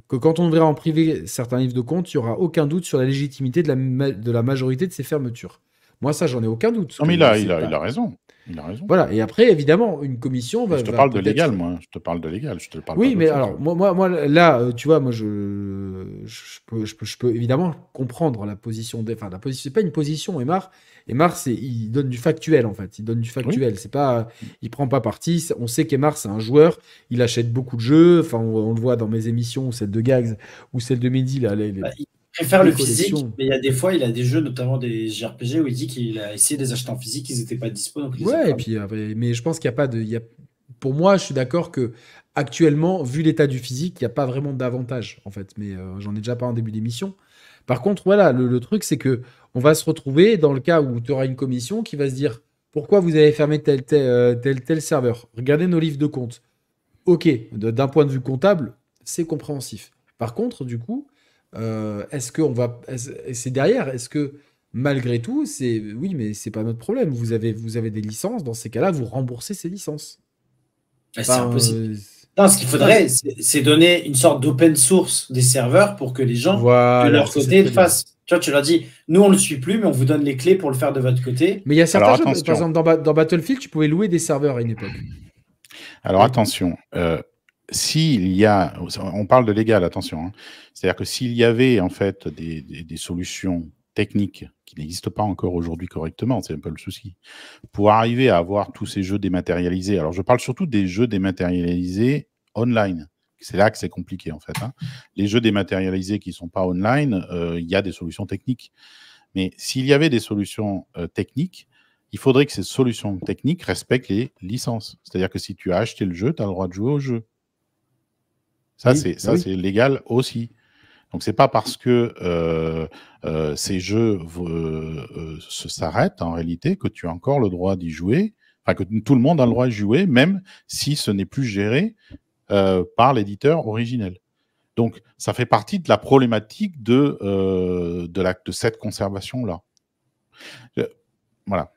que quand on ouvrira en privé certains livres de compte, il n'y aura aucun doute sur la légitimité de la majorité de ces fermetures. Moi, ça, j'en ai aucun doute. Non, mais il a, il, a, raison. il a raison. Voilà. Et après, évidemment, une commission va. Je te parle de légal, moi. Je te parle de légal. Je te parle oui, mais alors, moi, moi, moi, là, euh, tu vois, moi, je, je, peux, évidemment comprendre la position. Des... Enfin, la position, c'est pas une position, Emar. Emar, c'est, il donne du factuel, en fait. Il donne du factuel. C'est pas, il prend pas parti. On sait qu'Emar, c'est un joueur. Il achète beaucoup de jeux. Enfin, on, le voit dans mes émissions, celle de Gags ou celle de Mehdi, là. Bah, préfère le physique, mais il y a des fois, il a des jeux, notamment des JRPG, où il dit qu'il a essayé de les acheter en physique, ils n'étaient pas dispo. ouais, et puis, euh, mais je pense qu'il n'y a pas de. y a, pour moi, je suis d'accord que actuellement, vu l'état du physique, il n'y a pas vraiment d'avantage, en fait. Mais euh, j'en ai déjà parlé en début d'émission. Par contre, voilà, le, truc, c'est que on va se retrouver dans le cas où tu auras une commission qui va se dire pourquoi vous avez fermé tel, tel, euh, tel, tel serveur Regardez nos livres de compte. Ok, d'un point de vue comptable, c'est compréhensif. Par contre, du coup, euh, est-ce qu'on va. C'est derrière, est-ce que malgré tout, c'est. Oui, mais c'est pas notre problème. Vous avez, vous avez des licences, dans ces cas-là, vous remboursez ces licences. Ah, c'est impossible. Euh, ce qu'il faudrait, c'est donner une sorte d'open source des serveurs pour que les gens, de leur côté, fassent. Tu tu leur dis, nous, on ne le suit plus, mais on vous donne les clés pour le faire de votre côté. Mais il y a certaines choses, par exemple, dans, dans, Battlefield, tu pouvais louer des serveurs à une époque. Alors attention, euh, s'il y a, on parle de légal, attention, hein. c'est-à-dire que s'il y avait en fait des, solutions techniques qui n'existent pas encore aujourd'hui correctement, c'est un peu le souci, pour arriver à avoir tous ces jeux dématérialisés. Alors je parle surtout des jeux dématérialisés online. C'est là que c'est compliqué en fait. Hein. Les jeux dématérialisés qui ne sont pas online, euh, il y a des solutions techniques. Mais s'il y avait des solutions euh, techniques, il faudrait que ces solutions techniques respectent les licences. C'est-à-dire que si tu as acheté le jeu, tu as le droit de jouer au jeu. Ça, c'est légal aussi. Donc c'est pas parce que euh, euh, ces jeux euh, s'arrêtent en réalité que tu as encore le droit d'y jouer, enfin que tout le monde a le droit de jouer, même si ce n'est plus géré par l'éditeur originel. Donc ça fait partie de la problématique de, cette conservation là. voilà.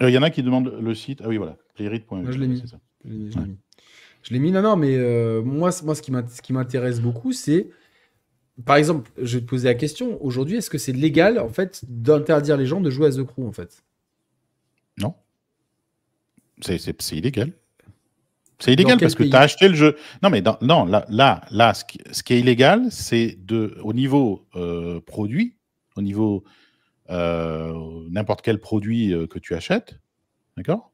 Il y en a qui demandent le site. Ah oui voilà, Je je l'ai mis, non, non, mais euh, moi, moi, ce qui m'intéresse beaucoup, c'est. Par exemple, je vais te poser la question. Aujourd'hui, est-ce que c'est légal, en fait, d'interdire les gens de jouer à The Crew, en fait Non. C'est illégal. C'est illégal parce que tu as acheté le jeu. Non, mais non, là, là, ce, qui, est illégal, c'est de, au niveau euh, produit, au niveau euh, n'importe quel produit que tu achètes, d'accord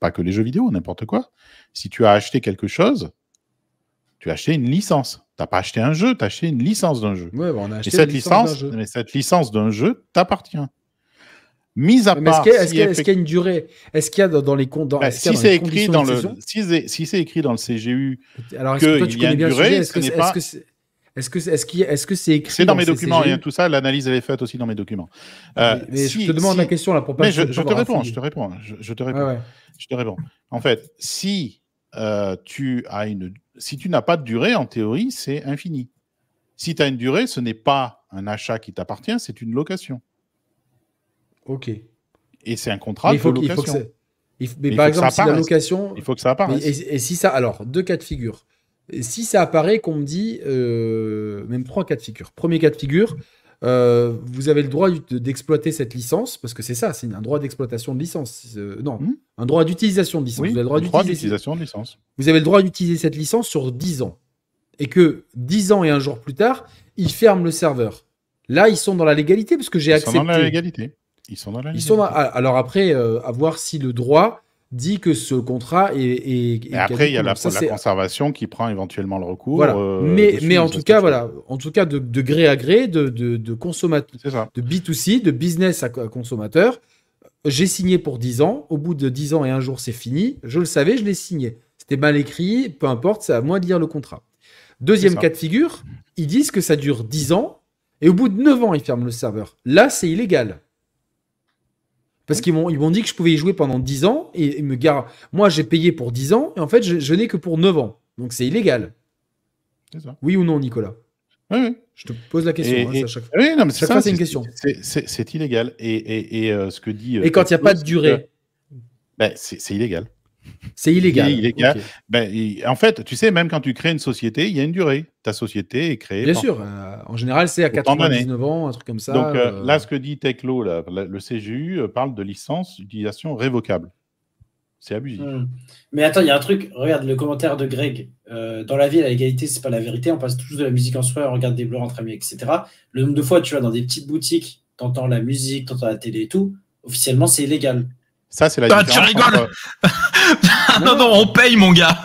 pas que les jeux vidéo, n'importe quoi. Si tu as acheté quelque chose, tu as acheté une licence. Tu n'as pas acheté un jeu, tu as acheté une licence d'un jeu. Bah, on a acheté et cette licence, Mais cette licence d'un jeu t'appartient. Mise à part. Est-ce qu'il y, a une durée Est-ce qu'il y a dans, les comptes. Bah, si c'est écrit, dans le, si si écrit dans le CGU. Alors, que y a une ce, ce n'est pas. Est-ce que est-ce c'est écrit C'est dans mes documents et tout ça. L'analyse elle est faite aussi dans mes documents. Euh, je te demande la question là pour pas. je, te réponds, je, te réponds, je, te réponds. Je te réponds. En fait, si euh, tu si n'as pas de durée, en théorie, c'est infini. Si tu as une durée, ce n'est pas un achat qui t'appartient, c'est une location. Ok. Et c'est un contrat il faut de location. Il faut que mais, par exemple, si la location, il faut que ça apparaisse. et, si ça, alors deux cas de figure si ça apparaît qu'on me dit, euh, même trois cas de figure. Premier cas de figure, euh, vous avez le droit d'exploiter cette licence, parce que c'est ça, c'est un droit d'exploitation de licence. Euh, non, hmm un droit d'utilisation de licence. Oui, vous avez le droit d'utilisation de licence. Vous avez le droit d'utiliser cette licence sur 10 ans. Et que 10 ans et un jour plus tard, ils ferment le serveur. Là, ils sont dans la légalité, parce que j'ai accepté. Ils sont dans la légalité. Ils sont dans la légalité. Alors après, à voir si le droit dit que ce contrat est. et après, il y a la, conservation qui prend éventuellement le recours. Euh, mais, en tout cas, voilà, en tout cas, de, gré à gré, de, de, consommateur, de B2C, de business à, à consommateur, j'ai signé pour 10 ans. Au bout de 10 ans et un jour, c'est fini. Je le savais, je l'ai signé. C'était mal écrit, peu importe, c'est à moi de lire le contrat. Deuxième cas de figure, ils disent que ça dure 10 ans et au bout de 9 ans, ils ferment le serveur. Là, c'est illégal. Parce qu'ils m'ont, ils m'ont dit que je pouvais y jouer pendant 10 ans et, me gar... moi j'ai payé pour 10 ans et en fait je, n'ai que pour 9 ans. Donc c'est illégal. Oui ou non, Nicolas Je te pose la question. Hein, à chaque fois, c'est une question. C'est, illégal. Et, euh, ce que dit. Euh, et quand il n'y a pas de durée. c'est ben, illégal. C'est illégal. Ben, en fait, tu sais, même quand tu crées une société, il y a une durée. Ta société est créée. Bien sûr. Euh, en général, c'est à 99 ans, un truc comme ça. Donc euh, euh, là, ce que dit Techlo, le CGU parle de licence d'utilisation révocable. C'est abusif. Hmm. Mais attends, il y a un truc. Regarde le commentaire de Greg. dans la vie, la légalité, c'est pas la vérité. On passe toujours de la musique en soirée, on regarde des blogs entre amis, etc. Le nombre de fois, tu vas dans des petites boutiques, entends la musique, t'entends la télé et tout. Officiellement, c'est illégal. Ça, c'est la Tu rigoles [laughs] non, non, on paye, mon gars.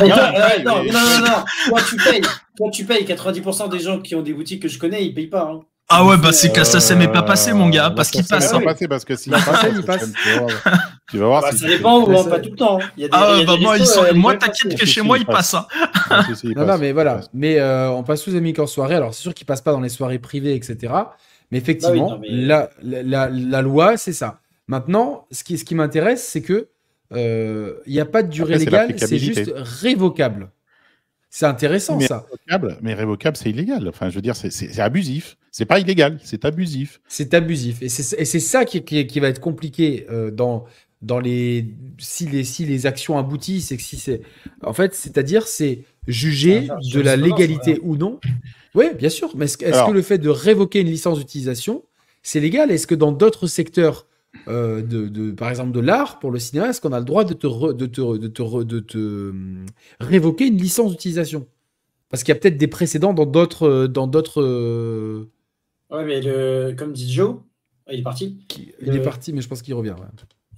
non, non, non, non, Toi, tu payes. Toi, tu payes. 90% des gens qui ont des boutiques que je connais, ils payent pas. Hein. Ah ouais, bah euh, c'est que ça, ça m'est pas passé, mon gars, bah, parce qu'il passe. Ça passé, parce que s'il bah, passé, il passe. Bah, tu vas voir. Ça dépend, ou pas tout le temps. Ah moi, t'inquiète que chez moi, il passe. Hein. Non, non, mais voilà. Mais euh, on passe les amis qu'en soirée. Alors, c'est sûr qu'il passe pas dans les soirées privées, etc. Mais effectivement, la loi, c'est ça. Maintenant, ce qui, ce qui m'intéresse, c'est que euh, il y n'y a pas de durée légale, c'est juste révocable. C'est intéressant ça. Révocable, mais révocable, c'est illégal. Enfin, je veux dire, c'est abusif. C'est pas illégal, c'est abusif. C'est abusif. Et c'est ça qui, qui, va être compliqué euh, dans, dans les, si les si les actions aboutissent et que si c'est en fait c'est-à-dire c'est juger ah, de la légalité ou non oui bien sûr mais est-ce que le fait de révoquer une licence d'utilisation c'est légal est-ce que dans d'autres secteurs euh, de, par exemple de l'art pour le cinéma, est-ce qu'on a le droit de te, de, te, de, te de te, euh, révoquer une licence d'utilisation Parce qu'il y a peut-être des précédents dans d'autres. Euh, dans d'autres Ouais, mais le, comme dit Joe, il est parti. il est parti, mais je pense qu'il revient.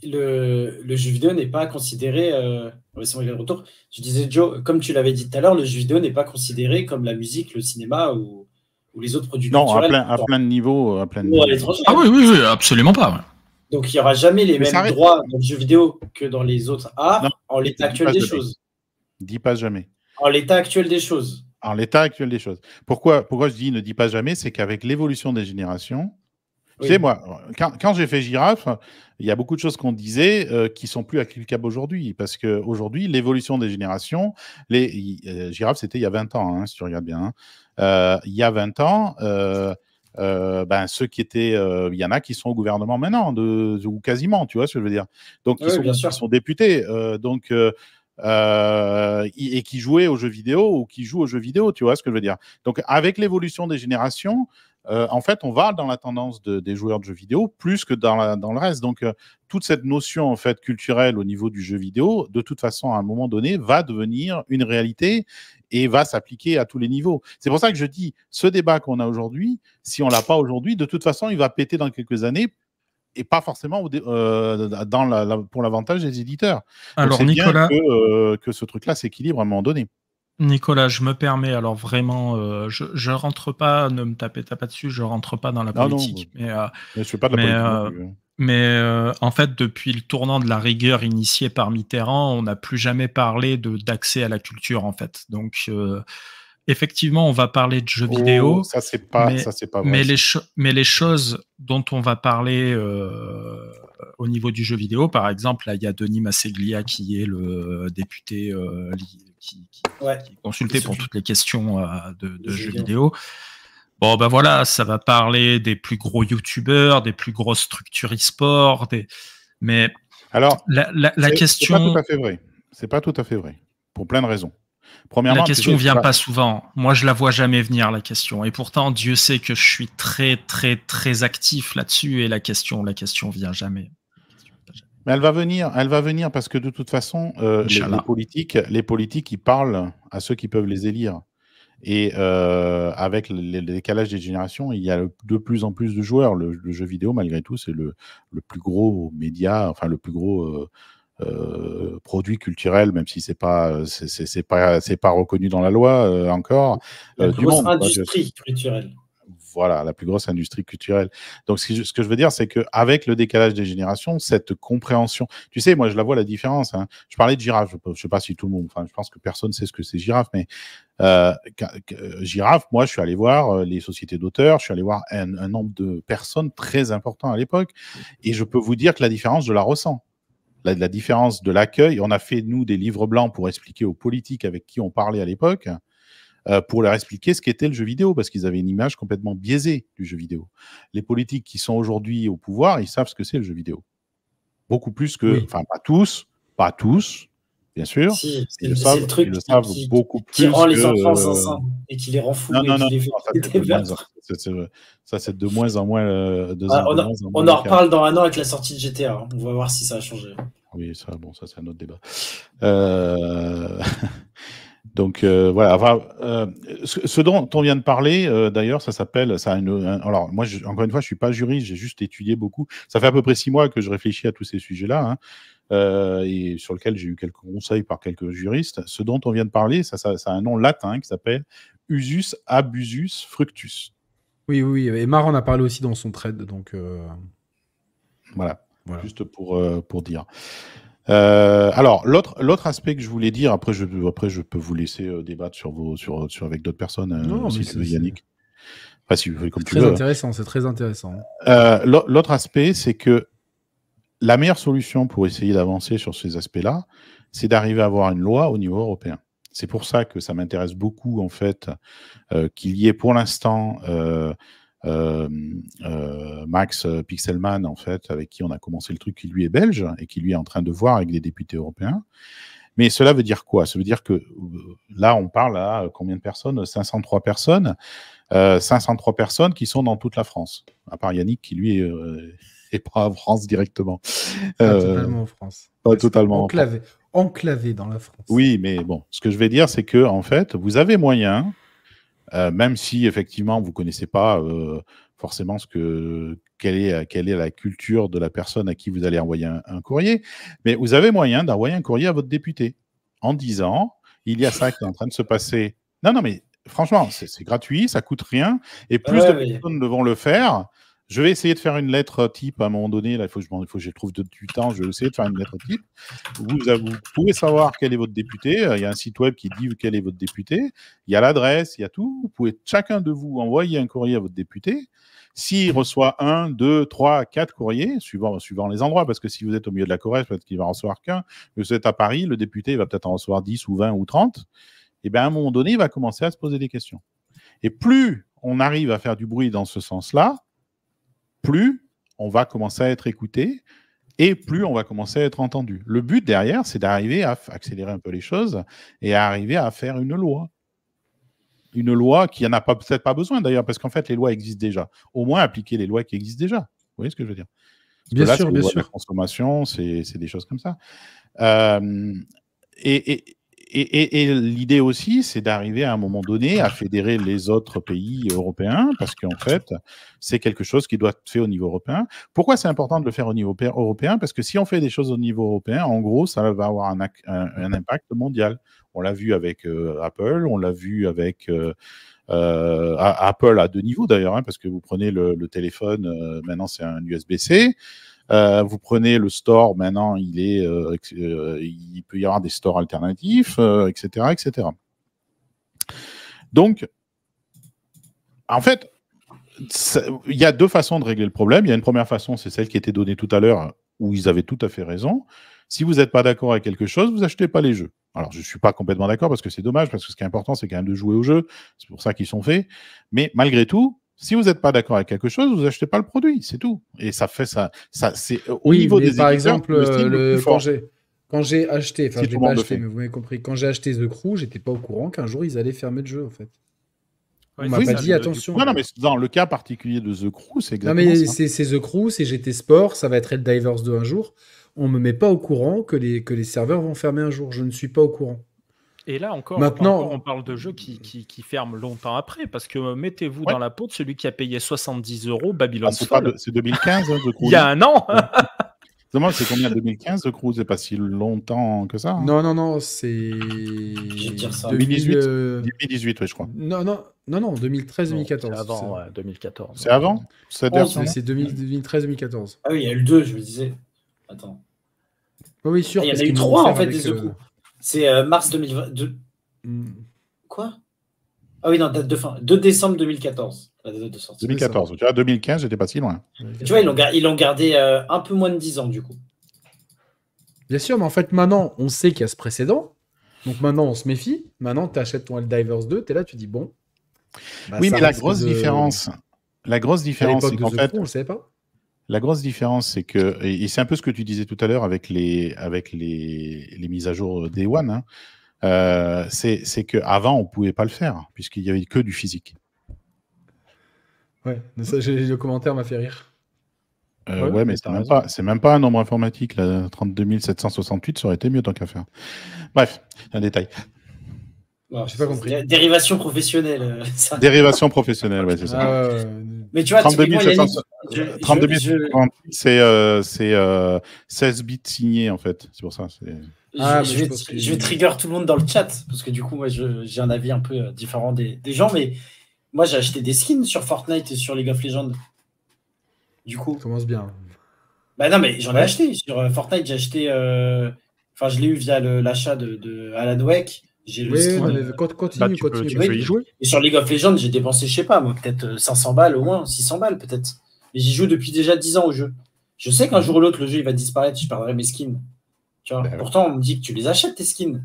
Le, le, jeu vidéo n'est pas considéré. Euh, c'est moi qui retour. Je disais, Joe, comme tu l'avais dit tout à l'heure, le jeu vidéo n'est pas considéré comme la musique, le cinéma ou, ou les autres produits. Non, à, plein, à plein, de niveaux. À, plein ah oui, oui, oui, absolument pas. Donc il n'y aura jamais les mêmes droits dans le jeu vidéo que dans les autres arts ah, en l'état actuel des choses. Dis pas jamais. En l'état actuel des choses. En l'état actuel des choses. Pourquoi, pourquoi je dis ne dis pas jamais C'est qu'avec l'évolution des générations, Tu sais, moi, quand, j'ai fait Girafe, il y a beaucoup de choses qu'on disait qui euh, qui sont plus applicables aujourd'hui. Parce qu'aujourd'hui, l'évolution des générations, les, euh, c'était il y a 20 ans, hein, si tu regardes bien. Hein. Euh, il y a 20 ans, euh, ben, ceux qui étaient, euh, il y en a qui sont au gouvernement maintenant, de, ou quasiment, tu vois ce que je veux dire. Donc, qui sont, députés, euh, donc, et qui jouaient aux jeux vidéo ou qui jouent aux jeux vidéo, tu vois ce que je veux dire. Donc, avec l'évolution des générations, en fait, on va dans la tendance des joueurs de jeux vidéo plus que dans, dans le reste. Donc, toute cette notion en fait culturelle au niveau du jeu vidéo, de toute façon, à un moment donné, va devenir une réalité et va s'appliquer à tous les niveaux. C'est pour ça que je dis, ce débat qu'on a aujourd'hui, si on ne l'a pas aujourd'hui, de toute façon, il va péter dans quelques années et pas forcément euh, pour l'avantage des éditeurs. Alors, Nicolas, euh, que, ce truc-là s'équilibre à un moment donné. Nicolas, je me permets, alors vraiment, euh, je, ne rentre pas, ne me tapez pas dessus, je ne rentre pas dans la politique. mais, je fais pas de la politique. Mais euh, en fait, depuis le tournant de la rigueur initié par Mitterrand, on n'a plus jamais parlé d'accès à la culture, en fait. Donc, euh, effectivement, on va parler de jeux oh, vidéo. Ça, c'est pas, mais, pas vrai, mais, les choses dont on va parler euh, au niveau du jeu vidéo, par exemple, il y a Denis Masseglia qui est le député qui, est consulté pour toutes les questions de, jeux vidéo Bon, ben voilà, ça va parler des plus gros youtubeurs, des plus grosses structures e-sport, des... mais alors la, question. C'est pas tout à fait vrai. C'est pas tout à fait vrai pour plein de raisons. Premièrement, la question vient pas... souvent. Moi, je la vois jamais venir la question. Et pourtant, Dieu sait que je suis très, très, très actif là-dessus. Et la question, la question vient jamais. Mais elle va venir, elle va venir parce que de toute façon, euh, les, politiques, les politiques, ils parlent à ceux qui peuvent les élire. Et euh, avec le décalage des générations, il y a de plus en plus de joueurs. Le, jeu vidéo, malgré tout, c'est le, plus gros média, enfin le plus gros euh, euh, produit culturel, même si c'est pas c'est pas reconnu dans la loi encore. du industrie culturelle voilà, la plus grosse industrie culturelle. Donc, ce que je, veux dire, c'est qu'avec le décalage des générations, cette compréhension, tu sais, moi, je la vois la différence. Hein. Je parlais de girafe, je ne sais pas si tout le monde, enfin, je pense que personne ne sait ce que c'est girafe, mais euh, euh, girafe, moi, je suis allé voir euh, les sociétés d'auteurs, je suis allé voir un, nombre de personnes très important à l'époque, et je peux vous dire que la différence, je la ressens. La, la différence de l'accueil, on a fait, nous, des livres blancs pour expliquer aux politiques avec qui on parlait à l'époque. Euh, pour leur expliquer ce qu'était le jeu vidéo, parce qu'ils avaient une image complètement biaisée du jeu vidéo. Les politiques qui sont aujourd'hui au pouvoir, ils savent ce que c'est le jeu vidéo. Beaucoup plus que, enfin, pas tous, pas tous, bien sûr. Si, c'est le, truc savent qui, beaucoup plus. rend les enfants sans euh, et qui les rend fous. Non, non, non, euh, ça c'est de moins en moins. Ah, on, en, reparle dans un an avec la sortie de GTA. Hein. On va voir si ça a changé. Oui, ça, bon, ça c'est un autre débat. Euh... [laughs] Donc euh, voilà. Euh, ce, dont on vient de parler, euh, d'ailleurs, ça s'appelle. Ça alors moi, encore une fois, je suis pas juriste, j'ai juste étudié beaucoup. Ça fait à peu près six mois que je réfléchis à tous ces sujets-là, hein, et sur lequel j'ai eu quelques conseils par quelques juristes. Ce dont on vient de parler, ça, a un nom latin qui s'appelle usus abusus fructus. Oui, oui, et Mar en a parlé aussi dans son trade, donc. Voilà. Juste pour pour dire. Euh, alors, l'autre aspect que je voulais dire, après je, après, je peux vous laisser euh, débattre sur vos, sur, sur avec d'autres personnes, non, si tu Yannick. Hein. intéressant, c'est très intéressant. Euh, l'autre aspect, c'est que la meilleure solution pour essayer d'avancer sur ces aspects-là, c'est d'arriver à avoir une loi au niveau européen. C'est pour ça que ça m'intéresse beaucoup, en fait, qu'il y ait pour l'instant euh, euh, Max Pixelman, en fait, avec qui on a commencé le truc, qui lui est belge et qui lui est en train de voir avec des députés européens. Mais cela veut dire quoi Ça veut dire que euh, là, on parle à combien de personnes 503 personnes. 503 personnes qui sont dans toute la France, à part Yannick qui, lui, est, [laughs] pas en France directement. totalement en France. Enclavé, enclavé dans la France. Oui, mais bon, ce que je vais dire, c'est que, en fait, vous avez moyen euh, même si effectivement vous connaissez pas euh, forcément ce que quelle est, la culture de la personne à qui vous allez envoyer un, courrier, mais vous avez moyen d'envoyer un courrier à votre député en disant il y a ça qui est en train de se passer. Non, non, mais franchement, c'est gratuit, ça coûte rien, et ah plus de personnes vont le faire, je vais essayer de faire une lettre type à un moment donné. Là, il faut que je, faut que je trouve du temps. Je vais essayer de faire une lettre type. Vous, pouvez savoir quel est votre député. Euh, il y a un site web qui dit quel est votre député. Il y a l'adresse, il y a tout. Vous pouvez chacun de vous envoyer un courrier à votre député. S'il reçoit un, deux, trois, quatre courriers, suivant, les endroits, parce que si vous êtes au milieu de la Corrèze, peut-être qu'il va en recevoir qu'un. si vous êtes à Paris, le député va peut-être en recevoir 10 ou 20 ou 30. Et eh bien, à un moment donné, il va commencer à se poser des questions. Et plus on arrive à faire du bruit dans ce sens-là, plus on va commencer à être écouté et plus on va commencer à être entendu. Le but derrière, c'est d'arriver à accélérer un peu les choses et à arriver à faire une loi. Une loi qui n'en a peut-être pas besoin d'ailleurs, parce qu'en fait, les lois existent déjà. Au moins, appliquer les lois qui existent déjà. Vous voyez ce que je veux dire Bien sûr, bien sûr. c'est des choses comme ça. Euh, et, et, et, et l'idée aussi, c'est d'arriver à un moment donné à fédérer les autres pays européens, parce qu'en fait, c'est quelque chose qui doit être fait au niveau européen. Pourquoi c'est important de le faire au niveau européen Parce que si on fait des choses au niveau européen, en gros, ça va avoir un, un, impact mondial. On l'a vu avec euh, Apple, on l'a vu avec euh, euh Apple à deux niveaux d'ailleurs, hein, parce que vous prenez le, le téléphone, euh, maintenant c'est un USB-C. Euh, vous prenez le store, maintenant, il, est, euh, euh, il peut y avoir des stores alternatifs, etc., etc. Donc, en fait, il y a deux façons de régler le problème. Il y a une première façon, c'est celle qui était donnée tout à l'heure, où ils avaient tout à fait raison. Si vous n'êtes pas d'accord avec quelque chose, vous n'achetez pas les jeux. Alors, je ne suis pas complètement d'accord parce que c'est dommage, parce que ce qui est important, c'est quand même de jouer au jeu. C'est pour ça qu'ils sont faits. Mais malgré tout, si vous n'êtes pas d'accord avec quelque chose, vous achetez pas le produit, c'est tout. Et ça fait ça, ça c'est euh, au oui, niveau des par exemple le, euh, quand j'ai acheté, enfin je pas acheté, mais vous m'avez compris, quand j'ai acheté The Crew, j'étais pas au courant qu'un jour ils allaient fermer le jeu en fait. On m'a pas dit attention. Non, non, mais dans le cas particulier de The Crew, c'est exactement Non, mais c'est The Crew, c'est GT Sport, ça va être El Divers de un jour. On ne me met pas au courant que les, que les serveurs vont fermer un jour. Je ne suis pas au courant. Et là encore, Maintenant... on parle de jeux qui, ferment longtemps après, parce que mettez-vous dans la peau de celui qui a payé 70 euros Babylon C'est 2015, Il y a un an c'est combien 2015 The Cruise C'est pas si longtemps que ça. Non, non, non, c'est. 2018 2018, oui, je crois. Non, non, non, 2013-2014. C'est avant, 2014. C'est avant C'est 2013-2014. Ah oui, il y a eu deux, je me disais. Attends. oui, sûr. Il y en a eu trois, en fait, des deux c'est euh, mars 2022. Hmm. Quoi Ah oui, non, date de fin. 2 décembre 2014. La date de 2014, tu vois, 2015, j'étais pas si loin. tu vois, ils l'ont, gardé euh, un peu moins de 10 ans, du coup. Bien sûr, mais en fait, maintenant, on sait qu'il y a ce précédent. Donc maintenant, on se méfie. Maintenant, tu achètes ton Divers 2, tu es là, tu dis bon. Bah, oui, mais la grosse différence, la grosse différence, c'est qu'en fait, on le savait pas. La grosse différence, c'est que, et c'est un peu ce que tu disais tout à l'heure avec les, avec les, mises à jour des One, hein, euh, c'est qu'avant, on ne pouvait pas le faire, puisqu'il n'y avait que du physique. Ouais, le commentaire m'a fait rire. Euh, oui, ouais, mais c'est même, pas, même pas un nombre informatique. 32 768, ça aurait été mieux tant qu'à faire. Bref, un détail. Dérivation professionnelle. Euh, [laughs] dérivation professionnelle, ouais, c'est ça. Ah, mais tu vois, 32 c'est 16 euh, euh, bits signés en fait. C'est pour ça. Ah, je, vais, trigger tout le monde dans le chat parce que du coup, moi, j'ai un avis un peu différent des, gens, mais moi, j'ai acheté des skins sur Fortnite et sur League of Legends. Du coup. commence bien. Bah non, mais j'en ai acheté sur Fortnite. J'ai acheté. Enfin, je l'ai eu via l'achat de, de Alan Wake oui, continue, continue. Et sur League of Legends, j'ai dépensé, je sais pas, moi, peut-être 500 euh, balles au moins, 600 balles peut-être. Mais j'y joue depuis déjà 10 ans au jeu. Je sais qu'un jour ou l'autre, le jeu il va disparaître, je perdrai mes skins. Tu bah pourtant, on me dit que tu les achètes, tes skins.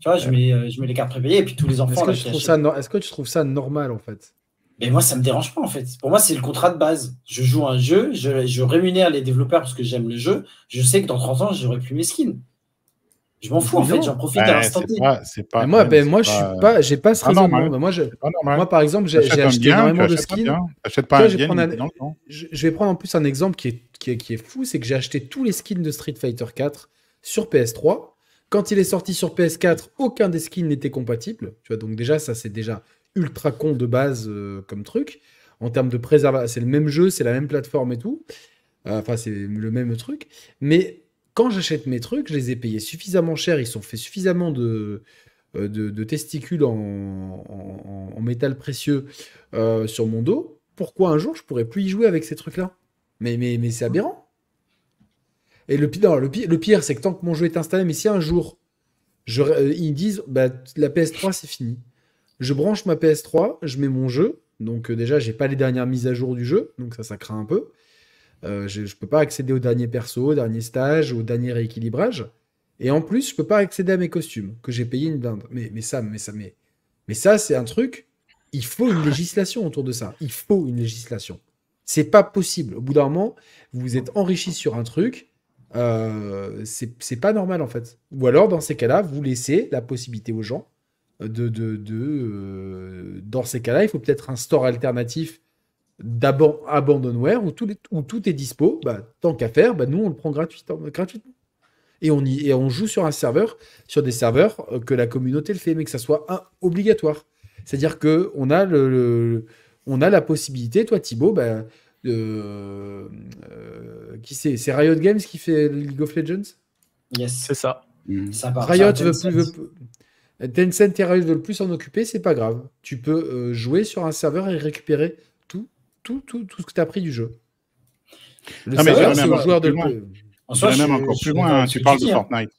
Tu vois, je, mets, euh, je mets les cartes réveillées et puis tous les enfants. Est-ce que, tu trouves ça normal en fait Mais moi, ça me dérange pas en fait. Pour moi, c'est le contrat de base. Je joue un jeu, je, je rémunère les développeurs parce que j'aime le jeu. Je sais que dans 30 ans, j'aurai plus mes skins. Je m'en fous, en fait, j'en profite à l'instant moi, ben, moi, je suis pas, j'ai pas ce raisonnement. moi, moi, par exemple, j'ai acheté énormément de skins. Pas je, vais un... je, vais prendre en plus un exemple qui est, qui est, qui est fou, c'est que j'ai acheté tous les skins de Street Fighter 4 sur PS3. Quand il est sorti sur PS4, aucun des skins n'était compatible. Tu vois, donc déjà, ça c'est déjà ultra con de base euh, comme truc. En termes de préservation, c'est le même jeu, c'est la même plateforme et tout. Euh, enfin, c'est le même truc. Mais quand j'achète mes trucs, je les ai payés suffisamment cher, ils sont faits suffisamment de, euh, de, testicules en, métal précieux euh, sur mon dos. Pourquoi un jour je pourrais plus y jouer avec ces trucs-là Mais, mais, c'est aberrant. Et le, le, pire, c'est que tant que mon jeu est installé, mais si un jour euh, ils disent bah, la PS3 c'est fini, je branche ma PS3, je mets mon jeu, donc déjà j'ai pas les dernières mises à jour du jeu, donc ça ça craint un peu. Euh, je ne peux pas accéder au dernier perso, au dernier stage, au dernier rééquilibrage. Et en plus, je peux pas accéder à mes costumes que j'ai payé une blinde. Mais, mais ça, mais ça, mais, ça, c'est un truc. Il faut une législation autour de ça. Il faut une législation. C'est pas possible. Au bout d'un moment, vous vous êtes enrichi sur un truc. Euh, c'est pas normal en fait. Ou alors, dans ces cas-là, vous laissez la possibilité aux gens de. de, euh, dans ces cas-là, il faut peut-être un store alternatif d'abandonware où, tout où tout est dispo, bah, tant qu'à faire, bah, nous on le prend gratuitement. gratuitement. Et on, y, et on joue sur un serveur, sur des serveurs euh, que la communauté le fait, mais que ça soit un, obligatoire. C'est-à-dire que on a le, on a la possibilité, toi thibault bah, euh, qui c'est C'est Riot Games qui fait League of Legends Yes, c'est ça. Mm. ça Riot tu veut plus, veut, Tencent et Riot veulent plus s'en occuper, c'est pas grave. Tu peux euh, jouer sur un serveur et récupérer tout, tout, tout ce que tu as pris du jeu. non, mais même joueur de loin. J'irais même encore plus loin. Hein. tu parles de hein. Fortnite.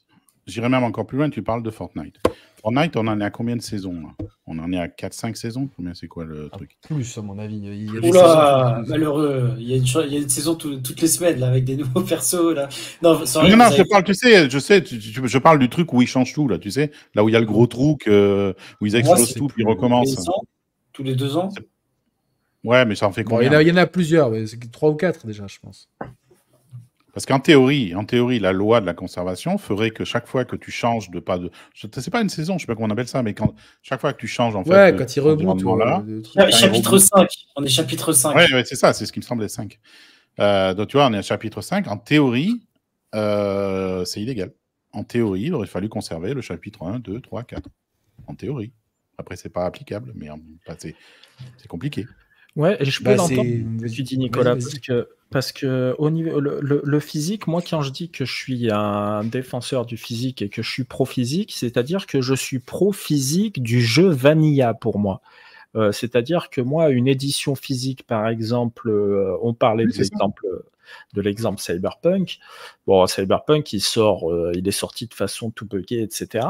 j'irai même encore plus loin. Tu parles de Fortnite. Fortnite, on en est à combien de saisons On en est à 4-5 saisons Combien c'est quoi le ah, truc Plus, à mon avis. Il y a malheureux. Il y a une, il y a une saison toutes les semaines avec des [laughs] nouveaux persos. Là. Non, non, je parle, tu sais, je, sais je parle du truc où ils changent tout, là, tu sais, là où il y a le gros trou que euh, où ils explosent tout, puis ils recommencent. Tous les deux ans Ouais, mais ça en fait combien il, y en a, plusieurs, mais c'est 3 ou quatre déjà, je pense. Parce qu'en théorie, en théorie, la loi de la conservation ferait que chaque fois que tu changes de pas de, c'est pas une saison, je sais pas comment on appelle ça, mais quand chaque fois que tu changes en ouais, quand il remonte euh, chapitre on est chapitre 5. Ouais, c'est ça, c'est ce qui me semblait 5. Euh, donc tu vois, on est à chapitre 5. En théorie, euh, c'est illégal. En théorie, il aurait fallu conserver le chapitre 1, 2, 3, 4. En théorie. Après, c'est pas applicable, mais en... c'est compliqué. Ouais, je peux bah, l'entendre. tu dis Nicolas parce que au niveau le, physique, moi quand je dis que je suis un défenseur du physique et que je suis pro physique, c'est-à-dire que je suis pro physique du jeu vanilla pour moi. Euh, c'est-à-dire que moi, une édition physique, par exemple, euh, on parlait des de de l'exemple Cyberpunk. Bon, Cyberpunk, il sort, euh, il est sorti de façon tout buggée, etc.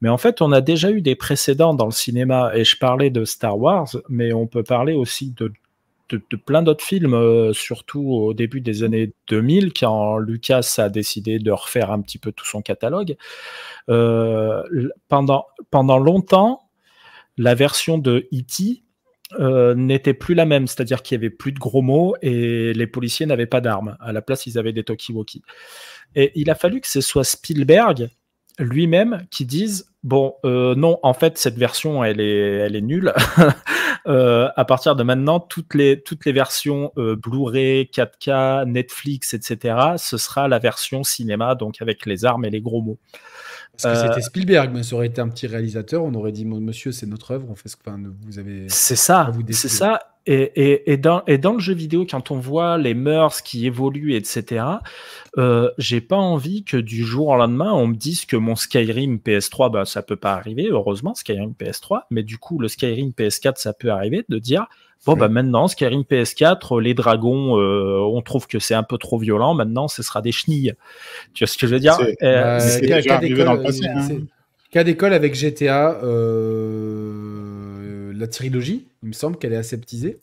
Mais en fait, on a déjà eu des précédents dans le cinéma, et je parlais de Star Wars, mais on peut parler aussi de plein d'autres films, euh, surtout au début des années 2000, quand Lucas a décidé de refaire un petit peu tout son catalogue. Euh, pendant, pendant longtemps, la version de E.T., euh, n'était plus la même, c'est-à-dire qu'il y avait plus de gros mots et les policiers n'avaient pas d'armes. À la place, ils avaient des talkie-walkie. Et il a fallu que ce soit Spielberg lui-même qui dise Bon, euh, non, en fait, cette version, elle est, elle est nulle. [laughs] Euh, à partir de maintenant, toutes les, toutes les versions euh, Blu-ray, 4K, Netflix, etc., ce sera la version cinéma, donc avec les armes et les gros mots. Parce que c'était Spielberg, mais ça aurait été un petit réalisateur, on aurait dit, monsieur, c'est notre œuvre, on fait ce que vous avez. C'est ça, c'est ça. Et, et, dans, le jeu vidéo, quand on voit les mœurs qui évoluent, etc., j'ai pas envie que du jour au lendemain, on me dise que mon Skyrim PS3, bah, ça peut pas arriver, heureusement, Skyrim PS3, mais du coup, le Skyrim PS4, ça peut arriver de dire, bon, bah maintenant, Skyrim PS4, euh, les dragons, euh, on trouve que c'est un peu trop violent, maintenant, ce sera des chenilles. Tu vois ce que je veux dire C'est Cas d'école avec GTA, euh, la trilogie, il me semble qu'elle est aseptisée.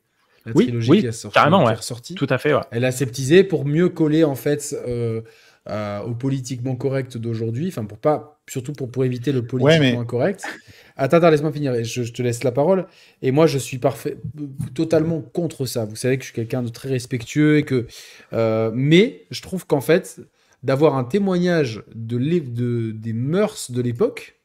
La oui, trilogie oui, carrément, Elle est sortie. Tout à fait, Elle est aseptisée pour mieux coller, en fait, au politiquement correct d'aujourd'hui, enfin pour pas surtout pour, éviter le politiquement incorrect. Attends, attends laisse-moi finir, je, je, te laisse la parole. Et moi, je suis parfait, totalement contre ça. Vous savez que je suis quelqu'un de très respectueux et que. Euh, mais je trouve qu'en fait, d'avoir un témoignage de, des mœurs de l'époque,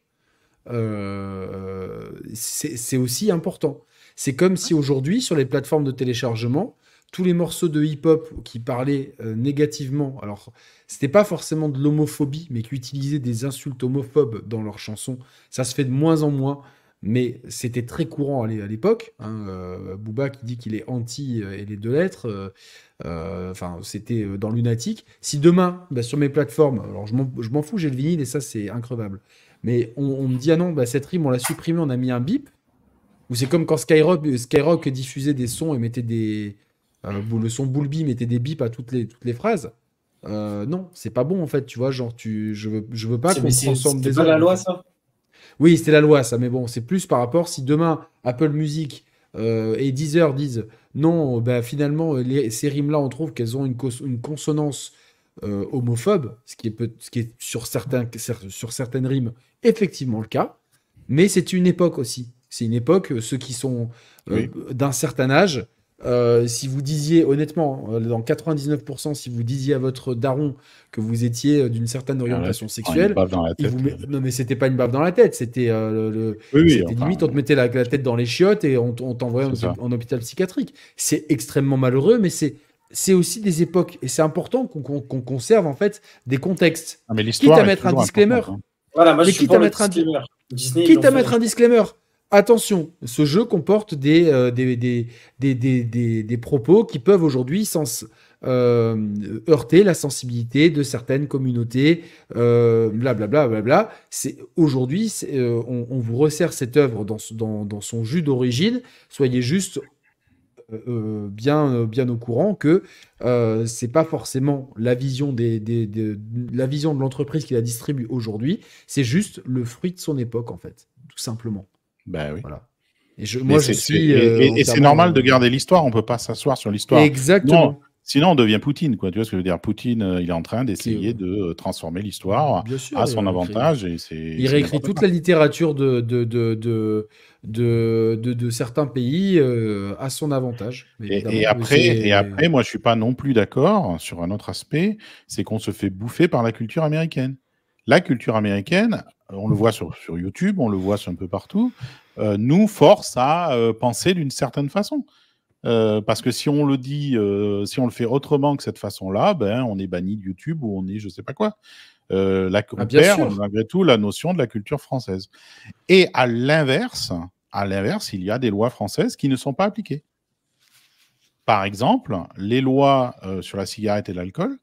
euh, c'est aussi important. C'est comme si aujourd'hui, sur les plateformes de téléchargement, tous les morceaux de hip-hop qui parlaient euh, négativement, alors c'était pas forcément de l'homophobie, mais qui utilisaient des insultes homophobes dans leurs chansons, ça se fait de moins en moins, mais c'était très courant à l'époque. Hein, euh, Booba qui dit qu'il est anti euh, et les deux lettres, enfin c'était dans l'unatique. Si demain, bah, sur mes plateformes, alors je m'en fous, j'ai le vinyle et ça c'est increvable, mais on, me dit ah non, bah, cette rime on l'a supprimée, on a mis un bip, ou c'est comme quand Skyrock, Skyrock diffusait des sons et mettait des euh, le son boulbi » était des bips à toutes les, toutes les phrases. Euh, non, c'est pas bon en fait, tu vois, genre je veux, je veux pas qu'on transforme des. C'est pas la loi ça. Oui, c'était la loi ça, mais bon, c'est plus par rapport si demain Apple Music euh, et Deezer disent non, ben finalement les, ces rimes là, on trouve qu'elles ont une, consonance homophobe, ce qui est, ce qui est sur, certains, sur certaines rimes effectivement le cas, mais c'est une époque aussi. C'est une époque, ceux qui sont d'un certain âge, euh, si vous disiez, honnêtement, euh, dans 99%, si vous disiez à votre daron que vous étiez euh, d'une certaine ah, orientation sexuelle, non mais c'était pas une bave dans la tête, c'était limite on te mettait la, tête dans les chiottes et on, t'envoyait en, hôpital psychiatrique. C'est extrêmement malheureux, mais c'est c'est aussi des époques et c'est important qu'on conserve en fait des contextes. mais Quitte à mettre un disclaimer. quitte à mettre un disclaimer. mettre un disclaimer. Attention, ce jeu comporte euh, des, des, propos qui peuvent aujourd'hui euh, heurter la sensibilité de certaines communautés, blablabla. Euh, bla, bla, bla, aujourd'hui, on, vous resserre cette œuvre dans, son jus d'origine. Soyez juste bien, bien au courant que ce c'est pas forcément la vision, la vision de l'entreprise qui la distribue aujourd'hui, c'est juste le fruit de son époque en fait, tout simplement. Bah oui. Voilà. Et moi, suis. Euh, c'est normal de garder l'histoire. On peut pas s'asseoir sur l'histoire. Exactement. sinon, on devient Poutine, quoi. Tu vois ce que je veux dire Poutine, euh, il est en train d'essayer euh, de transformer l'histoire à son avantage. Et il réécrit toute la littérature de, de, de, de... certains pays à son avantage. Et, et, après, et après, moi, je suis pas non plus d'accord sur un autre aspect, c'est qu'on se fait bouffer par la culture américaine la culture américaine, on le voit sur, YouTube, on le voit un peu partout, euh, nous force à euh, penser d'une certaine façon. Euh, parce que si on le dit, si on le fait autrement que cette façon-là, ben, on est banni de YouTube ou on est je ne sais pas quoi. la, on ah, malgré tout, la notion de la culture française. Et à l'inverse, à l'inverse, il y a des lois françaises qui ne sont pas appliquées. Par exemple, les lois sur la cigarette et l'alcool,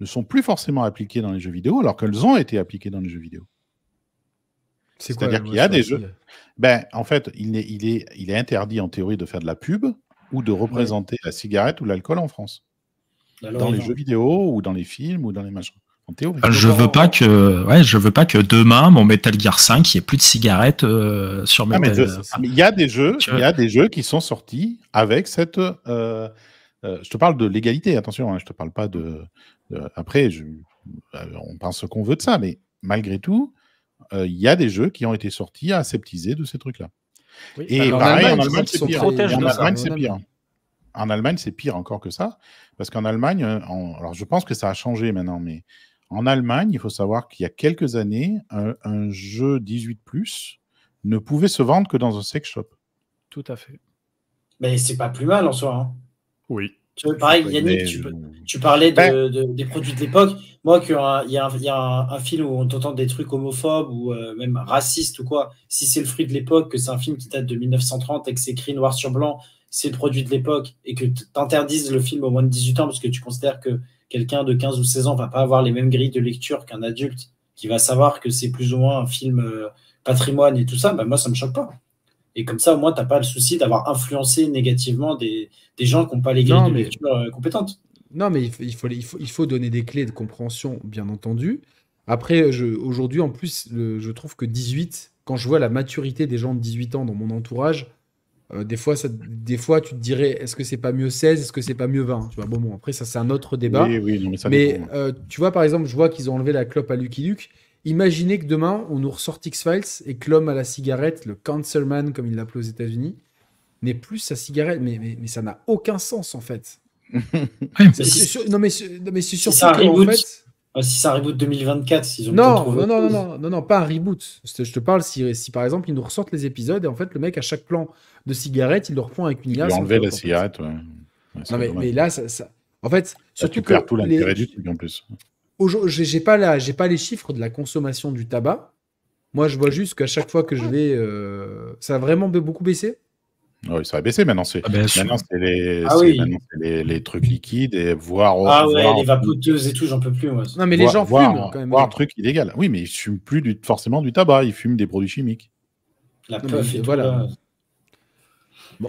ne sont plus forcément appliquées dans les jeux vidéo alors qu'elles ont été appliquées dans les jeux vidéo. C'est-à-dire qu'il y a des jeux. Ben, en fait, il est, interdit en théorie de faire de la pub ou de représenter la cigarette ou l'alcool en France. Bah dans les jeux vidéo ou dans les films ou dans les machins. En euh, Je veux pas que, ouais, je veux pas que demain mon Metal Gear 5 il n'y ait plus de cigarettes euh, sur ah, mes. il y a des jeux, il y a des jeux qui sont sortis avec cette. Euh, je te parle de l'égalité, attention, je hein, je te parle pas de, euh, après, euh, on pense ce qu'on veut de ça, mais malgré tout, euh, il y a des jeux qui ont été sortis aseptisés de ces trucs-là. Et bah, pareil, en Allemagne, c'est pire. En Allemagne, c'est pire. encore que ça, parce qu'en Allemagne, alors je pense que ça a changé maintenant, mais en Allemagne, il faut savoir qu'il y a quelques années, un, jeu 18 ne pouvait se vendre que dans un sex shop. Tout à fait. Mais c'est pas plus mal en soi. Hein. Oui. Tu pareil, Yannick, euh, tu, parlais des produits de l'époque. Moi, qu'il y a, un, film où on t'entend des trucs homophobes ou euh, même racistes ou quoi, si c'est le fruit de l'époque, que c'est un film qui date de 1930 et que c'est écrit noir sur blanc, c'est le produit de l'époque et que t'interdises le film au moins de 18 ans parce que tu considères que quelqu'un de 15 ou 16 ans va pas avoir les mêmes grilles de lecture qu'un adulte qui va savoir que c'est plus ou moins un film euh, patrimoine et tout ça, bah moi, ça me choque pas. Et comme ça, au moins, tu n'as pas le souci d'avoir influencé négativement des, gens qui n'ont pas les grilles mais... Euh, compétentes. Non, mais il faut, il, faut, donner des clés de compréhension, bien entendu. Après, aujourd'hui, en plus, je trouve que 18, quand je vois la maturité des gens de 18 ans dans mon entourage, euh, des, fois, des fois, tu te dirais, est-ce que c'est pas mieux 16, est-ce que c'est pas mieux 20 tu bon, bon, après, ça, c'est un autre débat. Oui, oui, mais, euh, tu vois, par exemple, je vois qu'ils ont enlevé la clope à Lucky Luke. Imaginez que demain, on nous ressorte X-Files et que l'homme à la cigarette, le councilman comme il l'appelait aux États-Unis, n'est plus sa cigarette. Mais, mais, ça n'a aucun sens, en fait. [laughs] non, mais, c'est surtout Si ça reboot 2024, s'ils ont non, non, non, non, non, non, pas un reboot. Je te parle si, par exemple ils nous ressortent les épisodes et en fait le mec à chaque plan de cigarette, il le reprend avec une glace. Il a enlevé la cigarette, ouais. non mais, là, ça, en fait, surtout tu que tout l'intérêt du truc en plus j'ai pas j'ai pas les chiffres de la consommation du tabac. Moi, je vois juste qu'à chaque fois que je vais, euh, ça a vraiment beaucoup baissé. Oui, ça a baissé maintenant. Ah, maintenant c'est ah les, trucs liquides et voir. Ah ouais, les vapoteuses et tout, j'en peux plus. Moi. Non, mais les gens fument quand même. Voir un truc illégal. Oui, mais ils fument plus forcément du tabac. Ils fument des produits chimiques. La et voilà.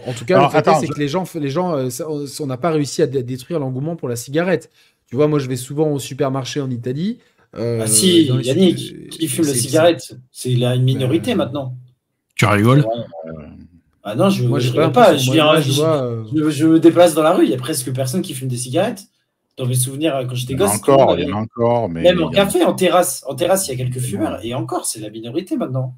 en tout cas, le fait c'est que les gens, les gens, euh, on n'a pas réussi à détruire l'engouement pour la cigarette. Tu vois, moi, je vais souvent au supermarché en Italie. Euh, ah si, Yannick, qui fume la cigarette C'est a une minorité ben, maintenant. Tu rigoles Ah non, je ne rigole pas. Euh, je, me déplace dans la rue, il n'y a presque personne qui fume des cigarettes. Dans mes souvenirs, euh, quand j'étais gosse, encore, il y en a encore, mais même en café, en terrasse, en terrasse, il y a quelques fumeurs, et encore, c'est la minorité maintenant.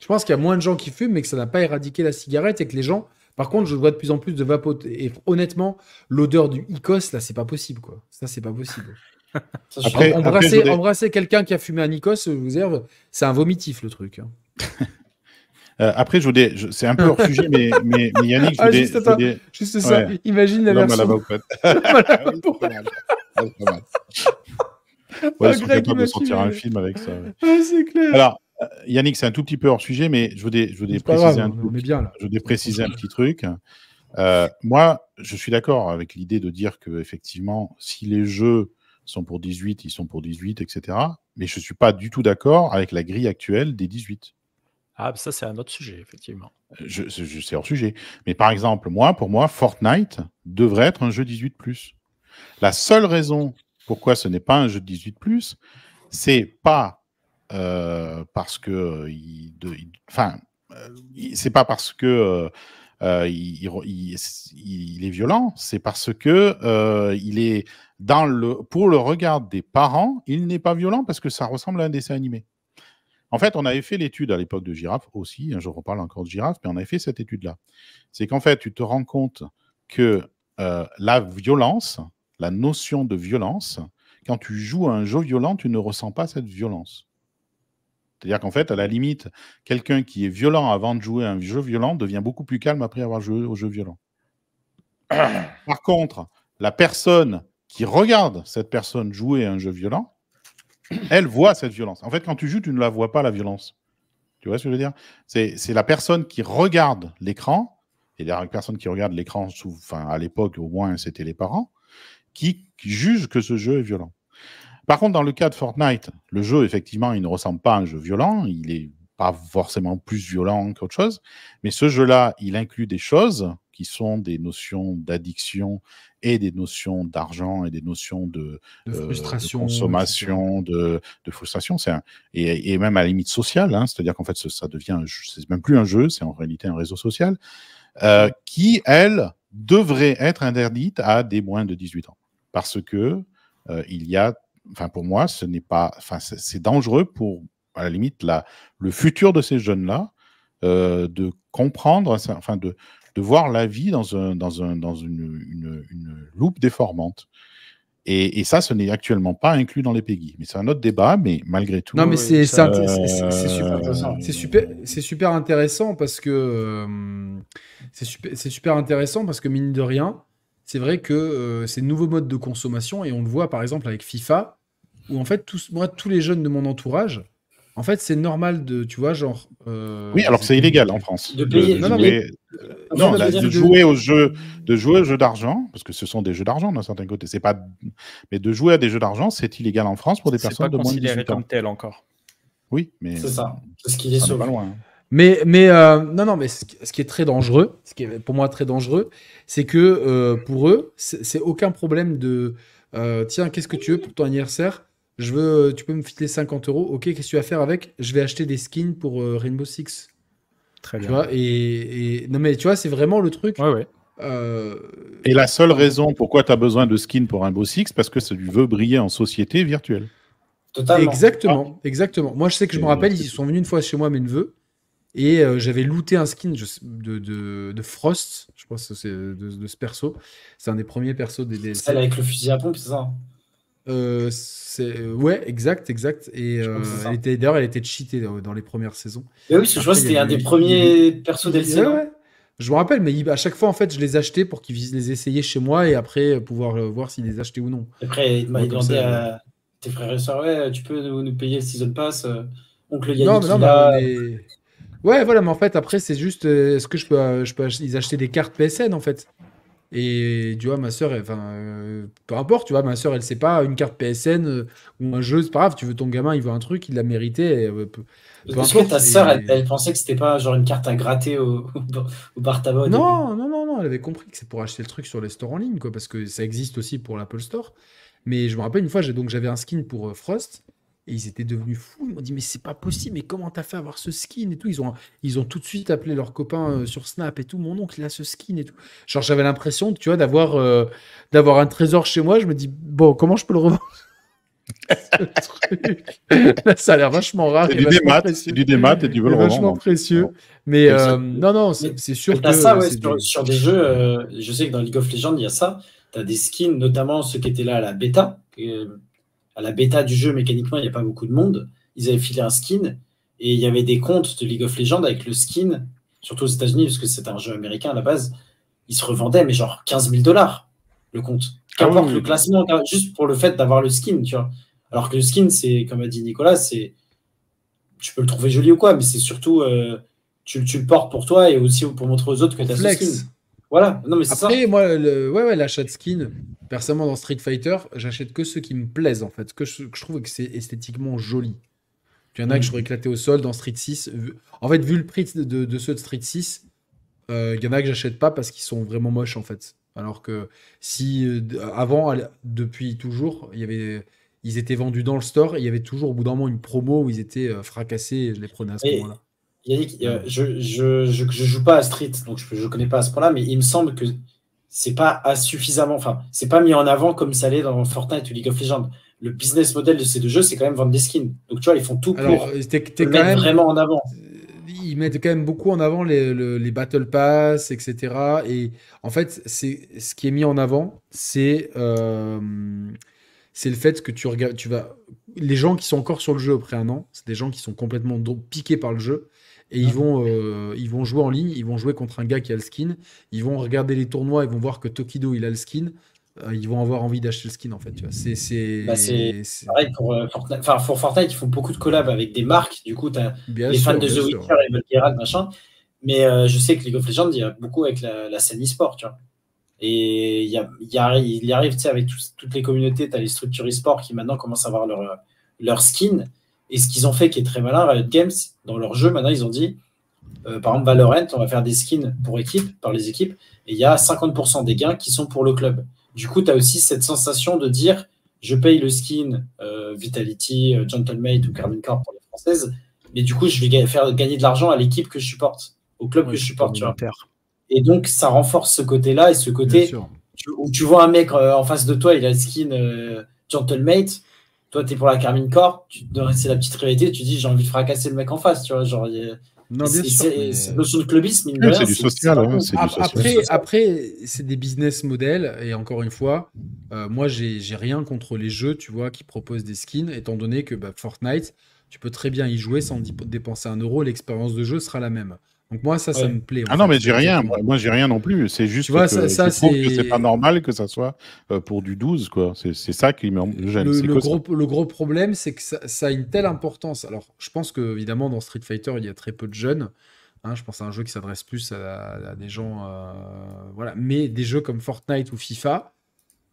Je pense qu'il y a moins de gens qui fument, mais que ça n'a pas éradiqué la cigarette et que les gens par contre, je vois de plus en plus de vapote. Et honnêtement, l'odeur du Icos, là, c'est pas possible, quoi. Ça, c'est pas possible. [laughs] après, embrasser, embrasser quelqu'un qui a fumé un Icos, euh, je vous dire, c'est un vomitif, le truc. Hein. [laughs] Euh, après, je voulais, c'est un peu hors sujet, mais, mais, mais Yannick, je ah, voulais, ah, juste, juste ça. Imagine la version. L'homme à la [laughs] ah Ouais, de sortir un film avec ça. Ouais. Ah, c'est clair. Alors, euh, Yannick, c'est un tout petit peu hors sujet, mais je voulais, je préciser, un, bien, Je préciser un petit truc. Euh, moi, je suis d'accord avec l'idée de dire que effectivement, si les jeux sont pour 18, ils sont pour 18, etc. Mais je ne suis pas du tout d'accord avec la grille actuelle des 18. Ah, ça, c'est un autre sujet, effectivement. Je, c'est hors sujet. Mais par exemple, moi, pour moi, Fortnite devrait être un jeu 18. La seule raison pourquoi ce n'est pas un jeu de 18, c'est pas euh, parce que, euh, enfin, euh, c'est pas parce que il, est violent, c'est parce que il est dans le pour le regard des parents, il n'est pas violent parce que ça ressemble à un dessin animé. En fait, on avait fait l'étude à l'époque de Girafe aussi. Hein, je reparle encore de Girafe, mais on avait fait cette étude-là. C'est qu'en fait, tu te rends compte que la violence, la notion de violence, quand tu joues à un jeu violent, tu ne ressens pas cette violence. C'est-à-dire qu'en fait, à la limite, quelqu'un qui est violent avant de jouer un jeu violent devient beaucoup plus calme après avoir joué au jeu violent. [coughs] Par contre, la personne qui regarde cette personne jouer un jeu violent, elle voit cette violence. En fait, quand tu joues, tu ne la vois pas, la violence. Tu vois ce que je veux dire C'est la personne qui regarde l'écran, et la personne qui regarde l'écran, enfin, à l'époque au moins, c'était les parents, qui, juge que ce jeu est violent. Par contre, dans le cas de Fortnite, le jeu, effectivement, il ne ressemble pas à un jeu violent. Il n'est pas forcément plus violent qu'autre chose. Mais ce jeu-là, il inclut des choses qui sont des notions d'addiction et des notions d'argent et des notions de, euh, frustration, de consommation, de, frustration. C'est et, même à la limite sociale, hein. c'est-à-dire qu'en fait, ça devient, c'est même plus un jeu, c'est en réalité un réseau social euh, qui, elle, devrait être interdite à des moins de 18 ans parce que euh, il y a enfin pour moi, ce n'est pas, enfin c'est dangereux pour à la limite la, le futur de ces jeunes-là euh, de comprendre, enfin de, de voir la vie dans, un, dans, un, dans une, une, une loupe déformante. Et, et, ça, ce n'est actuellement pas inclus dans les PEGI. Mais c'est un autre débat, mais malgré tout. Non, mais c'est c'est euh, super, super, intéressant parce que euh, c'est super, intéressant parce que mine de rien, c'est vrai que ces nouveaux modes de consommation et on le voit par exemple avec FIFA, où en fait, tous, moi, tous les jeunes de mon entourage, en fait, c'est normal de, tu vois, genre. Euh, oui, alors c'est illégal en France. De, payer, non, non, de euh, jouer au jeu, de jouer aux jeux d'argent, parce que ce sont des jeux d'argent d'un certain côté. C'est pas, mais de jouer à des jeux d'argent, c'est illégal en France pour des personnes de moins de 18 ans. comme tel encore. Oui, mais. C'est ça. ce qui est Pas loin. Hein. Mais, mais euh, non, non, mais ce qui est très dangereux, ce qui est pour moi très dangereux, c'est que pour eux, c'est aucun problème de. tiens, qu'est-ce que tu veux pour ton anniversaire je veux, euh, tu peux me filer 50 euros, ok, qu'est-ce que tu vas faire avec Je vais acheter des skins pour euh, Rainbow Six. Très bien. et, non, mais tu vois, c'est vraiment le truc. Ouais, ouais. Euh, et la seule raison pourquoi tu as besoin de skins pour Rainbow Six, parce que c'est du veut briller en société virtuelle. Totalement. Exactement, ah. exactement. Moi, je sais que je me rappelle, ils sont venus une fois chez moi, mes neveux, et j'avais looté un skin de, Frost, je pense que c'est de, ce perso. C'est un des premiers persos des. avec le fusil à pompe, c'est ça hein euh, c'est euh, ouais exact exact et euh, était d'ailleurs elle était cheatée dans, les premières saisons. oui, je crois c'était un des premiers persos DLC. Je me rappelle, mais à chaque fois en fait, je les achetais pour qu'ils les essayaient chez moi et après pouvoir voir s'ils les achetaient ou non. Après, il m'a demandé à tes frères et soeurs tu peux nous, payer le season pass, oncle Yannick. Non, Ouais, voilà, mais en fait après c'est juste, est-ce que je peux, je peux, ils achetaient des cartes PSN en fait. Et tu vois, ma soeur, enfin, euh, peu importe, tu vois, ma soeur, elle sait pas une carte PSN euh, ou un jeu, c'est pas grave, tu veux ton gamin, il veut un truc, il l'a mérité. Et, euh, peu, Parce que ta soeur, elle, pensait que c'était pas genre une carte à gratter au, [laughs] au bar tabac. non, non, non, non, elle avait compris que c'est pour acheter le truc sur les stores en ligne, quoi, parce que ça existe aussi pour l'Apple Store. Mais je me rappelle une fois, donc j'avais un skin pour Frost, et ils étaient devenus fous. Ils m'ont dit, mais c'est pas possible, mais comment t'as fait avoir ce skin et tout ils ont, ils ont tout de suite appelé leurs copains euh, sur Snap et tout. Mon oncle, il a ce skin et tout. Genre, j'avais l'impression, tu vois, d'avoir, euh, d'avoir un trésor chez moi. Je me dis, bon, comment je peux le revendre [laughs] ça a l'air vachement rare. C'est du démat, c'est du démat Vachement précieux. Mais euh, non, non, c'est sûr. T'as ça, ouais, sur, sur, des jeux. je sais que dans League of Legends, il y a ça. T'as des skins, notamment ceux qui étaient là à la bêta à la bêta du jeu, mécaniquement, il n'y a pas beaucoup de monde. Ils avaient filé un skin et il y avait des comptes de League of Legends avec le skin, surtout aux États-Unis, parce que c'est un jeu américain à la base. Ils se revendaient, mais genre 15 000 dollars le compte. Ah Qu'importe le classement, juste pour le fait d'avoir le skin, tu vois. Alors que le skin, c'est, comme a dit Nicolas, c'est. Tu peux le trouver joli ou quoi, mais c'est surtout. Euh, tu, tu, le portes pour toi et aussi pour montrer aux autres que tu as ce skin. Voilà, non mais c'est ça. Après, moi, le, ouais, ouais, l'achat de skin, personnellement, dans Street Fighter, j'achète que ceux qui me plaisent, en fait, que je, trouve que c'est esthétiquement joli. Il y en a que je mm. éclaté au sol dans Street 6. En fait, vu le prix de, de, ceux de Street 6, euh, il y en a que j'achète pas parce qu'ils sont vraiment moches, en fait. Alors que si, euh, avant, depuis toujours, il y avait ils étaient vendus dans le store il y avait toujours au bout d'un moment une promo où ils étaient euh, fracassés et je les prenais à ce moment-là. Yannick, euh, je, je, joue pas à Street, donc je, ne connais pas à ce point-là, mais il me semble que c'est pas suffisamment, enfin, c'est pas mis en avant comme ça l'est dans Fortnite ou League of Legends. Le business model de ces deux jeux, c'est quand même vendre des skins. Donc tu vois, ils font tout pour mettre vraiment en avant. Euh, ils mettent quand même beaucoup en avant les, battle pass, etc. Et en fait, ce qui est mis en avant, c'est euh, c'est le fait que tu regardes, tu vas les gens qui sont encore sur le jeu après un an, c'est des gens qui sont complètement piqués par le jeu et ils ah vont, euh, ils vont jouer en ligne, ils vont jouer contre un gars qui a le skin, ils vont regarder les tournois, ils vont voir que Tokido il a le skin, euh, ils vont avoir envie d'acheter le skin en fait. Bah, c'est pareil pour euh, Fortnite, enfin, pour Fortnite, ils font beaucoup de collabs avec des marques, du coup, tu as les fans de The Witcher et Vulgarad, machin, mais je sais que League of Legends, il y a beaucoup avec la, scène e-sport, tu vois. Et il, y y arrive, tu sais, avec toutes les communautés, tu as les structures e-sport qui maintenant commencent à avoir leur, leur skin. Et ce qu'ils ont fait qui est très malin, Riot Games, dans leur jeu, maintenant, ils ont dit, euh, par exemple, Valorant, on va faire des skins pour équipe, par les équipes, et il y a 50% des gains qui sont pour le club. Du coup, tu as aussi cette sensation de dire, je paye le skin euh, Vitality, euh, Gentlemate ou Cardinal Corps pour les françaises, mais du coup, je vais faire gagner de l'argent à l'équipe que je supporte, au club que je supporte. Tu Et donc, ça renforce ce côté-là et ce côté où tu vois un mec en face de toi, il a le skin Gentlemate, toi, tu es pour la Carmine Corp, c'est la petite réalité, tu dis j'ai envie de fracasser le mec en face, tu vois. Genre, Non, C'est notion de clubisme, C'est du social. Hein, après, c'est des business models. Et encore une fois, euh, moi, j'ai rien contre les jeux, tu vois, qui proposent des skins, étant donné que bah, Fortnite, tu peux très bien y jouer sans dépenser un euro. L'expérience de jeu sera la même. Donc moi, ça, ça me plaît. Ah non, mais j'ai rien. Moi, j'ai rien non plus. C'est juste que ça, je trouve que c'est pas normal que ça soit euh, pour du 12. quoi. C'est ça qui me gêne. Le, gros, le gros problème, c'est que ça, a une telle importance. Alors, je pense que évidemment, dans Street Fighter, il y a très peu de jeunes. Hein. je pense à un jeu qui s'adresse plus à, des gens... Euh, voilà. Mais des jeux comme Fortnite ou FIFA...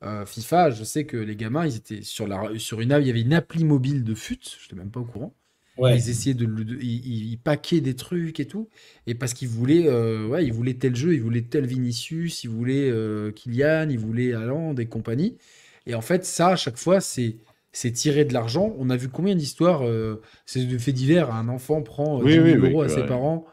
Euh, FIFA, je sais que les gamins, ils étaient sur, la, sur une app, il y avait une appli mobile de fut, je n'étais même pas au courant. Ils essayaient de, ils, paquaient des trucs et tout, et parce qu'ils voulaient, euh, ouais, ils voulaient tel jeu, ils voulaient tel Vinicius, ils voulaient euh, Kylian, ils voulaient Haaland et compagnie. Et en fait, ça, à chaque fois, c'est c'est tirer de l'argent. On a vu combien d'histoires, euh, c'est de fait divers. Hein. Un enfant prend un euros à ses parents.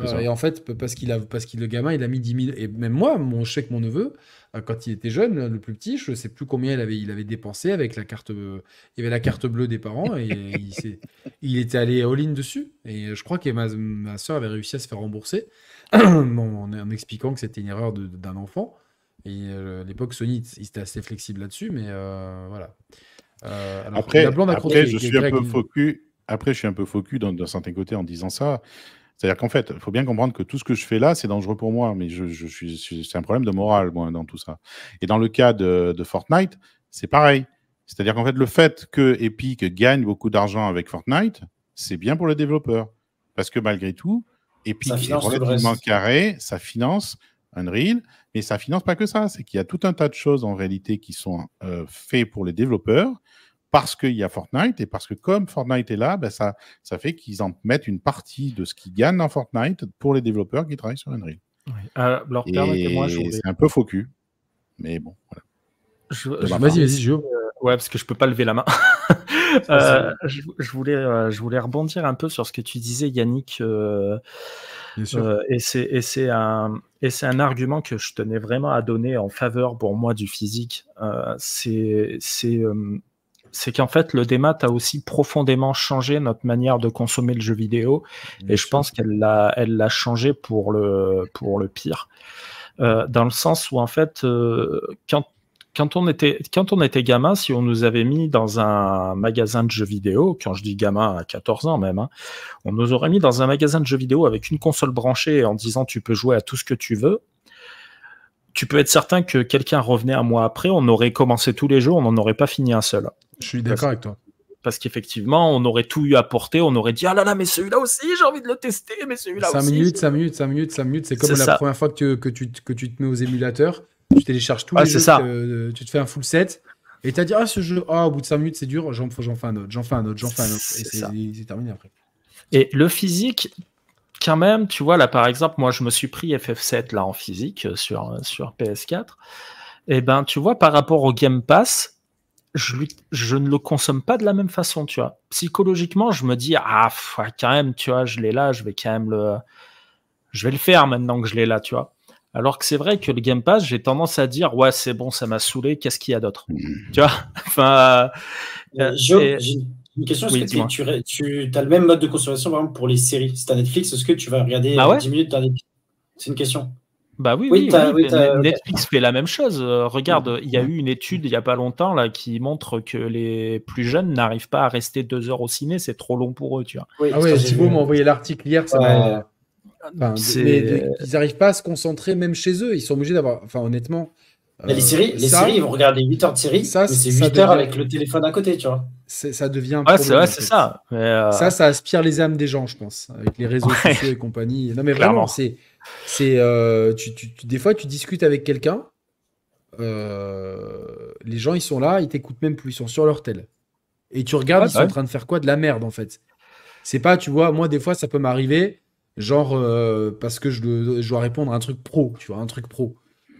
Euh, et en fait, parce qu'il a, parce qu'il le gamin, il a mis 10 000. Et même moi, mon, chèque, mon neveu, euh, quand il était jeune, le plus petit, je ne sais plus combien il avait, il avait dépensé avec la carte. Euh, la carte bleue des parents et [laughs] il, était allé all-in dessus. Et euh, je crois que ma, ma soeur avait réussi à se faire rembourser [clears throat] en, expliquant que c'était une erreur d'un enfant. Et à l'époque, Sony, il était assez flexible là-dessus, mais voilà. après, je suis un peu focus. Après, je suis un peu focus d'un certain côté en disant ça. C'est-à-dire qu'en fait, il faut bien comprendre que tout ce que je fais là, c'est dangereux pour moi, mais je, suis, c'est un problème de morale moi, dans tout ça. Et dans le cas de, Fortnite, c'est pareil. C'est-à-dire qu'en fait, le fait que Epic gagne beaucoup d'argent avec Fortnite, c'est bien pour les développeurs. Parce que malgré tout, Epic est relativement carré, ça finance Unreal, mais ça finance pas que ça. C'est qu'il y a tout un tas de choses en réalité qui sont euh, faites pour les développeurs parce qu'il y a Fortnite et parce que comme Fortnite est là, ben ça, ça fait qu'ils en mettent une partie de ce qu'ils gagnent dans Fortnite pour les développeurs qui travaillent sur Unreal. Euh, permettez-moi, je C'est un peu faux cul, mais bon, Je... Vas-y, vas-y, je... Euh, ouais, parce que je peux pas lever la main. [laughs] Euh, je, voulais, je voulais rebondir un peu sur ce que tu disais, Yannick. Euh, et c'est un, un, argument que je tenais vraiment à donner en faveur pour moi du physique. c'est c'est qu'en fait, le démat a aussi profondément changé notre manière de consommer le jeu vidéo. et je pense qu'elle l'a, changé pour le, pire. Euh, dans le sens où, en fait, euh, quand, on était, quand gamin, si on nous avait mis dans un magasin de jeux vidéo, quand je dis gamin à 14 ans même, hein, on nous aurait mis dans un magasin de jeux vidéo avec une console branchée en disant tu peux jouer à tout ce que tu veux tu peux être certain que quelqu'un revenait un mois après, on aurait commencé tous les jeux, on n'en aurait pas fini un seul. Je suis d'accord avec toi. Parce qu'effectivement, on aurait tout eu à porter, on aurait dit Ah là là, mais celui-là aussi, j'ai envie de le tester, mais celui-là aussi. 5 minutes, 5 minutes, 5 minutes, 5 minutes. C'est comme la première fois que tu, que, tu, te mets aux émulateurs, tu télécharges tout. Ah, euh, tu te fais un full set. Et as dit, ah, ce jeu, ah, au bout de 5 minutes, c'est dur, j'en fais un autre, j'en fais un autre, j'en fais un autre. Et c'est terminé après. Et le physique, quand même, tu vois, là, par exemple, moi, je me suis pris FF7, là, en physique, euh, sur, euh, sur PS4. Et eh ben, tu vois, par rapport au Game Pass, je, ne le consomme pas de la même façon, tu vois. Psychologiquement, je me dis, ah, quand même, tu vois, je l'ai là, je vais quand même le. Je vais le faire maintenant que je l'ai là, tu vois. Alors que c'est vrai que le Game Pass, j'ai tendance à dire, ouais, c'est bon, ça m'a saoulé, qu'est-ce qu'il y a d'autre mmh. Tu vois [laughs] Enfin. Euh, euh, j'ai une question, tu, tu, as le même mode de consommation, par exemple, pour les séries C'est à Netflix, est-ce que tu vas regarder 10 ah euh, minutes C'est une question. Bah oui, Netflix fait la même chose. Euh, regarde, il y a eu une étude il n'y a pas longtemps là, qui montre que les plus jeunes n'arrivent pas à rester deux heures au ciné, c'est trop long pour eux, tu vois. ah oui, si vous envoyé l'article hier, ça ils n'arrivent pas à se concentrer même chez eux. Ils sont obligés d'avoir. Enfin, honnêtement. les euh, séries, les séries, ils vont regarder 8 heures de série, ça, c'est 8 heures avec le téléphone à côté, tu vois. Ça devient. Ah, c'est ça. Euh, ça, ça aspire les âmes des gens, je pense, avec les réseaux [laughs] sociaux et compagnie. Non, mais vraiment, c'est c'est euh, tu, des fois tu discutes avec quelqu'un, euh, les gens ils sont là, ils t'écoutent même plus, ils sont sur leur tel. Et tu regardes, ils sont en train de faire quoi De la merde en fait. C'est pas, tu vois, moi des fois ça peut m'arriver, genre euh, parce que je, dois répondre à un truc pro, tu vois, un truc pro.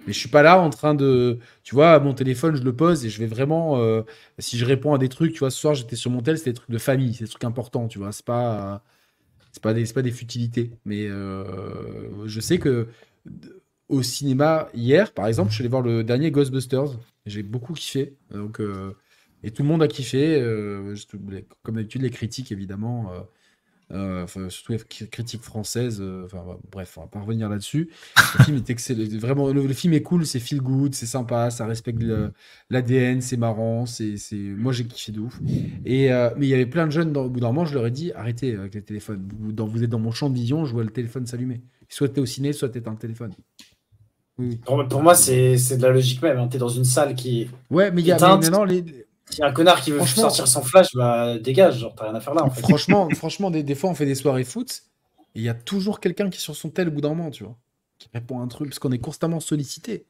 Mais je suis pas là en train de, tu vois, mon téléphone je le pose et je vais vraiment, si je réponds à des trucs, tu vois, ce soir j'étais sur mon tel, c'était des trucs de famille, c'est des trucs importants, tu vois, c'est pas c'est pas des pas des futilités, mais euh, je sais que au cinéma hier, par exemple, je suis allé voir le dernier Ghostbusters. J'ai beaucoup kiffé. Donc, euh, et tout le monde a kiffé. Euh, comme d'habitude, les critiques, évidemment, euh, surtout critique française, euh, enfin bah, bref, on va pas revenir là-dessus. Le film est excellent, [laughs] vraiment, le, film est cool, c'est feel good, c'est sympa, ça respecte mhm. l'ADN, c'est marrant, c'est, moi j'ai kiffé de ouf. Et, euh, mais il y avait plein de jeunes, dans, au bout d'un moment, je leur ai dit arrêtez avec les téléphones, vous, dans, vous êtes dans mon champ de vision, je vois le téléphone s'allumer. Soit t'es au ciné, soit t'es dans le téléphone. Pour, moi, c'est de la logique même. Hein. t'es dans une salle qui. Ouais, mais il y a si un connard qui veut sortir son flash, bah dégage, genre t'as rien à faire là. En fait. Franchement, [laughs] franchement des, fois on fait des soirées foot et il y a toujours quelqu'un qui est sur son tel au bout d'un moment, tu vois, qui répond à un truc parce qu'on est constamment sollicité.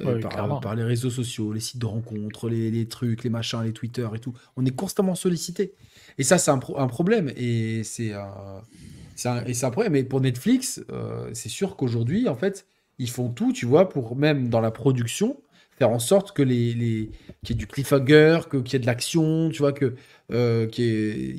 Euh, par, les réseaux sociaux, les sites de rencontres, les, trucs, les machins, les Twitter et tout. On est constamment sollicité. Et ça, c'est un, problème. Et c'est un, problème. Et pour Netflix, euh, c'est sûr qu'aujourd'hui, en fait, ils font tout, tu vois, pour même dans la production, faire en sorte que les, les qu'il y ait du cliffhanger, que qu'il y ait de l'action, tu vois que euh, qu'il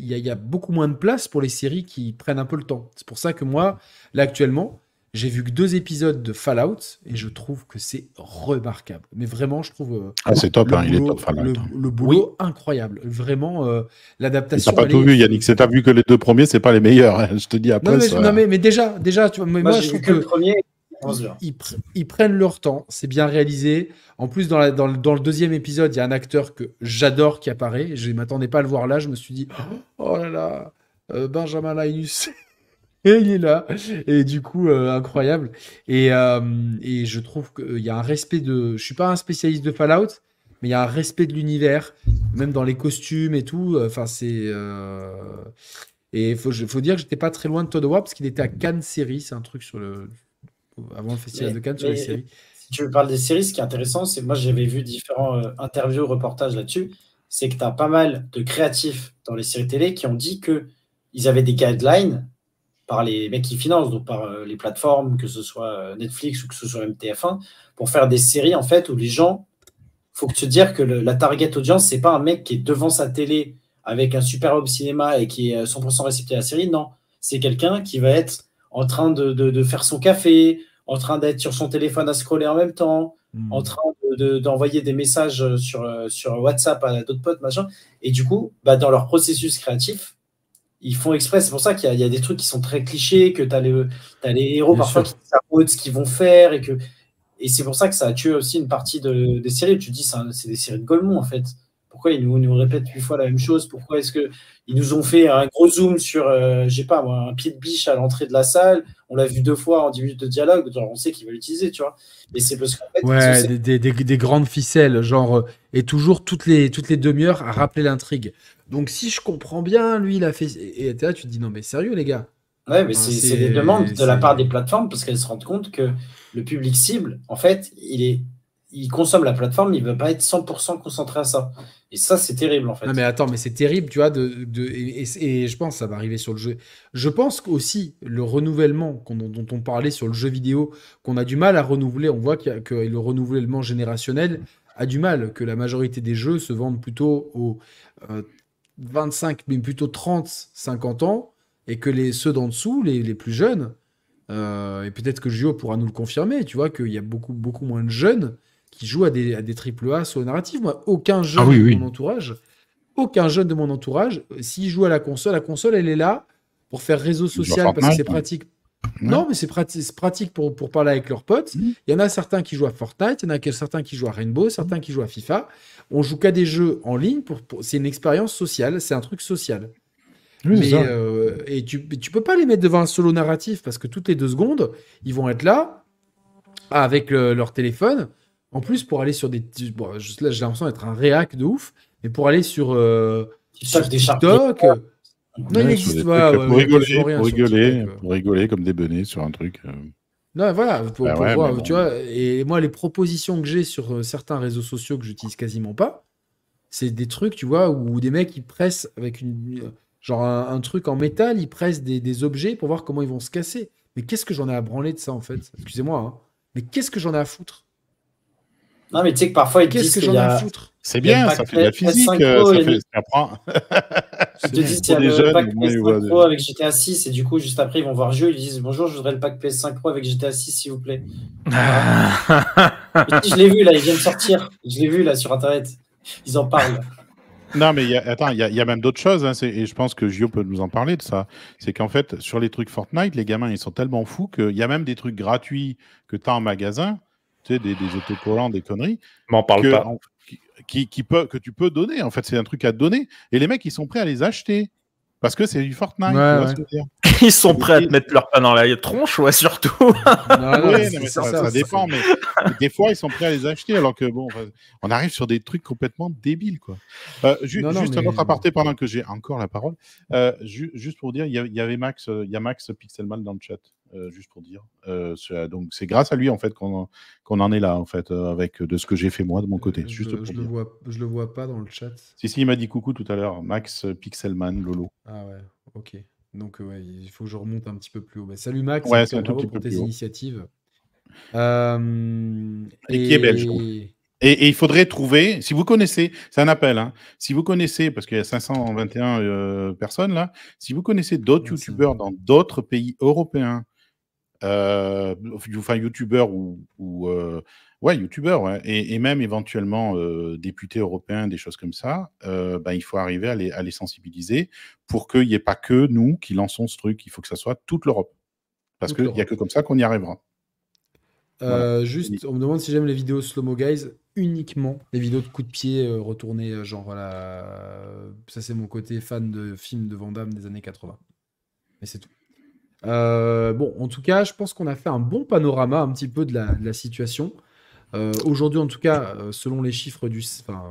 y, y, a beaucoup moins de place pour les séries qui prennent un peu le temps. C'est pour ça que moi là actuellement j'ai vu que deux épisodes de Fallout et je trouve que c'est remarquable. Mais vraiment, je trouve. Euh, ah, c'est top, le hein, boulot, il est Le, boulot hein. incroyable. Vraiment, euh, l'adaptation. T'as pas tout vu, Yannick. C'est t'as vu que les deux premiers, c'est pas les meilleurs. Hein, je te dis après. Non, mais, mais, mais déjà, déjà, tu vois, mais moi, je trouve que. Le premier ils, prennent leur temps, c'est bien réalisé. En plus, dans, la, dans, le, deuxième épisode, il y a un acteur que j'adore qui apparaît. Je ne m'attendais pas à le voir là. Je me suis dit, ah oh là là, euh, Benjamin Linus. [laughs] et il est là. Et du coup, euh, incroyable. Euh, et, je trouve qu'il y a un respect de. Je suis pas un spécialiste de Fallout, mais il y a un respect de l'univers, même dans les costumes et tout. Enfin, c'est. Et il faut, dire que j'étais pas très loin de Todd Howard parce qu'il était à Cannes Série, c'est un truc sur le avant le festival de Cannes sur les séries. Si tu parles des séries, ce qui est intéressant, c'est moi j'avais vu différents euh, interviews, reportages là-dessus, c'est que tu as pas mal de créatifs dans les séries télé qui ont dit que ils avaient des guidelines par les mecs qui financent, donc par euh, les plateformes, que ce soit euh, Netflix ou que ce soit MTF1, pour faire des séries en fait où les gens, faut que tu te dises que la target audience, c'est pas un mec qui est devant sa télé avec un superbe cinéma et qui est 100% réceptif à la série, non, c'est quelqu'un qui va être en train de, de, faire son café, en train d'être sur son téléphone à scroller en même temps, hmm. en train d'envoyer des messages sur, sur WhatsApp à d'autres potes, machin. Et du coup, bah, dans leur processus créatif, ils font exprès. C'est pour ça qu'il y, a des trucs qui sont très clichés, que tu as, as, les héros parfois qui savent ce qu'ils vont faire. Et, et c'est pour ça que ça a tué aussi une partie de, des séries. Tu dis, c'est des séries de Golemont, en fait pourquoi ils nous, répètent une fois la même chose Pourquoi est-ce que ils nous ont fait un gros zoom sur, ne euh, j'ai pas un pied de biche à l'entrée de la salle On l'a vu deux fois en 10 minutes de dialogue, on sait qu'ils veulent l'utiliser, tu vois. Mais c'est parce qu'en fait, ouais, des, grandes ficelles, genre euh, et toujours toutes les toutes les demi-heures à rappeler l'intrigue. Donc si je comprends bien, lui il a fait et, là tu te dis non mais sérieux les gars. Ouais, mais c'est des demandes de la part des plateformes parce qu'elles se rendent compte que le public cible, en fait, il est il consomme la plateforme, il ne veut pas être 100% concentré à ça. Et ça, c'est terrible en fait. Non, mais attends, mais c'est terrible, tu vois. De, de et, je pense que ça va arriver sur le jeu. Je pense aussi le renouvellement dont, on parlait sur le jeu vidéo, qu'on a du mal à renouveler. On voit que le renouvellement générationnel a du mal, que la majorité des jeux se vendent plutôt aux 25, euh, mais plutôt 30, 50 ans, et que les, ceux d'en dessous, les, les, plus jeunes, euh, et peut-être que Jio pourra nous le confirmer, tu vois, qu'il y a beaucoup, beaucoup moins de jeunes qui jouent à des, à des A solo narratif. Moi, aucun jeune ah de mon entourage, aucun jeune de mon entourage, s'il joue à la console, la console, elle est là pour faire réseau social parce que c'est pratique. Non, mais c'est pratique, pour, pour parler avec leurs potes. Mmh. Il y en a certains qui jouent à Fortnite, il y en a certains qui jouent à Rainbow, certains qui jouent à FIFA. On joue qu'à des jeux en ligne, pour, c'est une expérience sociale, c'est un truc social. mais, euh, et tu, tu peux pas les mettre devant un solo narratif parce que toutes les deux secondes, ils vont être là avec leur téléphone en plus, pour aller sur des. Bon, là, j'ai l'impression d'être un réac de ouf, mais pour aller sur, euh, des TikTok. Euh, non, il n'existe pas. Euh, pour, rigoler, pour, rigoler, comme des benets sur un truc. Non, voilà, pour, bah tu vois. Et moi, les propositions que j'ai sur certains réseaux sociaux que j'utilise quasiment pas, c'est des trucs, tu vois, où des mecs ils pressent avec une. Genre un, truc en métal, ils pressent des, objets pour voir comment ils vont se casser. Mais qu'est-ce que j'en ai à branler de ça en fait Excusez-moi, hein. mais qu'est-ce que j'en ai à foutre non, mais tu sais que parfois, ils disent qu'il y a. C'est bien, ça fait de la physique, euh, ça, [laughs] te dis s'il y a le pack PS5 Pro avec GTA 6 et du coup, juste après, ils vont voir le jeu, ils disent Bonjour, je voudrais le pack PS5 Pro avec GTA 6, s'il vous plaît. [laughs] je l'ai vu là, ils viennent de sortir. Je l'ai vu là sur internet. Ils en parlent. Non, mais attends, il y, a même d'autres choses, hein, et je pense que Gio peut nous en parler de ça. C'est qu'en fait, sur les trucs Fortnite, les gamins, ils sont tellement fous qu'il y a même des trucs gratuits que tu as en magasin des, autocollants, des conneries. M'en parle pas. qui, peut, que tu peux donner. En fait, c'est un truc à donner. Et les mecs, ils sont prêts à les acheter. Parce que c'est du Fortnite. [laughs] Ils sont prêts à mettre leur pain dans la tronche, ouais, surtout. ça, dépend, mais [laughs] des fois, ils sont prêts à les acheter, alors que bon, on arrive sur des trucs complètement débiles, quoi. Euh, juste un autre aparté pendant que j'ai encore la parole. Euh, juste pour dire, il y, avait Max, euh, il y a Max Pixelman dans le chat. juste pour dire. donc c'est grâce à lui en fait qu'on en est là en fait avec de ce que j'ai fait moi de mon côté. juste je, pour Le vois, le vois pas dans le chat. Si si, il m'a dit coucou tout à l'heure, Max Pixelman Lolo. Ah ouais, ok. Donc, euh, ouais, il faut que je remonte un petit peu plus haut. Bah, salut Max, ouais, c'est un petit pour tes initiatives. Euh, et, qui est belge. Et, il faudrait trouver, si vous connaissez, c'est un appel, hein, si vous connaissez, parce qu'il y a 521 euh, personnes là, si vous connaissez d'autres youtubeurs dans d'autres pays européens euh, enfin youtubeur ou, ou euh, ouais youtubeur et, même éventuellement euh, député européen des choses comme ça ben il faut arriver à les, à les sensibiliser pour qu'il n'y ait pas que nous qui lançons ce truc il faut que ça soit toute l'Europe parce qu'il n'y a que comme ça qu'on y arrivera juste on me demande si j'aime les vidéos slow mo guys uniquement les vidéos de coups de pied retournés genre voilà ça c'est mon côté fan de films de Vandame des années 80 mais c'est tout euh, bon, en tout cas, je pense qu'on a fait un bon panorama un petit peu de la, situation. Euh, aujourd'hui, en tout cas, euh, selon les chiffres du, enfin,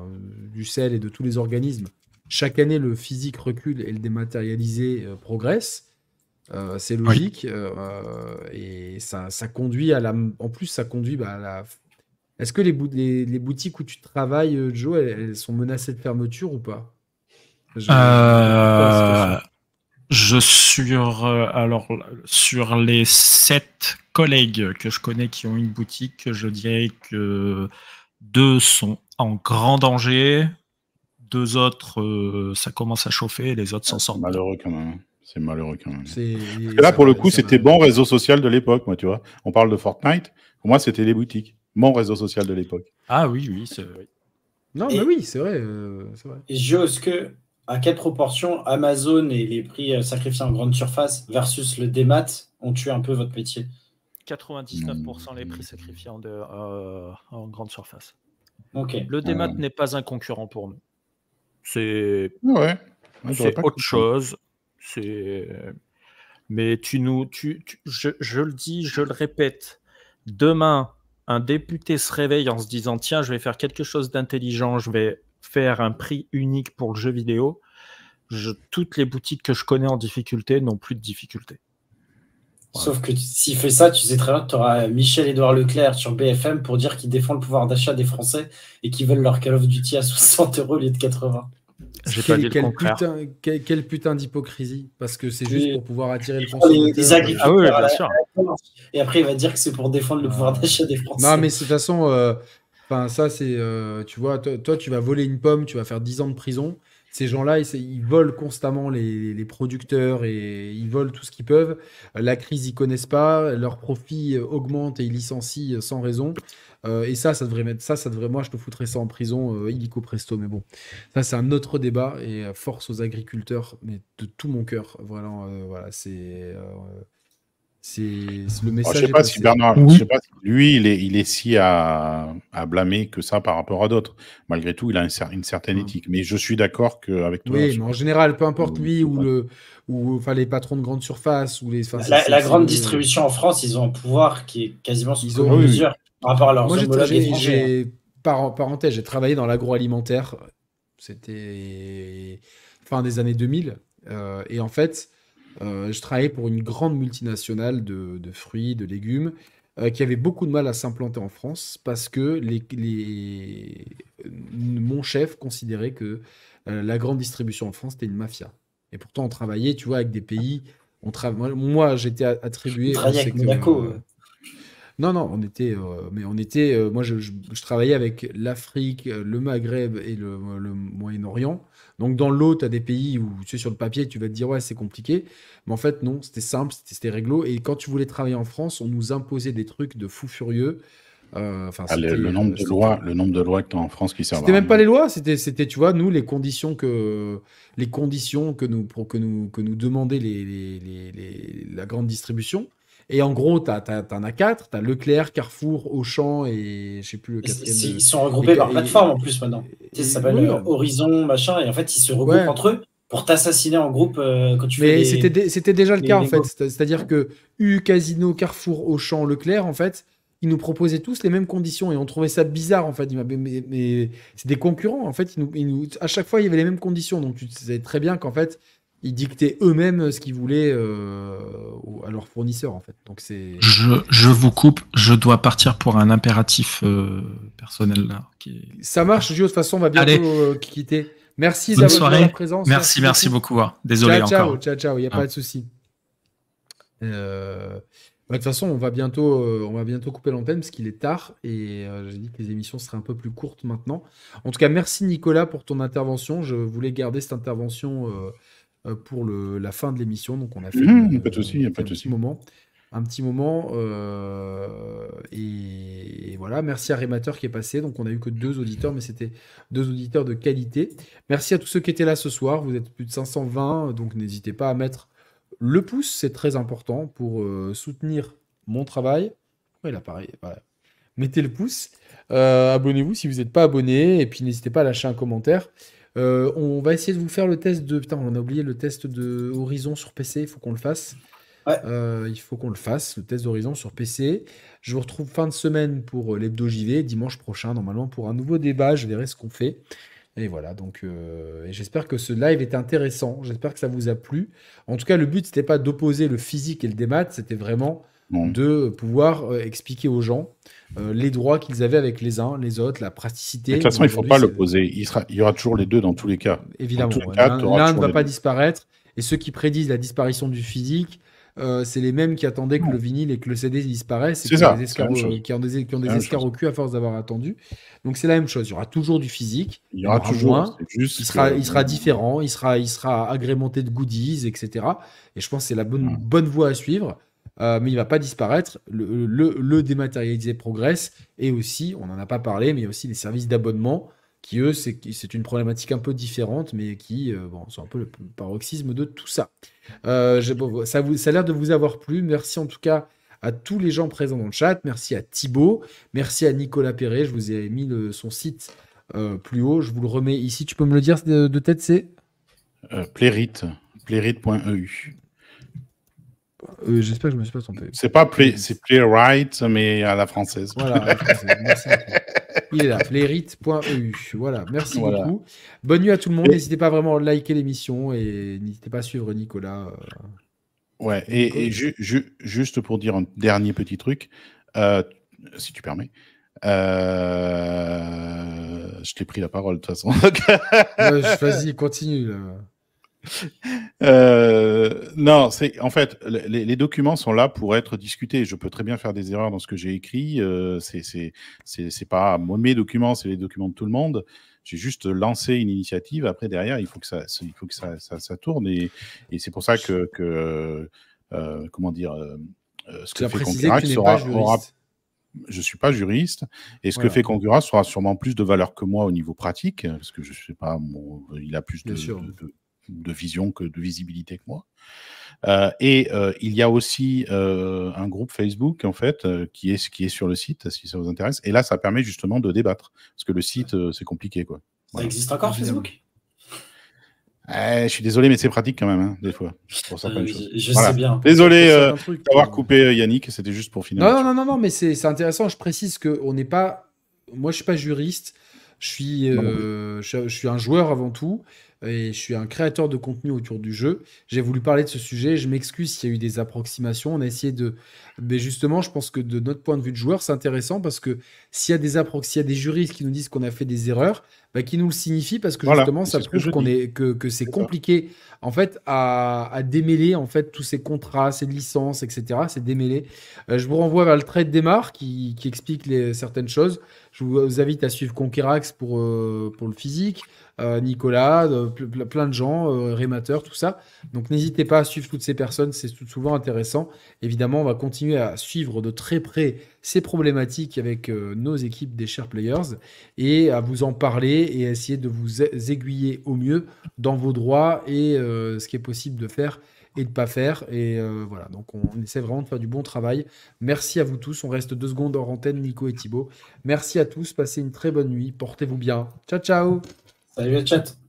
du CEL et de tous les organismes, chaque année, le physique recule et le dématérialisé progresse. C'est logique. et ça, conduit à la. En plus, ça conduit bah, à la. Est-ce que les, boutiques où tu travailles, Joe, elles, elles sont menacées de fermeture ou pas je sur euh, alors sur les sept collègues que je connais qui ont une boutique, je dirais que deux sont en grand danger, deux autres euh, ça commence à chauffer, les autres s'en sortent. Malheureux quand même. Hein. C'est malheureux quand même. là, pour le coup, c'était bon réseau social de l'époque, moi, tu vois. On parle de Fortnite. Pour moi, c'était les boutiques. Mon réseau social de l'époque. Ah oui, oui, c'est vrai. Non, mais oui, c'est vrai, euh, vrai. J'ose que à quelle proportion Amazon et les prix euh, sacrifiés en grande surface versus le démat ont tué un peu votre métier 99% les hmm. prix sacrifiés euh, en, grande surface. Ok. Le démat ah. n'est pas un concurrent pour nous. C'est ouais. C'est autre chose. C'est mais tu nous, je, je, le dis, je le répète. Demain, un député se réveille en se disant tiens, je vais faire quelque chose d'intelligent, je vais faire un prix unique pour le jeu vidéo, toutes les boutiques que je connais en difficulté n'ont plus de difficulté. Sauf que s'il fait ça, tu sais très bien que tu auras Michel-Édouard Leclerc sur BFM pour dire qu'il défend le pouvoir d'achat des Français et qu'ils veulent leur Call of Duty à 60 [laughs] euros au lieu de 80. Quelle putain, d'hypocrisie, parce que c'est juste pour pouvoir attirer le consommateur. Ah et après, il va dire que c'est pour défendre le ah. pouvoir d'achat des Français. Non, mais de toute façon, euh, Enfin, ça, c'est. Euh, tu vois, toi, tu vas voler une pomme, tu vas faire 10 ans de prison. Ces gens-là, ils, volent constamment les, producteurs et ils volent tout ce qu'ils peuvent. La crise, ils connaissent pas. Leurs profits euh, augmentent et ils licencient euh, sans raison. et ça, ça devrait mettre. Ça, ça devrait. Moi, je te foutrais ça en prison, illico presto. Mais bon, ça, c'est un autre débat. Et force aux agriculteurs, mais de tout mon cœur. Voilà, voilà c'est. C'est le ah, message. sais pas si Bernard, lui, il est, si à, blâmer que ça par rapport à d'autres. Malgré tout, il a une, certaine mmh. éthique. Mais je suis d'accord avec toi. Oui, mais en général, peu importe euh, lui ou, le, ou enfin, les patrons de grande surface ou les. La, grande distribution en France, ils ont un pouvoir qui est quasiment sous ont, mesure par rapport à leurs j'ai parenthèse, j'ai travaillé dans l'agroalimentaire. C'était fin des années 2000. Euh, et en fait, euh, je travaillais pour une grande multinationale de, fruits, de légumes, euh, qui avait beaucoup de mal à s'implanter en France parce que les, mon chef considérait que euh, la grande distribution en France était une mafia. Et pourtant, on travaillait, tu vois, avec des pays. On Moi, j'étais attribué. travaillais avec Monaco. Non, non, on était, mais on était, moi je, travaillais avec l'Afrique, le Maghreb et le Moyen-Orient. Donc dans l'autre tu as des pays où, tu sais, sur le papier, tu vas te dire, ouais, c'est compliqué. Mais en fait, non, c'était simple, c'était réglo. Et quand tu voulais travailler en France, on nous imposait des trucs de fous furieux. Euh, ah, le, nombre de lois, le nombre de lois que tu as en France qui servent. C'était même pas les lois, c'était, c'était, tu vois, nous les conditions que les conditions que nous pour que nous que demandait la grande distribution. Et en gros, tu en as quatre. Tu as Leclerc, Carrefour, Auchan et je sais plus le quatrième. Ils, sont regroupés par plateforme en plus maintenant. ça s'appelle oui, euh, Horizon, machin. Et en fait, ils se regroupent entre eux pour t'assassiner en groupe euh, quand tu Mais c'était déjà le cas en fait. C'est-à-dire que U, Casino, Carrefour, Auchan, Leclerc, en fait, ils nous proposaient tous les mêmes conditions et on trouvait ça bizarre en fait. Mais, mais, c'est des concurrents en fait. Ils nous, à chaque fois, il y avait les mêmes conditions. Donc tu sais très bien qu'en fait, ils dictaient eux-mêmes ce qu'ils voulaient euh, à leurs fournisseurs en fait. Donc c'est. Je, vous coupe, je dois partir pour un impératif euh, personnel là. Ça marche, Gio. De toute façon, on va bientôt euh, quitter. Merci d'avoir la présence. Merci, merci beaucoup. Hein. Désolé ciao, encore. Ciao, ciao, Il n'y a pas ah. de souci. Bah, de toute façon, on va bientôt, on va bientôt couper l'antenne parce qu'il est tard et j'ai dit que les émissions seraient un peu plus courtes maintenant. En tout cas, merci Nicolas pour ton intervention. Je voulais garder cette intervention euh, pour la fin de l'émission. Donc on a fait mmh, pas de euh, un, moment. Un petit moment. Euh, et, voilà, merci à Rémateur qui est passé. Donc on a eu que deux auditeurs, mais c'était deux auditeurs de qualité. Merci à tous ceux qui étaient là ce soir. Vous êtes plus de 520, donc n'hésitez pas à mettre le pouce, c'est très important pour soutenir mon travail. Oui, là, pareil, Mettez le pouce. Abonnez-vous si vous n'êtes pas abonné. Et puis n'hésitez pas à lâcher un commentaire. Euh, on va essayer de vous faire le test de. Putain, on a oublié le test de Horizon sur PC, il faut qu'on le fasse. Euh, il faut qu'on le fasse, le test d'Horizon sur PC. Je vous retrouve fin de semaine pour euh, l'hebdo JV, dimanche prochain, normalement, pour un nouveau débat. Je verrai ce qu'on fait. Et voilà, donc j'espère que ce live est intéressant. J'espère que ça vous a plu. En tout cas, le but, ce n'était pas d'opposer le physique et le démat, c'était vraiment de pouvoir expliquer aux gens euh, les droits qu'ils avaient avec les uns, les autres, la praticité. De toute façon, il ne faut pas l'opposer. Il, y aura toujours les deux dans tous les cas. Évidemment. L'un ne va pas disparaître. Et ceux qui prédisent la disparition du physique, euh, c'est les mêmes qui attendaient que le vinyle et que le CD disparaissent C'est euh, qui, ont des qui ont des, au cul à force d'avoir attendu. Donc c'est la même chose. Il y aura toujours du physique. Il y aura, toujours. il, sera, différent. Il sera, agrémenté de goodies, etc. Et je pense que c'est la bonne voie à suivre. Euh, mais il ne va pas disparaître. Le, dématérialisé progresse. Et aussi, on n'en a pas parlé, mais il y a aussi les services d'abonnement qui, eux, c'est une problématique un peu différente, mais qui euh, bon, sont un peu le paroxysme de tout ça. Euh, ça, a l'air de vous avoir plu. Merci en tout cas à tous les gens présents dans le chat. Merci à Thibaut. Merci à Nicolas Perret. Je vous ai mis son site plus haut. Je vous le remets ici. Tu peux me le dire de, tête, c'est plerite.plerite.eu euh, j'espère que je me suis pas trompé. C'est pas playwright, mais à la française. Voilà, Il est là, playwright.eu. Voilà, merci beaucoup. Bonne nuit à tout le monde. N'hésitez pas vraiment à liker l'émission et n'hésitez pas à suivre Nicolas. Euh. Ouais, et, juste pour dire un dernier petit truc, euh, si tu permets. Je t'ai pris la parole de toute façon. [laughs] Vas-y, continue. Là. [laughs] Euh, non, c'est en fait les, documents sont là pour être discutés. Je peux très bien faire des erreurs dans ce que j'ai écrit. Euh, c'est pas mes documents, c'est les documents de tout le monde. J'ai juste lancé une initiative. Après derrière, il faut que ça il faut que ça, tourne et, et c'est pour ça que, que euh, comment dire euh, ce que fait Conquerac aura, je suis pas juriste et ce que fait Concurrence sera sûrement plus de valeur que moi au niveau pratique parce que je sais pas il a plus de de vision que de visibilité que moi. Euh, et euh, il y a aussi euh, un groupe Facebook en fait qui est qui est sur le site si ça vous intéresse. Et là, ça permet justement de débattre parce que le site c'est compliqué quoi. Ça existe encore Facebook eh, je suis désolé, mais c'est pratique quand même, hein, des fois. Je, bien. Désolé d'avoir coupé Yannick, c'était juste pour finir. Non, non, non, non, mais c'est intéressant. Je précise que on n'est pas. Moi, je suis pas juriste. Je suis, je, suis un joueur avant tout et je suis un créateur de contenu autour du jeu. J'ai voulu parler de ce sujet. Je m'excuse s'il y a eu des approximations. On a essayé de. Mais justement, je pense que de notre point de vue de joueur, c'est intéressant parce que s'il y a des s'il y a des juristes qui nous disent qu'on a fait des erreurs, bah, qui nous le signifient parce que justement, ça prouve qu'on est que, que c'est compliqué en fait à... à, démêler en fait tous ces contrats, ces licences, etc. C'est démêlé. Euh, je vous renvoie vers le trait de démarre qui, qui explique les... certaines choses. Je vous invite à suivre Conquerax pour, euh, pour le physique. Euh, Nicolas, euh, plein de gens, euh, Rémateur, tout ça. Donc n'hésitez pas à suivre toutes ces personnes, c'est souvent intéressant. Évidemment, on va continuer à suivre de très près ces problématiques avec nos équipes des chers players et à vous en parler et essayer de vous aiguiller au mieux dans vos droits et ce qui est possible de faire et de pas faire. Et voilà, donc on essaie vraiment de faire du bon travail. Merci à vous tous. On reste deux secondes en antenne, Nico et Thibaut. Merci à tous. Passez une très bonne nuit. Portez-vous bien. Ciao, ciao. Salut le chat.